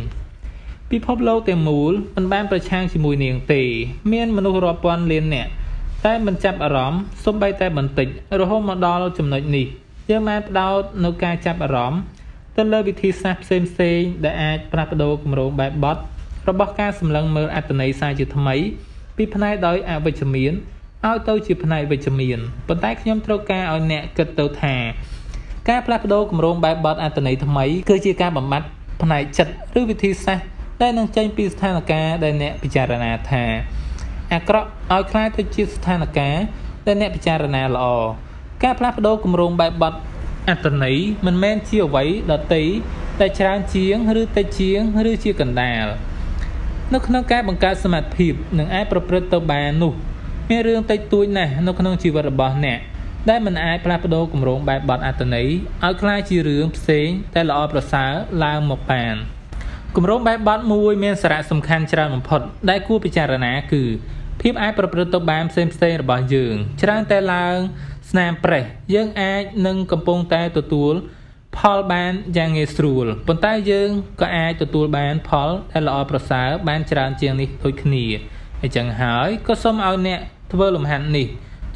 ពិភពលោកទាំងមូលមិនបានប្រឆាំងជាមួយនាងទេ មានមនុស្សរាប់ពាន់លាននាក់តែមិនចាប់អារម្មណ៍សូម្បីតែបន្តិចរហូតមកដល់ចំណុចនេះយើងបានផ្ដោតនៅការចាប់អារម្មណ៍ទៅលើវិធីសាស្ត្រផ្សេងៗដែលអាចផ្លាស់ប្ដូរគម្រោងបែបបត់របស់ការសម្លឹងមើលអត្តន័យសារជាថ្មីពីផ្នែកដោយអវិជ្ជមានឲ្យទៅជាផ្នែកវិជ្ជមានប៉ុន្តែខ្ញុំត្រូវការឲ្យអ្នកគិតទៅថាការផ្លាស់ប្ដូរគម្រោងបែបបទអត្តន័យថ្មីគឺជាការបំបត្តិផ្នែកចិត្តឬវិធីសាស្ត្រដែលនឹងចេញពីស្ថានភាពដែលអ្នកពិចារណាថាអាក្រក់ឲ្យคล้ายទៅជាស្ថានភាពដែលអ្នកពិចារណាល្អការផ្លាស់ប្ដូរគម្រោងបែបបទអត្តន័យមិនមែនជាអ្វីដតីតែច្រើនជាងឬតិចជាងឬជាកណ្ដាលនៅក្នុងការបង្កើតសមត្ថភាព និងអាចប្រព្រឹត្តទៅបាននោះមានរឿងតិចតួចណាស់នៅក្នុងជីវិតរបស់អ្នកដែលមិនអាចផ្លាស់ប្ដូរគម្រោងបែបបទអត្តន័យឲ្យក្លាយជារឿងផ្សេង តែល្អប្រសើរឡើងមកបានគម្រោងបែបបទមួយ មានសារៈសំខាន់ច្រើនបំផុត ដែលគួរពិចារណាគឺ ភាពអាចប្រព្រឹត្តទៅបានផ្សេងផ្សេងរបស់យើងច្រើនតែឡើងស្នាមប្រេះយើងអាចនឹងកំពុងតែទទួលផលបានយ៉ាងងាយស្រួលប៉ុន្តែយើងក៏អាចទទួលបាន ផលដែលល្អប្រសើរបានច្រើនជាងនេះដូចគ្នាអញ្ចឹងហើយក៏សូមឲ្យអ្នកធ្វើលំហាត់នេះ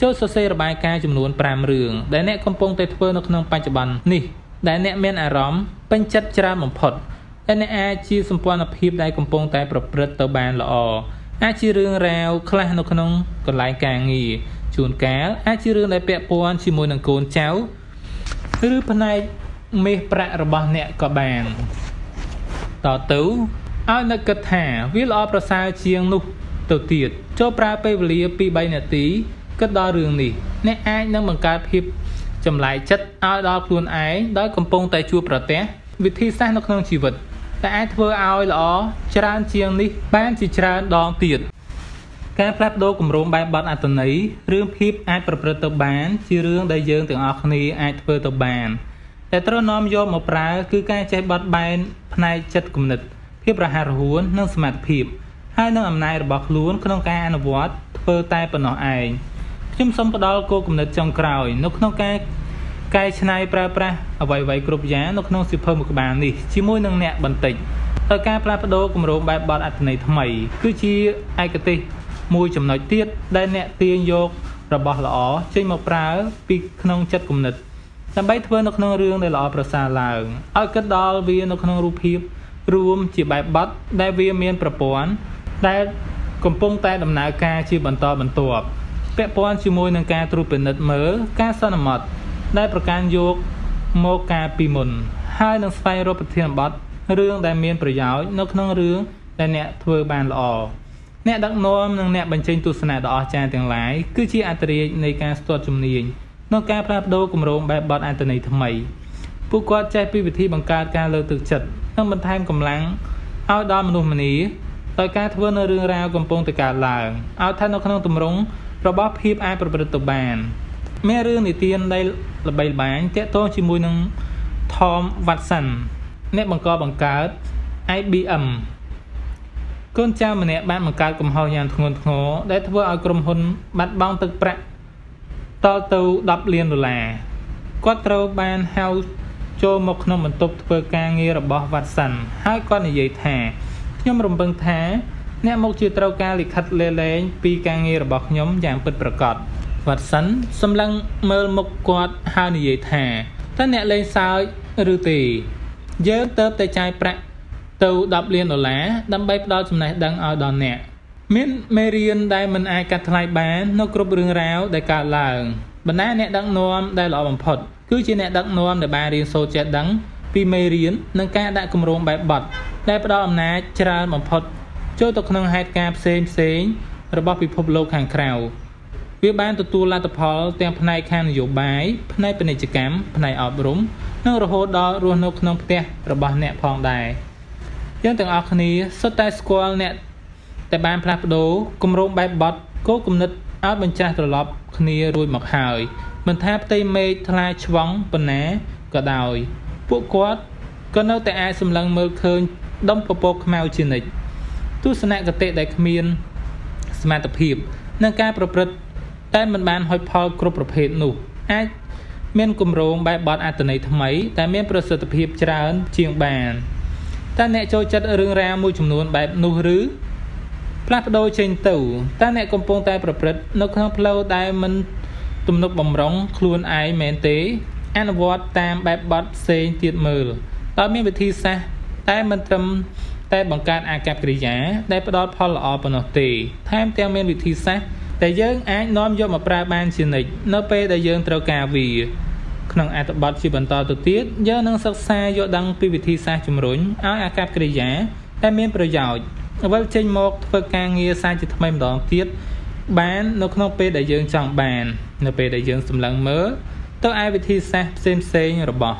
ចូលសរសេររបាយការណ៍ចំនួន5រឿងដែលអ្នកកំពុងតែធ្វើនៅក្នុងបច្ចុប្បន្ននេះ ដែលអ្នកមានអារម្មណ៍ពេញចិត្តច្រើនបំផុតដែលអ្នកអាចជាសម្ព័ន្ធភាព ដែលកំពុងតែ ប្រព្រឹត្តទៅបានល្អអាចជារឿងរ៉ាវខ្លះនៅក្នុងកន្លែងការងារជួនកាលអាចជារឿងដែលពាក់ព័ន្ធជាមួយនឹងកូនចៅឬផ្នែកមាសប្រាក់របស់អ្នកក៏បាន តទៅឲ្យនឹកគិតថាវាល្អប្រសើរជាងនោះទៅទៀតចូលប្រើពេលវេលា2 3នាទីគិតដល់រឿងនេះ អ្នកអាចនឹងបង្កើតភាពចម្លែកចិត្តឲ្យដល់ខ្លួនឯងដោយកំពុង តែជួបប្រទះវិធីសាស្ត្រនៅក្នុងជីវិត តែអាចធ្វើឲ្យល្អច្រើនជាងនេះបានជាច្រើនដងទៀត ការផ្លាស់ប្ដូរគម្រោងបែបបទអត្តន័យរឿងភាព អាចប្រព្រឹត្តទៅបាន ជារឿងដែលយើងទាំងអស់គ្នាអាចធ្វើទៅបានដែលត្រូវនាំយកមកប្រើគឺការចេះបត់បែនផ្នែកចិត្តគំនិតភាពរហ័សរហួននិងសមត្ថភាពហើយនឹងអំណាចរបស់ខ្លួនក្នុងការអនុវត្តធ្វើតែប៉ុណ្ណោះឯងខ្ញុំសូមផ្ដល់គោលគំនិតចុងក្រោយនៅក្នុងការកែច្នៃប្រើប្រាស់អ្វីៗគ្រប់យ៉ាងនៅក្នុងសិភើមួយក្បាលនេះជាមួយនឹងអ្នកបន្តិចដោយការផ្លាស់ប្ដូរគម្រោងបែបបទអត្ថន័យថ្មីគឺជាឯកទេសមួយចំណុចទៀតដែលអ្នកទាញយករបស់ល្អចេញមកប្រើពីក្នុងចិត្តគំនិតដើម្បីធ្វើនៅក្នុងរឿងដែលល្អប្រសើរឡើងឲ្យគិតដល់វា នៅក្នុងរូបភាពរួមជាបែបបត់ដែលវាមានប្រព័ន្ធដែលកំពុងតែដំណើរការជា បន្តបន្ទាប់ពាក់ព័ន្ធជាមួយនឹងការត្រួតពិនិត្យមើលការសន្មត់ដែលប្រកាន់យកមកការពីមុន ហើយ នឹងស្វែងរកប្រធានបទរឿងដែលមានប្រយោជន៍នៅក្នុងរឿងដែលអ្នកធ្វើបាន ល្អអ្នកដឹកនាំនិងអ្នកបញ្ចេញទស្សនៈដ៏អស្ចារ្យទាំងឡាយគឺជាអត្តរាជនៃការស្ទាត់ជំនាញក្នុងការផ្លាស់ប្ដូរគម្រោងបែបបទអន្តន័យថ្មី ពួកគាត់ចេះពីវិធីបង្កើត ការលើកទឹកចិត្តនិងបន្ថែមកម្លាំងឲ្យដល់មនុស្សម្នាដោយការធ្វើនៅរឿងរ៉ាវកំពុងតែកើតឡើងឲ្យស្ថិតនៅក្នុងទម្រង់របស់ភាពអាចប្រព្រឹត្តទៅបាន មានរឿងនិទានដែលល្បីល្បាញតាក់ទងជាមួយនឹង Tom Watson អ្នកបង្កបង្កើត IBM កូនចៅម្នាក់បានបង្កើតកំហុសយ៉ាងធ្ងន់ធ្ងរដែលធ្វើឲ្យក្រុមហ៊ុនបាត់បង់ទឹកប្រាក់តល់ទៅ10លានដុល្លារគាត់ត្រូវបានហៅចូលមកក្នុងបន្ទប់ធ្វើការងាររបស់វ៉ាត់សាន់ហើយគាត់និយាយថាខ្ញុំរំពឹងថា អ្នកមកជាត្រូវការលិខិតលេលែងពីការងាររបស់ខ្ញុំយ៉ាងពិតប្រាកដវ៉ាត់សាន់សម្លឹងមើលមុខគាត់ហើយនិយាយថាតើអ្នកលេងសើចឬទេយើងទៅតែចាយប្រាក់ទៅ10លានដុល្លារដើម្បីផ្ដល់ចំណេះដឹងឲ្យដល់អ្នកមានមេរៀនដែលមិនអាចកាត់ថ្លៃបាននៅគ្រប់រឿងរ៉ាវដែលកើតឡើងបណ្ដាអ្នកដឹកនាំដែលល្អបំផុត គឺជាអ្នកដឹកនាំដែលបានរៀនសូត្រចេះដឹងពីមេរៀននិងការដាក់គម្រោងបែបបត់ដែលផ្ដល់អំណាចច្រើនបំផុត ចូលទៅក្នុងហេតុការណ៍ផ្សេងផ្សេង របស់ពិភពលោកខាងក្រៅវាបានទទួលលទ្ធផលទាំងផ្នែកខាងនយោបាយផ្នែកពាណិជ្ជកម្មផ្នែកអប់រំនិងរហូតដល់រស់នៅក្នុងផ្ទះរបស់អ្នកផងដែរយើងទាំងអស់គ្នាសុទ្ធតែស្គាល់អ្នកដែលបានផ្លាស់ប្ដូរគម្រោងបែបបត់គោលគំនិតឲ្យបញ្ច្រាស់ត្រឡប់គ្នារួចមកហើយ មិនថាផ្ទៃមេឃថ្លាឆ្វង់ប៉ុណ្ណាក៏ដោយពួកគាត់ក៏នៅតែអាចសម្លឹងមើលឃើញដុំពពកខ្មៅជានិច្ចទស្សនគតិដែលគ្មានសមត្ថភាពនឹងការប្រព្រឹត្តតែមិនបានហុចផលគ្រប់ប្រភេទនោះអាចមានគម្រោងបែបបត់អត្តន័យថ្មី តែមានប្រសិទ្ធភាពច្រើនជាងបានតើអ្នកចូលចិត្តរឿងរ៉ាវមួយចំនួន បែបនោះឬផ្លាស់ប្ដូរចេញទៅតើអ្នកកំពុងតែ ប្រព្រឹត្តនៅក្នុងផ្លូវដែលមិនទំនុកបំរុងខ្លួនឯងមែនទេអនុវត្តតាមបែបបទផ្សេងទៀតមើលដោយមានវិធីសាស្ត្រតែមិនត្រឹមតែបង្កើតអាកប្បកិរិយា ដែលផ្ដល់ផលល្អប៉ុណ្ណោះទេ ថែមទាំងមានវិធីសាស្ត្រដែលយើង អាចនាំយកមកប្រើបានជានិច្ចនៅពេលដែលយើងត្រូវការវា ក្នុងអត្ថបទជាបន្តទៅទៀតយើងនឹងសិក្សាយល់ដឹងពីវិធីសាស្ត្រជំរុញឲ្យអាកប្បកិរិយាដែលមានប្រយោជន៍វិលចេញមកធ្វើការងារសាជាថ្មីម្ដងទៀតបាននៅក្នុងពេលដែលយើងចង់បាននៅពេលដែលយើងសម្លឹងមើលទៅឯវិធីសាស្ត្រផ្សេងៗរបស់